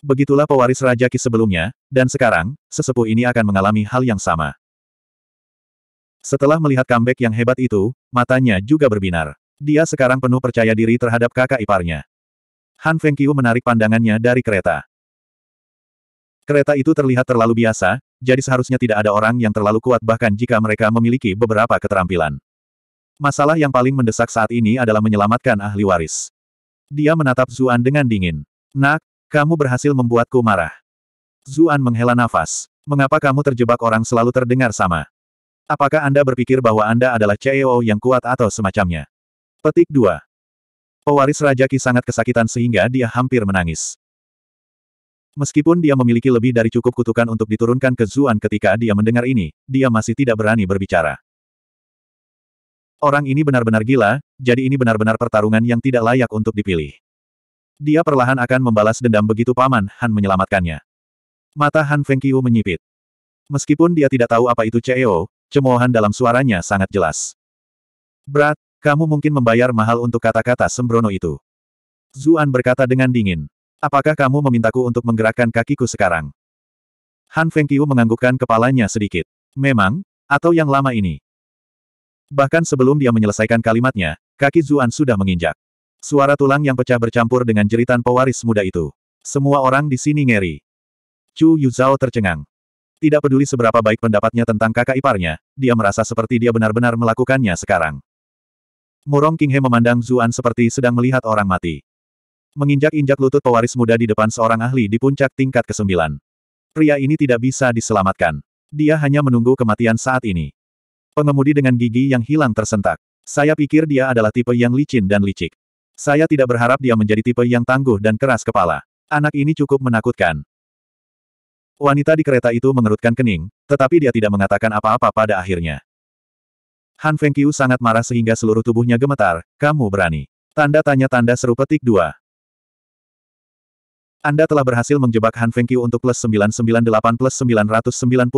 [SPEAKER 1] Begitulah pewaris Raja Ki sebelumnya, dan sekarang, sesepuh ini akan mengalami hal yang sama. Setelah melihat comeback yang hebat itu, matanya juga berbinar. Dia sekarang penuh percaya diri terhadap kakak iparnya. Han Fengqiu menarik pandangannya dari kereta. Kereta itu terlihat terlalu biasa, jadi seharusnya tidak ada orang yang terlalu kuat bahkan jika mereka memiliki beberapa keterampilan. Masalah yang paling mendesak saat ini adalah menyelamatkan ahli waris. Dia menatap Zuan dengan dingin. Nak, kamu berhasil membuatku marah. Zuan menghela nafas. Mengapa kamu terjebak orang selalu terdengar sama? Apakah Anda berpikir bahwa Anda adalah CEO yang kuat atau semacamnya? Petik 2. Pewaris Raja Ki sangat kesakitan sehingga dia hampir menangis. Meskipun dia memiliki lebih dari cukup kutukan untuk diturunkan ke Zuan ketika dia mendengar ini, dia masih tidak berani berbicara. Orang ini benar-benar gila, jadi ini benar-benar pertarungan yang tidak layak untuk dipilih. Dia perlahan akan membalas dendam begitu Paman Han menyelamatkannya. Mata Han Fengqiu menyipit. Meskipun dia tidak tahu apa itu CEO, cemoohan dalam suaranya sangat jelas. Brat, kamu mungkin membayar mahal untuk kata-kata sembrono itu. Zuan berkata dengan dingin. Apakah kamu memintaku untuk menggerakkan kakiku sekarang? Han Fengqiu menganggukkan kepalanya sedikit. Memang, atau yang lama ini. Bahkan sebelum dia menyelesaikan kalimatnya, kaki Zuan sudah menginjak. Suara tulang yang pecah bercampur dengan jeritan pewaris muda itu. Semua orang di sini ngeri. Chu Yuzhao tercengang. Tidak peduli seberapa baik pendapatnya tentang kakak iparnya, dia merasa seperti dia benar-benar melakukannya sekarang. Murong King He memandang Zuan seperti sedang melihat orang mati. Menginjak-injak lutut pewaris muda di depan seorang ahli di puncak tingkat ke-9. Pria ini tidak bisa diselamatkan. Dia hanya menunggu kematian saat ini. Pengemudi dengan gigi yang hilang tersentak. Saya pikir dia adalah tipe yang licin dan licik. Saya tidak berharap dia menjadi tipe yang tangguh dan keras kepala. Anak ini cukup menakutkan. Wanita di kereta itu mengerutkan kening, tetapi dia tidak mengatakan apa-apa pada akhirnya. Han Fengqiu sangat marah sehingga seluruh tubuhnya gemetar, kamu berani. Tanda tanya-tanda seru petik dua. Anda telah berhasil menjebak Han Fengqiu untuk plus 998 plus 998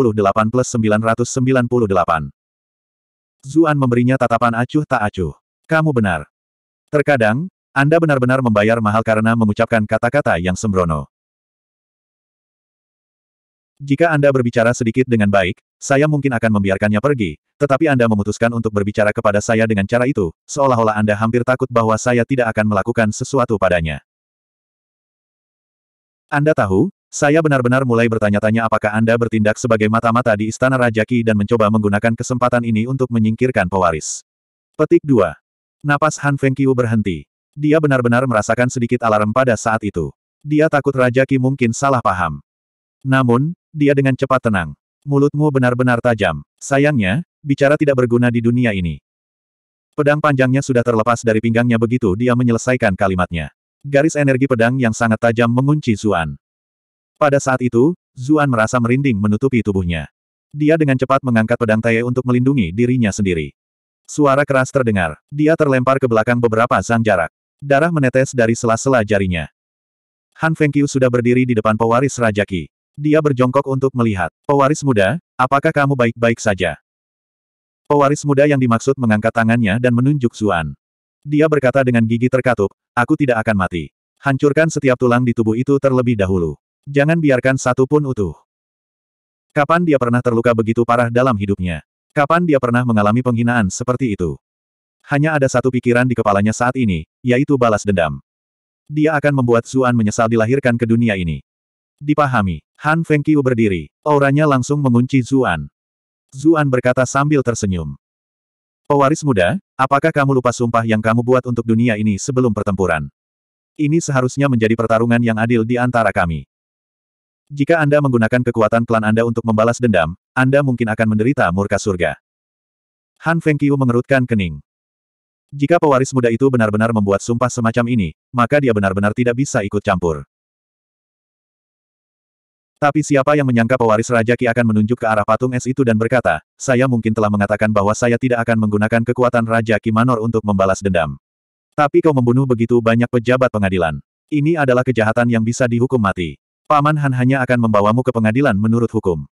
[SPEAKER 1] plus 998. Zuan memberinya tatapan acuh tak acuh. Kamu benar. Terkadang, Anda benar-benar membayar mahal karena mengucapkan kata-kata yang sembrono. Jika Anda berbicara sedikit dengan baik, saya mungkin akan membiarkannya pergi, tetapi Anda memutuskan untuk berbicara kepada saya dengan cara itu, seolah-olah Anda hampir takut bahwa saya tidak akan melakukan sesuatu padanya. Anda tahu, saya benar-benar mulai bertanya-tanya apakah Anda bertindak sebagai mata-mata di Istana Rajaki dan mencoba menggunakan kesempatan ini untuk menyingkirkan pewaris. Petik 2. Napas Han Fengqiu berhenti. Dia benar-benar merasakan sedikit alarm pada saat itu. Dia takut Rajaki mungkin salah paham. Namun, dia dengan cepat tenang. Mulutmu benar-benar tajam. Sayangnya, bicara tidak berguna di dunia ini. Pedang panjangnya sudah terlepas dari pinggangnya begitu dia menyelesaikan kalimatnya. Garis energi pedang yang sangat tajam mengunci Zuan. Pada saat itu, Zuan merasa merinding menutupi tubuhnya. Dia dengan cepat mengangkat pedang Tai untuk melindungi dirinya sendiri. Suara keras terdengar. Dia terlempar ke belakang beberapa zang jarak. Darah menetes dari sela-sela jarinya. Han Fengqiu sudah berdiri di depan pewaris Rajaki. Dia berjongkok untuk melihat. Pewaris muda, apakah kamu baik-baik saja? Pewaris muda yang dimaksud mengangkat tangannya dan menunjuk Zuan. Dia berkata dengan gigi terkatup, aku tidak akan mati. Hancurkan setiap tulang di tubuh itu terlebih dahulu. Jangan biarkan satu pun utuh. Kapan dia pernah terluka begitu parah dalam hidupnya? Kapan dia pernah mengalami penghinaan seperti itu? Hanya ada satu pikiran di kepalanya saat ini, yaitu balas dendam. Dia akan membuat Zuan menyesal dilahirkan ke dunia ini. Dipahami. Han Fengqiu berdiri. Auranya langsung mengunci Zuan. Zuan berkata sambil tersenyum. Pewaris muda, apakah kamu lupa sumpah yang kamu buat untuk dunia ini sebelum pertempuran? Ini seharusnya menjadi pertarungan yang adil di antara kami. Jika Anda menggunakan kekuatan klan Anda untuk membalas dendam, Anda mungkin akan menderita murka surga. Han Fengqiu mengerutkan kening. Jika pewaris muda itu benar-benar membuat sumpah semacam ini, maka dia benar-benar tidak bisa ikut campur. Tapi siapa yang menyangka pewaris Raja Ki akan menunjuk ke arah patung es itu dan berkata, saya mungkin telah mengatakan bahwa saya tidak akan menggunakan kekuatan Raja Ki Manor untuk membalas dendam. Tapi kau membunuh begitu banyak pejabat pengadilan. Ini adalah kejahatan yang bisa dihukum mati. Paman Han hanya akan membawamu ke pengadilan menurut hukum.